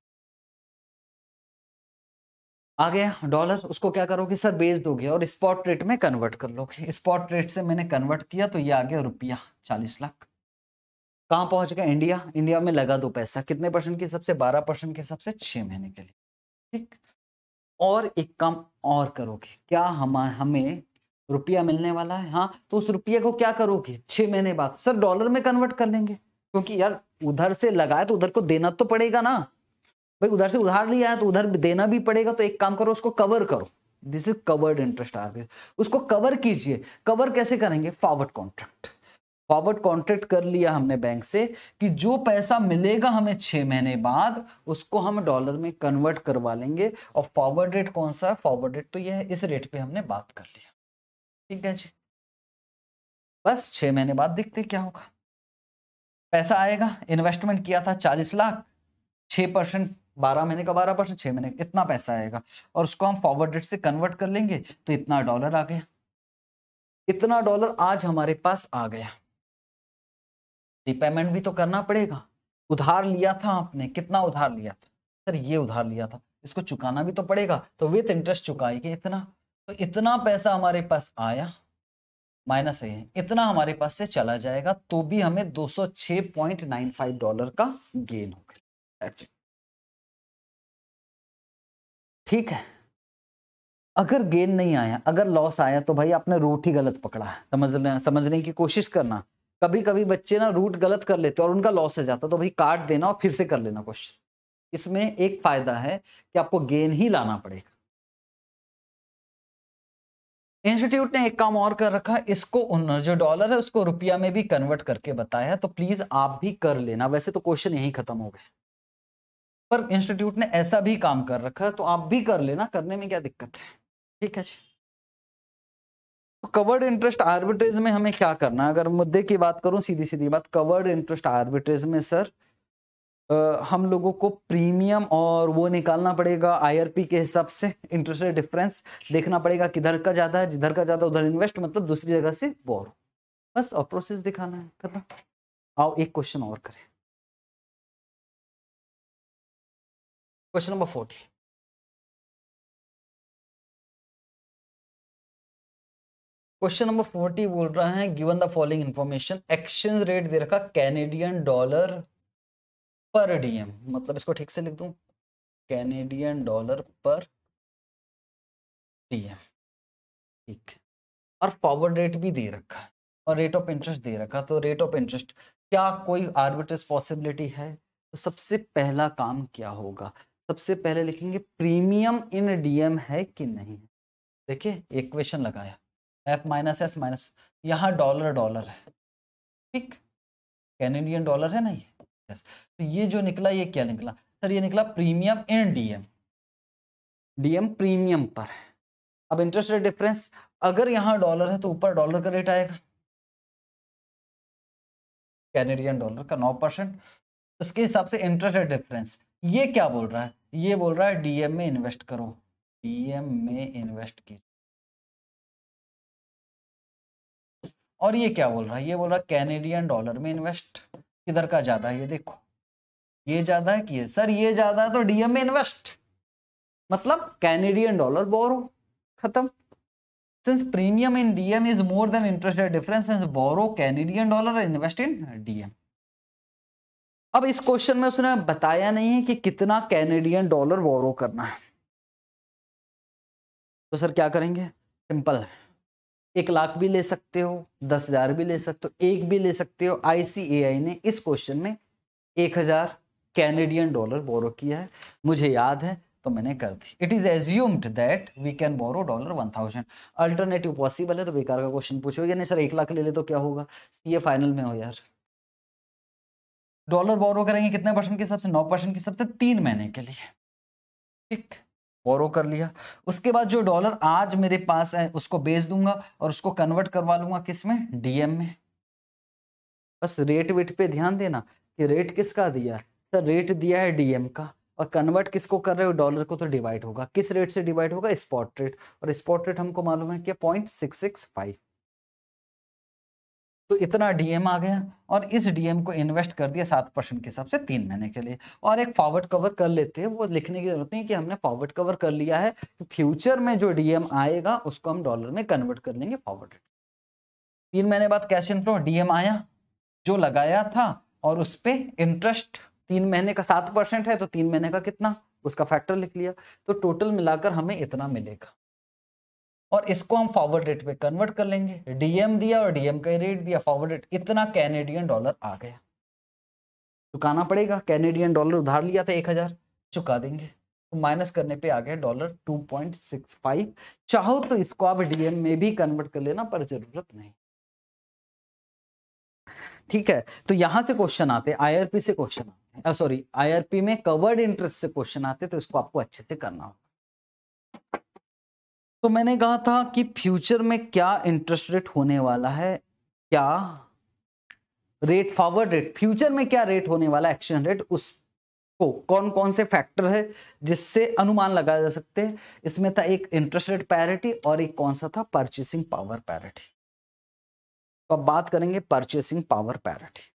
आ गया डॉलर उसको क्या करोगे सर बेच दोगे और स्पॉट रेट में कन्वर्ट कर लोगे स्पॉट रेट से मैंने कन्वर्ट किया तो ये आ गया रुपया चालीस लाख कहाँ पहुंच गया इंडिया इंडिया में लगा दो पैसा कितने परसेंट के हिसाब से बारह परसेंट के हिसाब से छः महीने के लिए ठीक और एक काम और करोगे क्या हम हमें रुपया मिलने वाला है हाँ तो उस रुपये को क्या करोगे छः महीने बाद सर डॉलर में कन्वर्ट कर लेंगे क्योंकि यार उधर से लगाए तो उधर को देना तो पड़ेगा ना भाई उधर से उधार लिया है तो उधर देना भी पड़ेगा तो एक काम करो उसको कवर करो दिस इज कवर्ड इंटरेस्ट आर उसको कवर कीजिए कवर कैसे करेंगे फॉरवर्ड कॉन्ट्रैक्ट फॉरवर्ड कॉन्ट्रैक्ट कर लिया हमने बैंक से कि जो पैसा मिलेगा हमें छह महीने बाद उसको हम डॉलर में कन्वर्ट करवा लेंगे और फॉरवर्ड रेट कौन सा है फॉरवर्ड रेट तो यह है इस रेट पे हमने बात कर लिया ठीक है जी बस छह महीने बाद देखते क्या होगा पैसा आएगा इन्वेस्टमेंट किया था चालीस लाख छह परसेंट बारह महीने का बारह परसेंट छह महीने का इतना पैसा आएगा और उसको हम फॉरवर्ड रेट से कन्वर्ट कर लेंगे तो इतना डॉलर आ गया इतना डॉलर आज हमारे पास आ गया रिपेमेंट भी तो करना पड़ेगा उधार लिया था आपने कितना उधार लिया था सर ये उधार लिया था इसको चुकाना भी तो पड़ेगा तो विथ इंटरेस्ट चुकाएगी इतना तो इतना पैसा हमारे पास आया माइनस है इतना हमारे पास से चला जाएगा तो भी हमें 206.95 डॉलर का गेन होगा ठीक है अगर गेन नहीं आया अगर लॉस आया तो भाई आपने रूट ही गलत पकड़ा है समझने समझने की कोशिश करना कभी कभी बच्चे ना रूट गलत कर लेते और उनका लॉस हो जाता तो भाई काट देना और फिर से कर लेना क्वेश्चन इसमें एक फायदा है कि आपको गेन ही लाना पड़ेगा इंस्टीट्यूट ने एक काम और कर रखा इसको जो डॉलर है उसको रुपया में भी कन्वर्ट करके बताया तो प्लीज आप भी कर लेना वैसे तो क्वेश्चन यही खत्म हो गए पर इंस्टीट्यूट ने ऐसा भी काम कर रखा है तो आप भी कर लेना करने में क्या दिक्कत है ठीक है जी कवर्ड इंटरेस्ट आर्बिट्रेज में हमें क्या करना है अगर मुद्दे की बात करूं सीधी सीधी बात कवर्ड इंटरेस्ट आर्बिट्रेज में सर आ, हम लोगों को प्रीमियम और वो निकालना पड़ेगा आईआरपी के हिसाब से इंटरेस्ट रेट डिफरेंस देखना पड़ेगा किधर का ज्यादा है जिधर का ज्यादा उधर इन्वेस्ट मतलब दूसरी जगह से बोर बस और प्रोसेस दिखाना है खत्म आओ एक क्वेश्चन और करें question number forty question number forty बोल रहा है given the following information exchange rate दे रखा कैनेडियन डॉलर पर डीएम मतलब इसको ठीक से लिख दू कैनेडियन डॉलर पर डीएम ठीक और फॉरवर्ड रेट भी दे रखा और रेट ऑफ इंटरेस्ट दे रखा तो रेट ऑफ इंटरेस्ट क्या कोई आर्बिट्रेज पॉसिबिलिटी है तो सबसे पहला काम क्या होगा सबसे पहले लिखेंगे प्रीमियम इन डीएम है कि नहीं है देखिए एक क्वेश्चन लगाया एफ माइनस एस माइनस यहाँ डॉलर डॉलर है ठीक कैनेडियन डॉलर है ना ये यस तो ये जो निकला ये क्या निकला सर ये निकला premium in DM DM premium पर है अब इंटरेस्ट रेट डिफरेंस अगर यहाँ डॉलर है तो ऊपर डॉलर का रेट आएगा कैनेडियन डॉलर का नौ परसेंट उसके हिसाब से इंटरेस्ट रेट डिफरेंस ये क्या बोल रहा है ये बोल रहा है डीएम में इन्वेस्ट करो डीएम में इन्वेस्ट कीजिए और ये क्या बोल रहा है ये बोल रहा है कैनेडियन डॉलर में इन्वेस्ट किधर का ज्यादा है ये देखो ये ज्यादा है कि ये सर ये ज्यादा है तो डीएम में इन्वेस्ट मतलब कैनेडियन डॉलर बोरो खत्म since premium in DM is more than interest difference difference since borrow canadian dollar and invest अब इस क्वेश्चन में उसने बताया नहीं है कि कितना कैनेडियन डॉलर बोरो करना है तो सर क्या करेंगे सिंपल एक लाख भी ले सकते हो दस हजार भी ले सकते हो एक भी ले सकते हो आईसीएआई ने इस क्वेश्चन में एक हजार कैनेडियन डॉलर बोरो किया है मुझे याद है तो मैंने कर दी it is assumed that we can borrow dollar one thousand alternative possible है तो बेकार का क्वेश्चन पूछो नहीं सर एक लाख ले ले तो क्या होगा सीए फाइनल में हो यार डॉलर बोरो करेंगे कितने परसेंट के हिसाब से नौ परसेंट के हिसाब से तीन महीने के लिए ठीक बोरो कर लिया उसके बाद जो डॉलर आज मेरे पास है उसको बेच दूंगा और उसको कन्वर्ट करवा लूंगा किस में डीएम में बस रेट वेट पे ध्यान देना कि रेट किसका दिया सर रेट दिया है डीएम का और कन्वर्ट किसको कर रहे हो डॉलर को तो डिवाइड होगा किस रेट से डिवाइड होगा स्पॉट रेट और स्पॉट रेट हमको मालूम है क्या पॉइंट सिक्स सिक्स फाइव तो इतना डीएम आ गया और इस डीएम को इन्वेस्ट कर दिया सात परसेंट के हिसाब से तीन महीने के लिए और एक फॉरवर्ड कवर कर लेते हैं वो लिखने की जरूरत नहीं कि हमने फॉरवर्ड कवर कर लिया है तो फ्यूचर में जो डीएम आएगा उसको हम डॉलर में कन्वर्ट कर लेंगे फॉरवर्ड तीन महीने बाद कैश इनफ्लो डीएम आया जो लगाया था और उस पर इंटरेस्ट तीन महीने का सात परसेंट है तो तीन महीने का कितना उसका फैक्टर लिख लिया तो टोटल मिलाकर हमें इतना मिलेगा और इसको हम फॉरवर्ड रेट पे कन्वर्ट कर लेंगे डीएम दिया और डीएम का रेट दिया फॉरवर्ड रेट इतना कैनेडियन डॉलर आ गया चुकाना पड़ेगा कैनेडियन डॉलर उधार लिया था एक हजार चुका देंगे तो माइनस करने पे आ गया dollar two point six five चाहो तो इसको आप डीएम में भी कन्वर्ट कर लेना पर जरूरत नहीं ठीक है तो यहां से क्वेश्चन आते हैं आईआरपी से क्वेश्चन आते हैं सॉरी आईआरपी में कवर्ड इंटरेस्ट से क्वेश्चन आते तो इसको आपको अच्छे से करना होगा तो मैंने कहा था कि फ्यूचर में क्या इंटरेस्ट रेट होने वाला है क्या रेट फॉरवर्ड रेट फ्यूचर में क्या रेट होने वाला एक्सचेंज रेट उसको कौन कौन से फैक्टर है जिससे अनुमान लगाए जा सकते हैं इसमें था एक इंटरेस्ट रेट पैरिटी और एक कौन सा था परचेसिंग पावर पैरिटी तो अब बात करेंगे परचेसिंग पावर पैरिटी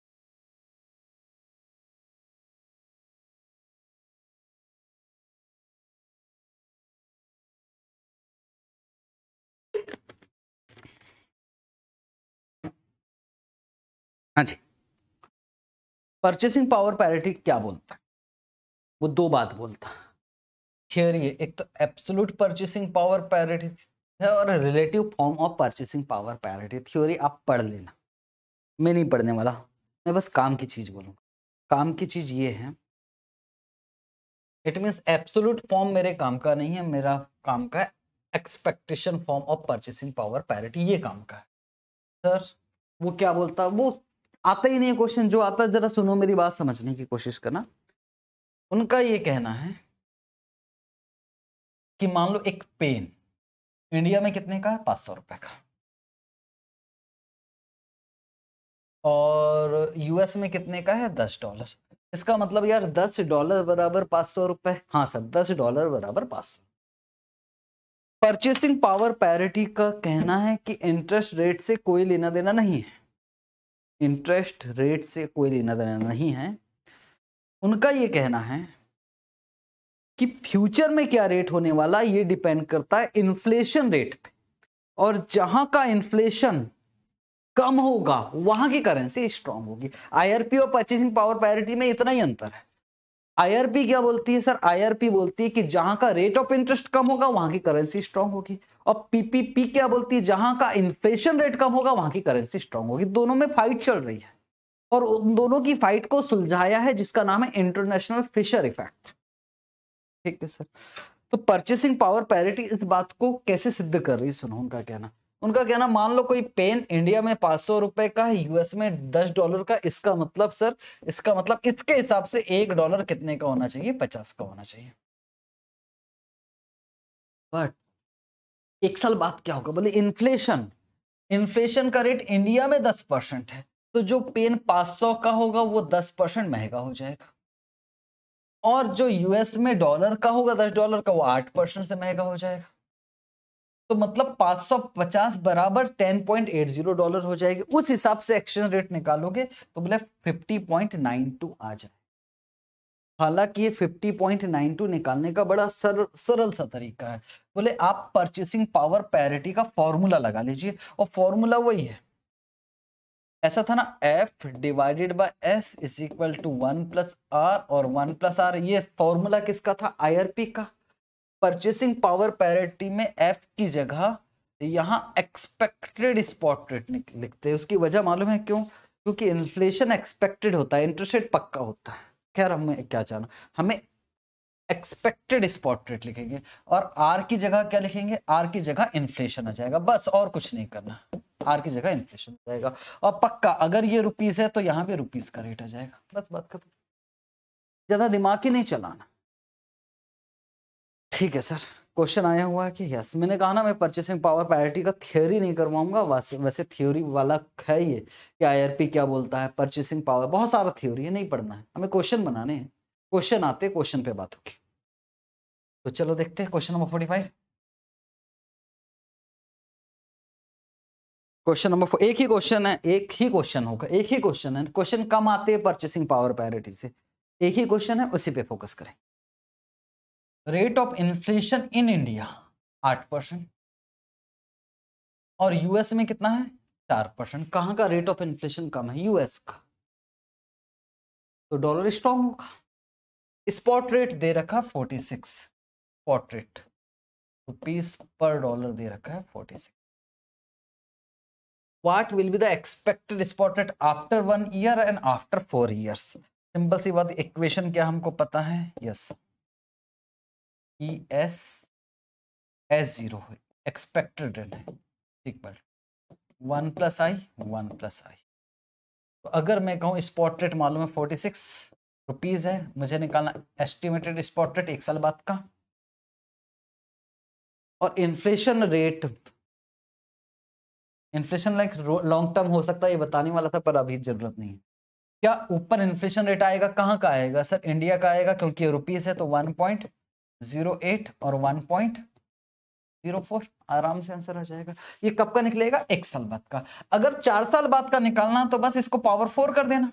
हाँ जी परचेसिंग पावर पैरिटी क्या बोलता है वो दो बात बोलता है एक तो एब्सोल्यूट परचेसिंग पावर पैरिटी है और relative form of purchasing power parity theory आप पढ़ लेना मैं नहीं पढ़ने वाला मैं बस काम की चीज़ बोलूंगा काम की चीज़ ये है इट मीन्स एब्सोल्यूट फॉर्म मेरे काम का नहीं है मेरा काम का expectation form of purchasing power parity ये काम का है सर वो क्या बोलता है वो आता ही नहीं क्वेश्चन जो आता जरा सुनो मेरी बात समझने की कोशिश करना उनका ये कहना है कि मान लो एक पेन इंडिया में कितने का है पांच सौ रुपए का और यूएस में कितने का है दस डॉलर इसका मतलब यार दस डॉलर बराबर पांच सौ रुपए हाँ सर दस डॉलर बराबर पांच सौ परचेसिंग पावर पैरिटी का कहना है कि इंटरेस्ट रेट से कोई लेना देना नहीं है इंटरेस्ट रेट से कोई लेना देना नहीं है उनका ये कहना है कि फ्यूचर में क्या रेट होने वाला ये डिपेंड करता है इन्फ्लेशन रेट पे और जहां का इन्फ्लेशन कम होगा वहां की करेंसी स्ट्रांग होगी आईआरपी और परचेसिंग पावर पैरिटी में इतना ही अंतर है आईआरपी क्या बोलती है सर आईआरपी बोलती है कि जहां का रेट ऑफ इंटरेस्ट कम होगा वहां की करेंसी स्ट्रांग होगी और पीपीपी क्या बोलती है जहां का इन्फ्लेशन रेट कम होगा वहां की करेंसी स्ट्रांग होगी दोनों में फाइट चल रही है और उन दोनों की फाइट को सुलझाया है जिसका नाम है इंटरनेशनल फिशर इफेक्ट ठीक है सर तो परचेसिंग पावर पैरिटी इस बात को कैसे सिद्ध कर रही है सुनो उनका कहना उनका कहना मान लो कोई पेन इंडिया में पांच सौ रुपए का है यूएस में दस डॉलर का इसका मतलब सर इसका मतलब इसके हिसाब से एक डॉलर कितने का होना चाहिए पचास का होना चाहिए बट एक साल बाद क्या होगा बोले इन्फ्लेशन इन्फ्लेशन का रेट इंडिया में दस परसेंट है तो जो पेन पांच सौ का होगा वो दस परसेंट महंगा हो जाएगा और जो यूएस में डॉलर का होगा दस डॉलर का वो आठ परसेंट से महंगा हो जाएगा तो मतलब 550 बराबर 10.80 डॉलर हो जाएगी उस हिसाब से एक्सचेंज रेट निकालोगे तो मतलब 50.92 आ जाए हालांकि ये 50.92 निकालने का बड़ा सर, सरल सा तरीका है बोले आप परचेसिंग पावर पैरिटी का फॉर्मूला लगा लीजिए और फॉर्मूला वही है ऐसा था ना F divided by S is equal to one plus R और वन प्लस आर ये फॉर्मूला किसका था आईआरपी का परचेसिंग पावर पैरिटी में एफ की जगह यहाँ एक्सपेक्टेड स्पॉट रेट लिखते हैं उसकी वजह मालूम है क्यों क्योंकि इन्फ्लेशन एक्सपेक्टेड होता है इंटरेस्ट रेट पक्का होता है खैर हमें क्या जाना हमें एक्सपेक्टेड स्पॉट रेट लिखेंगे और आर की जगह क्या लिखेंगे आर की जगह इन्फ्लेशन आ जाएगा बस और कुछ नहीं करना आर की जगह इन्फ्लेशन आ जाएगा और पक्का अगर ये रुपीज है तो यहाँ पे रुपीज का रेट आ जाएगा बस बात खत्म ज्यादा दिमाग ही नहीं चलाना ठीक है सर क्वेश्चन आया हुआ है कि यस मैंने कहा ना मैं परचेसिंग पावर पैरिटी का थ्योरी नहीं करवाऊंगा वैसे वैसे थ्योरी वाला है ये कि आईआरपी क्या बोलता है परचेसिंग पावर बहुत सारा थ्योरी है नहीं पढ़ना है हमें क्वेश्चन बनाने हैं क्वेश्चन आते क्वेश्चन पे बात होगी तो चलो देखते हैं question number forty five question number four एक ही क्वेश्चन है एक ही क्वेश्चन होगा एक ही क्वेश्चन है क्वेश्चन कम आते हैं परचेसिंग पावर पैरिटी से एक ही क्वेश्चन है उसी पे फोकस करें rate of inflation in India आठ परसेंट और यूएस में कितना है चार परसेंट कहां का रेट ऑफ इन्फ्लेशन कम है यूएस का तो डॉलर स्ट्रांग होगा स्पॉट रेट दे रखा forty six spot rate rupees per dollar दे रखा है forty six what will be the expected spot rate after one year and after four years simple सी बात इक्वेशन क्या हमको पता है yes yes. E S S zero expected rate है equal one plus I one plus I तो अगर मैं कहूँ स्पॉट रेट मालूम है फोर्टी सिक्स रुपीज़ है मुझे निकालना एस्टिमेटेड स्पॉट रेट एक साल बाद का और inflation rate inflation like long term हो सकता है ये बताने वाला था पर अभी ज़रूरत नहीं है क्या ऊपर इन्फ्लेशन रेट आएगा कहाँ का आएगा सर इंडिया का आएगा क्योंकि रुपीज़ है तो वन पॉइंट जीरो एट और वन पॉइंट जीरो फोर आराम से आंसर हो जाएगा ये कब का निकलेगा एक साल बाद का अगर चार साल बाद का निकालना तो बस इसको पावर फोर कर देना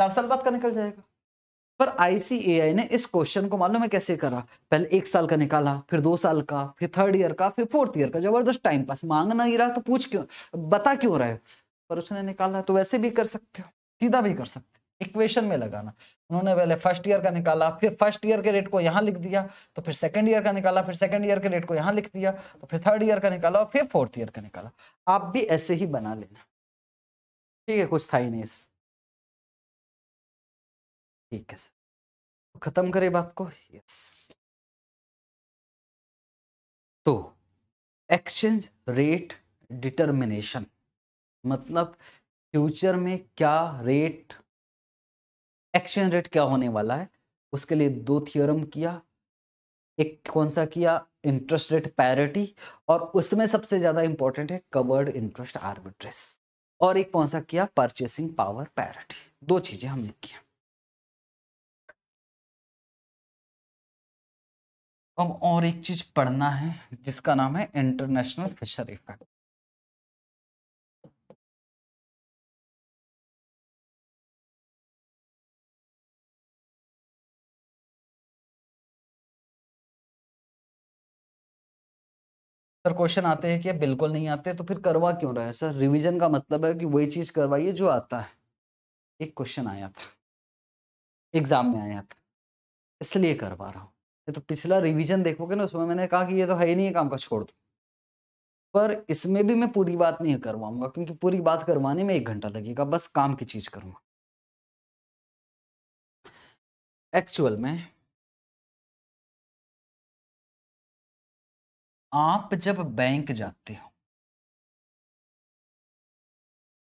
चार साल बाद का निकल जाएगा पर आईसीएआई ने इस क्वेश्चन को मालूम है कैसे करा पहले एक साल का निकाला फिर दो साल का फिर थर्ड ईयर का फिर फोर्थ ईयर का जबरदस्त टाइम पास मांग ही रहा तो पूछ क्यों बता क्यों रहे पर उसने निकाला तो वैसे भी कर सकते हो सीधा भी कर सकते हो इक्वेशन में लगाना उन्होंने पहले फर्स्ट ईयर का निकाला फिर फर्स्ट ईयर के रेट को यहाँ लिख दिया तो फिर सेकंड ईयर का निकाला फिर सेकंड ईयर के रेट को यहाँ लिख दिया तो फिर थर्ड ईयर का निकाला और फिर फोर्थ ईयर का निकाला आप भी ऐसे ही बना लेना ठीक है कुछ था ही नहीं इस ठीक है सर खत्म करे बात को यस तो एक्सचेंज रेट डिटर्मिनेशन मतलब फ्यूचर में क्या रेट एक्सचेंज रेट क्या होने वाला है उसके लिए दो थियोरम किया एक कौन सा किया इंटरेस्ट रेट पैरिटी और उसमें सबसे ज़्यादा इंपॉर्टेंट है कवर्ड इंटरेस्ट आर्बिट्रेस और एक कौन सा किया परचेसिंग पावर पैरिटी दो चीज़ें हमने किया अब और एक चीज़ पढ़ना है जिसका नाम है international Fisher effect sir question आते हैं कि बिल्कुल नहीं आते तो फिर करवा क्यों रहा है सर रिवीजन का मतलब है कि वही चीज़ करवाइए जो आता है एक क्वेश्चन आया था एग्जाम में आया था इसलिए करवा रहा हूँ ये तो पिछला रिवीजन देखोगे ना उसमें मैंने कहा कि ये तो है ही नहीं है काम का छोड़ दो पर इसमें भी मैं पूरी बात नहीं करवाऊंगा क्योंकि पूरी बात करवाने में एक घंटा लगेगा बस काम की चीज़ करूँगा एक्चुअल में आप जब बैंक जाते हो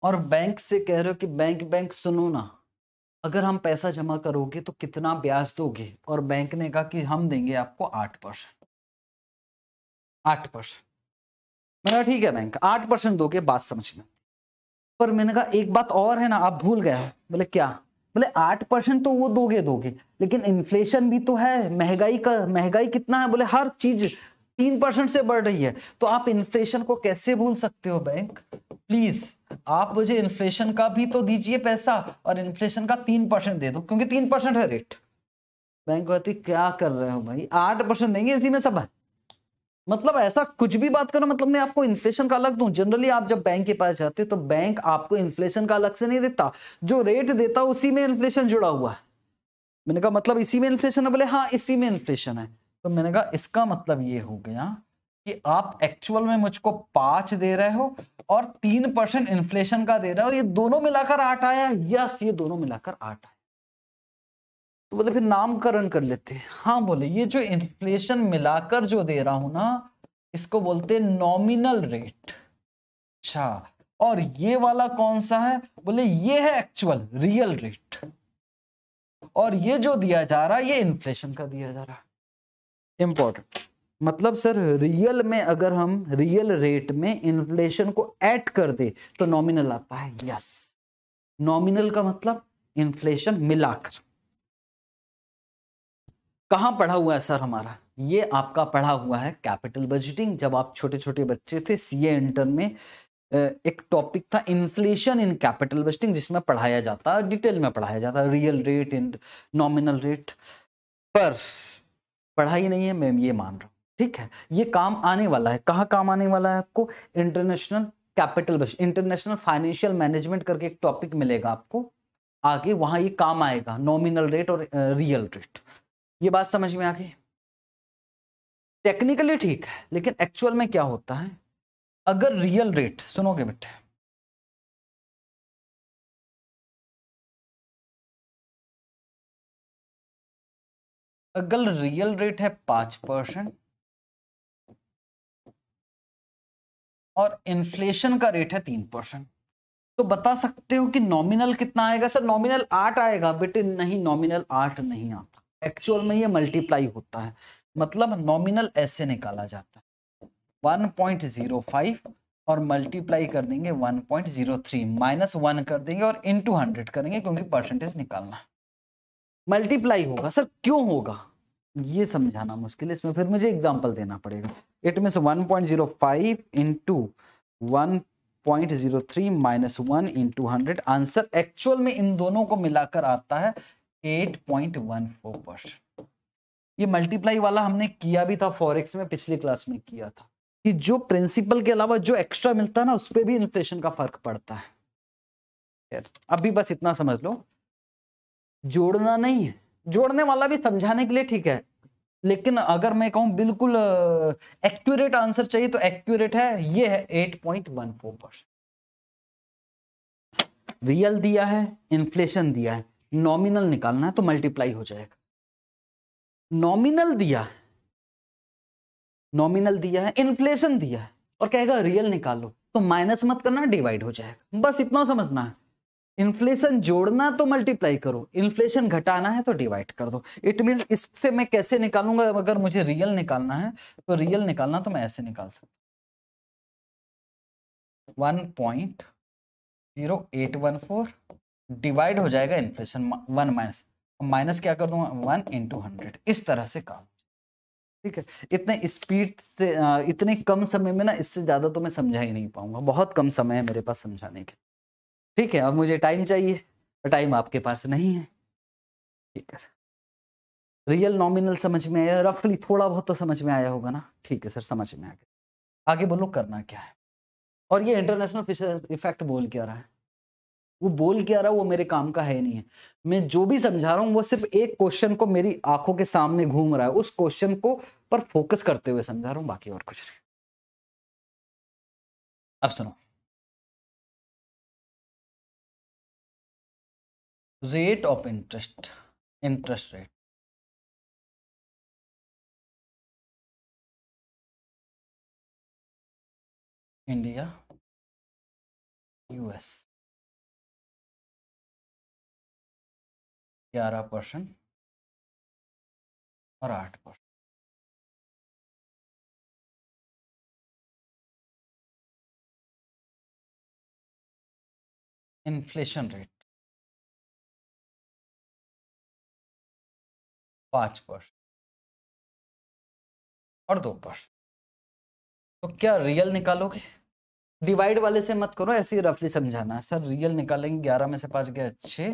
और बैंक से कह रहे हो कि बैंक बैंक सुनो ना अगर हम पैसा जमा करोगे तो कितना ब्याज दोगे और बैंक ने कहा कि हम देंगे आपको आठ परसेंट आठ परसेंट मैंने ठीक है बैंक आठ परसेंट दोगे बात समझ में पर मैंने कहा एक बात और है ना आप भूल गए हो बोले क्या बोले आठ परसेंट तो वो दोगे दोगे लेकिन इन्फ्लेशन भी तो है महंगाई का महंगाई कितना है बोले हर चीज तीन परसेंट से बढ़ रही है तो आप इन्फ्लेशन को कैसे भूल सकते हो बैंक प्लीज आप मुझे इन्फ्लेशन का भी तो दीजिए पैसा और इन्फ्लेशन का तीन परसेंट दे दो क्योंकि तीन परसेंट है रेट बैंक कहती क्या कर रहे हो भाई आठ परसेंट देंगे इसी में सब है मतलब ऐसा कुछ भी बात करो मतलब मैं आपको इन्फ्लेशन का अलग दूं जनरली आप जब बैंक के पास जाते हो तो बैंक आपको इन्फ्लेशन का अलग से नहीं देता जो रेट देता उसी में इन्फ्लेशन जुड़ा हुआ है मैंने कहा मतलब इसी में इन्फ्लेशन है बोले हाँ इसी में इन्फ्लेशन है तो मैंने कहा इसका मतलब ये हो गया कि आप एक्चुअल में मुझको पांच दे रहे हो और तीन परसेंट इन्फ्लेशन का दे रहे हो ये दोनों मिलाकर आठ आया यस ये दोनों मिलाकर आठ आया तो बोले फिर नामकरण कर लेते हैं हाँ बोले ये जो इन्फ्लेशन मिलाकर जो दे रहा हूं ना इसको बोलते नॉमिनल रेट अच्छा और ये वाला कौन सा है बोले ये है एक्चुअल रियल रेट और ये जो दिया जा रहा है ये इन्फ्लेशन का दिया जा रहा है इम्पोर्टेंट मतलब सर रियल में अगर हम रियल रेट में इन्फ्लेशन को ऐड कर दे तो नॉमिनल आता है यस नॉमिनल का मतलब इन्फ्लेशन मिलाकर कहा पढ़ा हुआ है सर हमारा ये आपका पढ़ा हुआ है कैपिटल बजटिंग जब आप छोटे छोटे बच्चे थे सीए इंटर में एक टॉपिक था इन्फ्लेशन इन कैपिटल बजटिंग जिसमें पढ़ाया जाता है डिटेल में पढ़ाया जाता है रियल रेट इन नॉमिनल रेट पर पढ़ाई नहीं है मैं ये मान रहा हूँ ठीक है ये काम आने वाला है कहाँ काम आने वाला है आपको international capital international financial management करके एक टॉपिक मिलेगा आपको आगे वहाँ ये काम आएगा नॉमिनल रेट और रियल रेट ये बात समझ में आ गई टेक्निकली ठीक है लेकिन एक्चुअल में क्या होता है अगर रियल रेट सुनोगे बेटे अगर रियल रेट है पांच परसेंट और इन्फ्लेशन का रेट है तीन परसेंट तो बता सकते हो कि नॉमिनल कितना आएगा सर नॉमिनल आठ आएगा बेटे नहीं नॉमिनल आठ नहीं आता एक्चुअल में ये मल्टीप्लाई होता है मतलब नॉमिनल ऐसे निकाला जाता है वन पॉइंट जीरो फाइव और मल्टीप्लाई कर देंगे one point zero three minus one कर देंगे और इन टू हंड्रेड करेंगे क्योंकि परसेंटेज निकालना है मल्टीप्लाई होगा सर क्यों होगा ये समझाना मुश्किल है इसमें फिर मुझे एग्जाम्पल देना पड़ेगा it mean one point zero five into one point zero three minus one into hundred answer actual में इन दोनों को मिलाकर आता है eight point one four percent ये मल्टीप्लाई वाला हमने किया भी था फॉरेक्स में पिछले क्लास में किया था कि जो प्रिंसिपल के अलावा जो एक्स्ट्रा मिलता है ना उस पर भी इन्फ्लेशन का फर्क पड़ता है अभी बस इतना समझ लो जोड़ना नहीं है जोड़ने वाला भी समझाने के लिए ठीक है लेकिन अगर मैं कहूं बिल्कुल एक्यूरेट आंसर चाहिए तो एक्यूरेट है ये है eight point one four percent real दिया है इन्फ्लेशन दिया है नॉमिनल निकालना है तो मल्टीप्लाई हो जाएगा नॉमिनल दिया है नॉमिनल दिया है इन्फ्लेशन दिया है और कहेगा रियल निकालो तो माइनस मत करना डिवाइड हो जाएगा बस इतना समझना है इन्फ्लेशन जोड़ना तो मल्टीप्लाई करो इन्फ्लेशन घटाना है तो डिवाइड कर दो इट मीन इससे मैं कैसे निकालूंगा अगर मुझे रियल निकालना है तो रियल निकालना तो मैं ऐसे निकाल सकता one point zero eight one four divide हो जाएगा इन्फ्लेशन वन माइनस माइनस क्या कर दूंगा वन इंटू हंड्रेड इस तरह से काम ठीक है इतने स्पीड से इतने कम समय में ना इससे ज़्यादा तो मैं समझा ही नहीं पाऊंगा बहुत कम समय है मेरे पास समझाने के ठीक है अब मुझे टाइम चाहिए टाइम आपके पास नहीं है ठीक है सर रियल नॉमिनल समझ में आया रफली थोड़ा बहुत तो समझ में आया होगा ना ठीक है सर समझ में आ गया आगे बोलो करना क्या है और ये इंटरनेशनल फिशर इफेक्ट बोल क्या रहा है वो बोल क्या रहा है वो मेरे काम का है नहीं है मैं जो भी समझा रहा हूँ वो सिर्फ एक क्वेश्चन को मेरी आंखों के सामने घूम रहा है उस क्वेश्चन को पर फोकस करते हुए समझा रहा हूँ बाकी और कुछ नहीं अब सुनो rate of interest interest rate india us 11 percent और 8 percent. inflation rate पांच परसेंट और दो परसेंट तो क्या रियल निकालोगे डिवाइड वाले से मत करो ऐसे ही रफली समझाना सर रियल निकालेंगे ग्यारह में से पांच गया अच्छे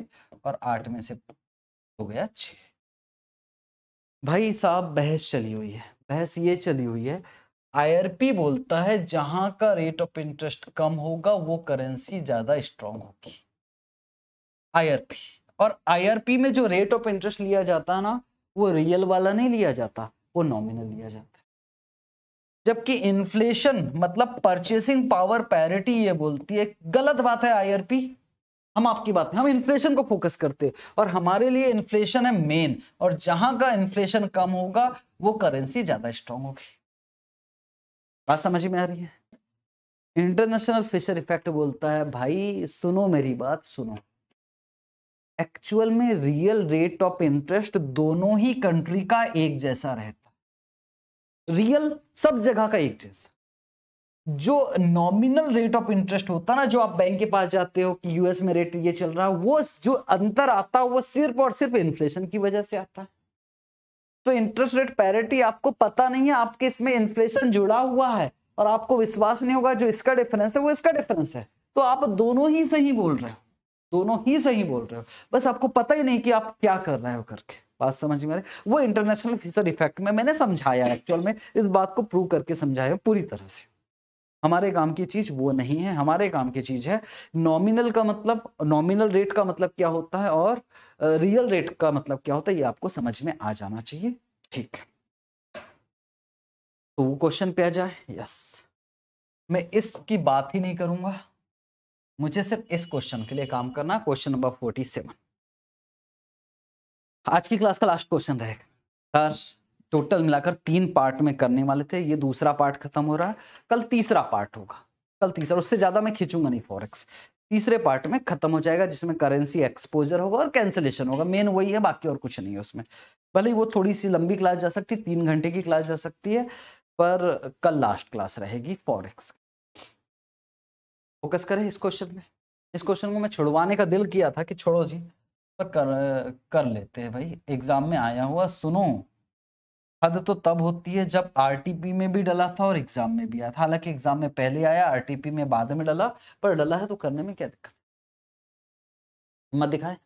और आठ में से हो गया अच्छे भाई साहब बहस चली हुई है बहस ये चली हुई है आईआरपी बोलता है जहां का रेट ऑफ इंटरेस्ट कम होगा वो करेंसी ज्यादा स्ट्रांग होगी आईआरपी और आईआरपी में जो रेट ऑफ इंटरेस्ट लिया जाता है ना वो रियल वाला नहीं लिया जाता वो नॉमिनल लिया जाता जबकि इन्फ्लेशन मतलब परचेसिंग पावर पैरिटी ये बोलती है गलत बात है आईआरपी हम आपकी बात नहीं हम इन्फ्लेशन को फोकस करते हैं और हमारे लिए इन्फ्लेशन है मेन और जहां का इन्फ्लेशन कम होगा वो करेंसी ज्यादा स्ट्रांग होगी बात समझ में आ रही है इंटरनेशनल फिशर इफेक्ट बोलता है भाई सुनो मेरी बात सुनो एक्चुअल में रियल रेट ऑफ इंटरेस्ट दोनों ही कंट्री का एक जैसा रहता रियल सब जगह का एक जैसा जो नॉमिनल रेट ऑफ इंटरेस्ट होता ना जो आप बैंक के पास जाते हो कि यूएस में रेट ये चल रहा है वो जो अंतर आता है वो सिर्फ और सिर्फ इन्फ्लेशन की वजह से आता है तो इंटरेस्ट रेट पैरिटी आपको पता नहीं है आपके इसमें इन्फ्लेशन जुड़ा हुआ है और आपको विश्वास नहीं होगा जो इसका डिफरेंस है वो इसका डिफरेंस है तो आप दोनों ही सही बोल रहे हो दोनों ही सही बोल रहे हो बस आपको पता ही नहीं कि आप क्या कर रहे हो करके बात समझ में आ रही वो इंटरनेशनल फिशर इफेक्ट में मैंने समझाया एक्चुअल में इस बात को प्रूव करके समझाया पूरी तरह से हमारे काम की चीज वो नहीं है हमारे काम की चीज है नॉमिनल का मतलब नॉमिनल रेट का मतलब क्या होता है और रियल रेट का मतलब क्या होता है ये आपको समझ में आ जाना चाहिए ठीक है तो वो क्वेश्चन पे आ जाए यस मैं इसकी बात ही नहीं करूंगा मुझे सिर्फ इस क्वेश्चन के लिए काम करना क्वेश्चन नंबर फोर्टी सेवन आज की क्लास का लास्ट क्वेश्चन रहेगा सर टोटल मिलाकर तीन पार्ट में करने वाले थे ये दूसरा पार्ट खत्म हो रहा है कल तीसरा पार्ट होगा कल तीसरा उससे ज्यादा मैं खींचूंगा नहीं फॉरेक्स तीसरे पार्ट में खत्म हो जाएगा जिसमें करेंसी एक्सपोजर होगा और कैंसिलेशन होगा मेन वही है बाकी और कुछ नहीं है उसमें भले वो थोड़ी सी लंबी क्लास जा सकती है तीन घंटे की क्लास जा सकती है पर कल लास्ट क्लास रहेगी फॉरेक्स फोकस करें इस क्वेश्चन में इस क्वेश्चन को मैं छुड़वाने का दिल किया था कि छोड़ो जी पर कर कर लेते हैं भाई एग्जाम में आया हुआ सुनो हद तो तब होती है जब आरटीपी में भी डला था और एग्जाम में भी आया था हालांकि एग्जाम में पहले आया आरटीपी में बाद में डला पर डला है तो करने में क्या दिक्कत हिम्मत दिखाए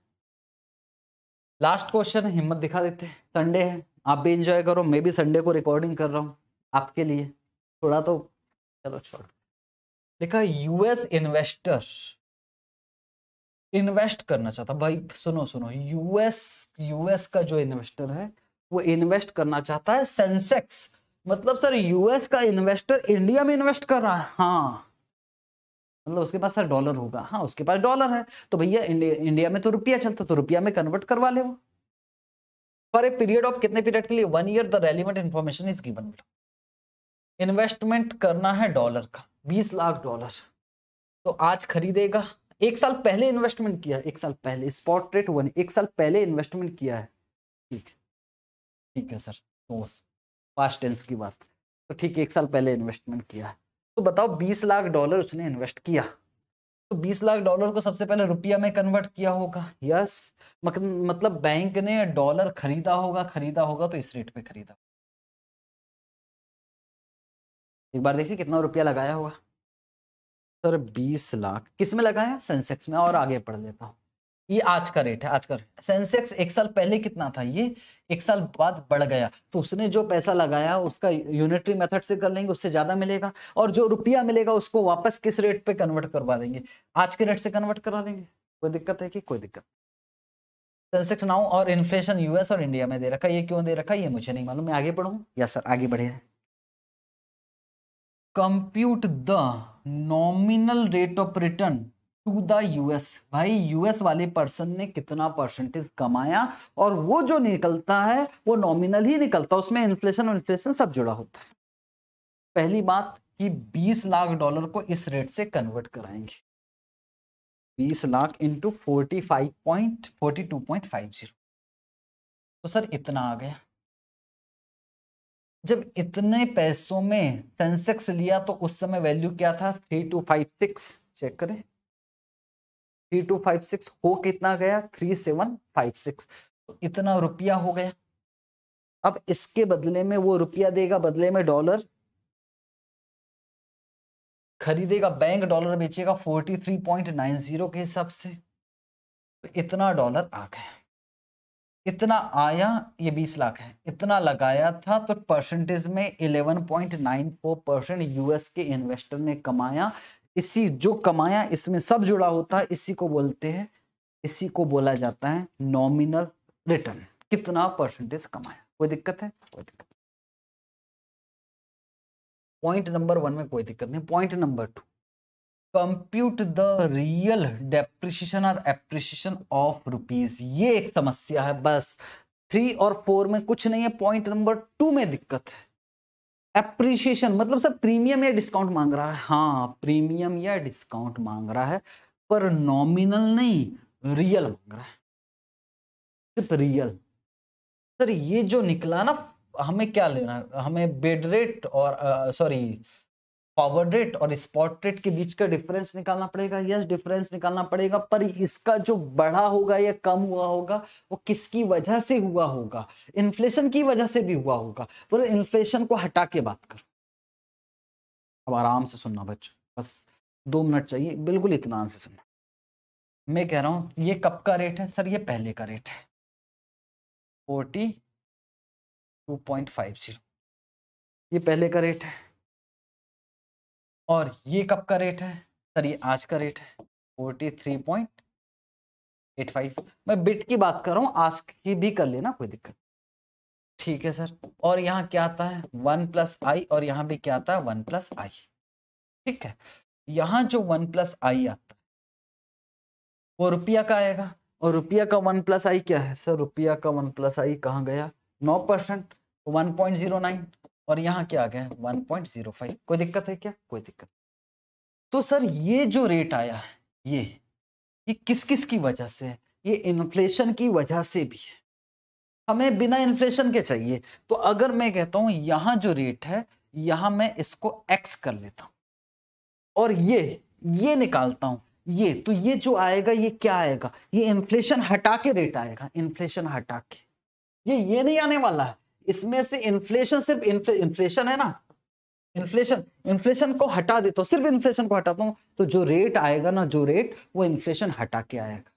लास्ट क्वेश्चन हिम्मत दिखा देते हैं संडे है आप भी इंजॉय करो मैं भी संडे को रिकॉर्डिंग कर रहा हूँ आपके लिए थोड़ा तो चलो छोड़ो लिखा यूएस इन्वेस्टर इन्वेस्ट करना चाहता भाई सुनो सुनो यूएस यूएस का जो इन्वेस्टर है वो इन्वेस्ट करना चाहता है सेंसेक्स मतलब सर यूएस का इन्वेस्टर इंडिया में इन्वेस्ट कर रहा है हाँ मतलब उसके पास सर डॉलर होगा हाँ उसके पास डॉलर है तो भैया इंडिया, इंडिया में तो रुपया चलता तो रुपया में कन्वर्ट करवा ले वो पर पीरियड ऑफ कितने पीरियड के लिए one year the relevant information is given investment करना है डॉलर का बीस लाख डॉलर तो आज खरीदेगा एक साल पहले इन्वेस्टमेंट किया एक साल पहले स्पॉट रेट हुआ नहीं एक साल पहले इन्वेस्टमेंट किया है ठीक ठीक है सर तो पास्ट टेंस की बात तो ठीक है एक साल पहले इन्वेस्टमेंट किया है तो बताओ बीस लाख डॉलर उसने इन्वेस्ट किया तो बीस लाख डॉलर को सबसे पहले रुपया में कन्वर्ट किया होगा यस मतलब बैंक ने डॉलर खरीदा होगा खरीदा होगा तो इस रेट पे खरीदा एक बार देखिए कितना रुपया लगाया होगा सर बीस लाख किस में लगाया सेंसेक्स में और आगे पढ़ लेता हूँ ये आज का रेट है आज का सेंसेक्स एक साल पहले कितना था ये एक साल बाद बढ़ गया तो उसने जो पैसा लगाया उसका यूनिटरी मेथड से कर लेंगे उससे ज्यादा मिलेगा और जो रुपया मिलेगा उसको वापस किस रेट पे कन्वर्ट करवा देंगे आज के रेट से कन्वर्ट करवा देंगे कोई दिक्कत है कि कोई दिक्कत सेंसेक्स नाउ और इन्फ्लेशन यूएस और इंडिया में दे रखा ये क्यों दे रखा ये मुझे नहीं मालूम मैं आगे बढ़ूँ या सर आगे बढ़े compute the nominal rate of return to the US भाई यूएस वाले पर्सन ने कितना परसेंटेज कमाया और वो जो निकलता है वो नॉमिनल ही निकलता है उसमें इन्फ्लेशन और इन्फ्लेशन सब जुड़ा होता है पहली बात कि 20 लाख डॉलर को इस रेट से कन्वर्ट कराएंगे 20 lakh into forty five point forty two point five zero तो सर इतना आ गया जब इतने पैसों में सेंसेक्स लिया तो उस समय वैल्यू क्या था three two five six check करें थ्री टू फाइव सिक्स हो कितना गया थ्री सेवन फाइव सिक्स तो इतना रुपया हो गया अब इसके बदले में वो रुपया देगा बदले में डॉलर खरीदेगा बैंक डॉलर बेचेगा forty three point nine zero के हिसाब से तो इतना डॉलर आ गया इतना आया ये बीस लाख है इतना लगाया था तो परसेंटेज में 11.94 परसेंट यूएस के इन्वेस्टर ने कमाया इसी जो कमाया इसमें सब जुड़ा होता है इसी को बोलते हैं इसी को बोला जाता है नॉमिनल रिटर्न कितना परसेंटेज कमाया कोई दिक्कत है कोई दिक्कत पॉइंट नंबर वन में कोई दिक्कत नहीं point number two compute the real depreciation और एप्रिशिएशन ऑफ रुपीज ये एक समस्या है बस थ्री और फोर में कुछ नहीं है पॉइंट नंबर टू में दिक्कत है एप्रिशिएशन मतलब सर प्रीमियम या डिस्काउंट मांग रहा है हाँ प्रीमियम या डिस्काउंट मांग रहा है पर नॉमिनल नहीं रियल मांग रहा है सिर्फ रियल सर ये जो निकला ना हमें क्या लेना हमें बेड रेट और सॉरी फॉरवर्ड रेट और स्पॉट रेट के बीच का डिफरेंस निकालना पड़ेगा यस डिफरेंस निकालना पड़ेगा पर इसका जो बढ़ा होगा या कम हुआ होगा वो किसकी वजह से हुआ होगा इन्फ्लेशन की वजह से भी हुआ होगा पर इन्फ्लेशन को हटा के बात करो अब आराम से सुनना बच्चों बस दो मिनट चाहिए बिल्कुल आराम से सुनना मैं कह रहा हूँ ये कब का रेट है सर ये पहले का रेट है forty two point five zero ये पहले का रेट है और ये कब का रेट है सर ये आज का रेट है forty three point eight five मैं बिट की बात कर रहा हूँ आज की भी कर लेना कोई दिक्कत ठीक है सर और यहाँ क्या आता है वन प्लस आई और यहाँ भी क्या आता है वन प्लस आई ठीक है यहाँ जो वन प्लस आई आता है वो रुपया का आएगा और रुपया का वन प्लस आई क्या है सर रुपया का वन प्लस आई कहाँ गया नौ percent one point zero nine और यहाँ क्या आ गया वन पॉइंट जीरो फाइव कोई दिक्कत है क्या कोई दिक्कत तो सर ये जो रेट आया है ये ये किस किस की वजह से है ये इन्फ्लेशन की वजह से भी है हमें बिना इन्फ्लेशन के चाहिए तो अगर मैं कहता हूँ यहाँ जो रेट है यहाँ मैं इसको एक्स कर लेता हूँ और ये ये निकालता हूँ ये तो ये जो आएगा ये क्या आएगा ये इन्फ्लेशन हटा के रेट आएगा इन्फ्लेशन हटा के ये ये नहीं आने वाला है इसमें से इन्फ्लेशन सिर्फ इन्फ्लेशन है ना इन्फ्लेशन इन्फ्लेशन को हटा देता हूँ सिर्फ इन्फ्लेशन को हटाता हूँ तो जो रेट आएगा ना जो रेट वो इन्फ्लेशन हटा के आएगा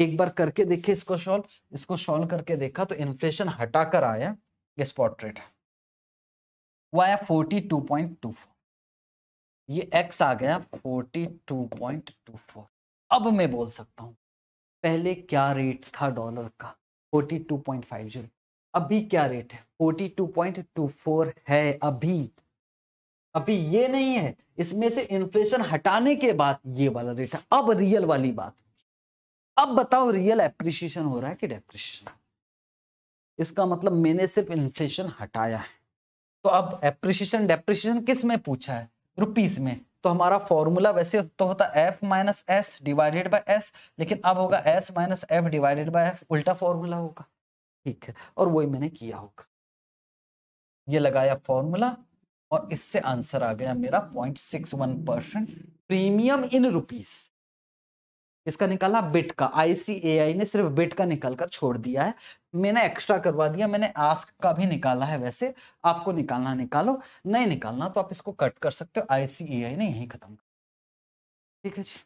एक बार करके देखिए इसको सॉल्व इसको सॉल्व करके देखा तो इन्फ्लेशन हटा कर आया ये स्पॉट रेट वो आया forty two point two four ये एक्स आ गया forty two point two four अब मैं बोल सकता हूँ पहले क्या रेट था डॉलर का forty two point five zero अभी क्या रेट है forty two point two four है अभी अभी ये नहीं है इसमें से इन्फ्लेशन हटाने के बाद ये वाला रेट है अब रियल वाली बात अब बताओ रियल एप्रिशिएशन हो रहा है कि डेप्रिशिएशन इसका मतलब मैंने सिर्फ इन्फ्लेशन हटाया है तो अब एप्रिशिएशन डेप्रिशिएशन किस में पूछा है रुपीस में तो हमारा फॉर्मूला वैसे तो होता है F minus S divided by S लेकिन अब होगा S minus F divided by F उल्टा फॉर्मूला होगा ठीक है और वही मैंने किया होगा ये लगाया फॉर्मूला और इससे आंसर आ गया मेरा point six one percent premium in rupees इसका निकाला बिट का आईसीएआई ने सिर्फ बिट का निकाल कर छोड़ दिया है मैंने एक्स्ट्रा करवा दिया मैंने आस्क का भी निकाला है वैसे आपको निकालना निकालो नहीं निकालना तो आप इसको कट कर सकते हो आईसीएआई ने यही खत्म ठीक है जी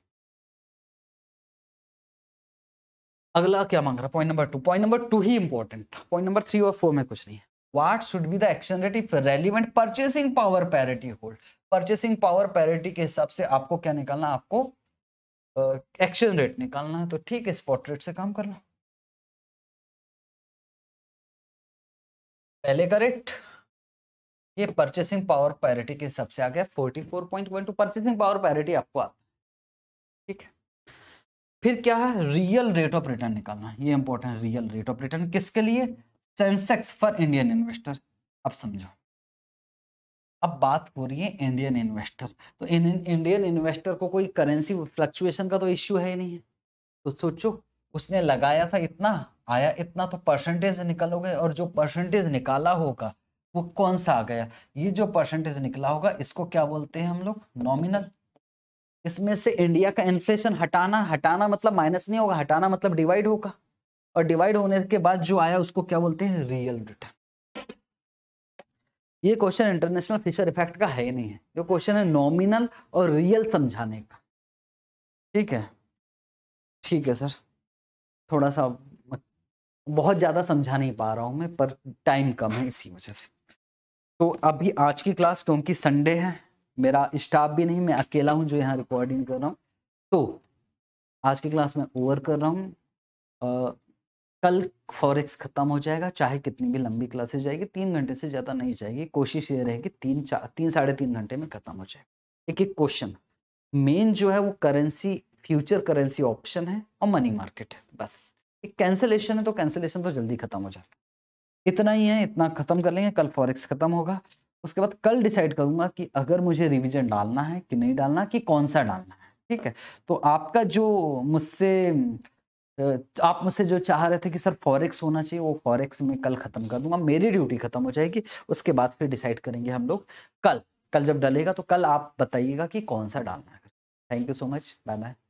अगला क्या मांग रहा point number two point number two ही इंपॉर्टेंट था पॉइंट नंबर थ्री और फोर में कुछ नहीं है what should be the action rate if relevant purchasing power parity hold purchasing power parity के हिसाब से आपको क्या निकालना है आपको एक्शन uh, रेट निकालना है तो ठीक है स्पॉट रेट से काम करना पहले का रेट ये परचेसिंग पावर पैरिटी के हिसाब से आ गया forty four point one two purchasing power parity आपको आता ठीक है फिर क्या है रियल रेट ऑफ रिटर्न निकालना ये इंपॉर्टेंट है रियल रेट ऑफ रिटर्न किसके लिए सेंसेक्स फॉर इंडियन इन्वेस्टर अब समझो अब बात हो रही है इंडियन इन्वेस्टर तो इन, इंडियन इन्वेस्टर को कोई करेंसी फ्लक्चुएशन का तो इश्यू है ही नहीं है तो सोचो उसने लगाया था इतना आया इतना तो परसेंटेज निकलोगे और जो परसेंटेज निकाला होगा वो कौन सा आ गया ये जो परसेंटेज निकला होगा इसको क्या बोलते हैं हम लोग नॉमिनल इसमें से इंडिया का इन्फ्लेशन हटाना हटाना मतलब माइनस नहीं होगा हटाना मतलब डिवाइड होगा और डिवाइड होने के बाद जो आया उसको क्या बोलते हैं रियल रिटर्न ये क्वेश्चन इंटरनेशनल फिशर इफेक्ट का है ही नहीं है ये क्वेश्चन है नॉमिनल और रियल समझाने का ठीक है ठीक है सर थोड़ा सा बहुत ज़्यादा समझा नहीं पा रहा हूं मैं पर टाइम कम है इसी वजह से तो अभी आज की क्लास क्योंकि संडे है मेरा स्टाफ भी नहीं मैं अकेला हूँ जो यहाँ रिकॉर्डिंग कर रहा हूँ तो आज की क्लास में ओवर कर रहा हूँ कल फॉरेक्स खत्म हो जाएगा चाहे कितनी भी लंबी क्लासेस जाएगी तीन घंटे से ज़्यादा नहीं जाएगी कोशिश ये रहेगी तीन चार तीन साढ़े तीन घंटे में खत्म हो जाएगा एक एक क्वेश्चन मेन जो है वो करेंसी फ्यूचर करेंसी ऑप्शन है और मनी मार्केट है बस एक कैंसिलेशन है तो कैंसिलेशन तो जल्दी खत्म हो जाता है इतना ही है इतना खत्म कर लेंगे कल फॉरेक्स खत्म होगा उसके बाद कल डिसाइड करूंगा कि अगर मुझे रिवीजन डालना है कि नहीं डालना कि कौन सा डालना है ठीक है तो आपका जो मुझसे आप मुझसे जो चाह रहे थे कि सर फॉरेक्स होना चाहिए वो फॉरेक्स में कल ख़त्म कर दूंगा मेरी ड्यूटी ख़त्म हो जाएगी उसके बाद फिर डिसाइड करेंगे हम लोग कल कल जब डलेगा तो कल आप बताइएगा कि कौन सा डालना है thank you so much bye bye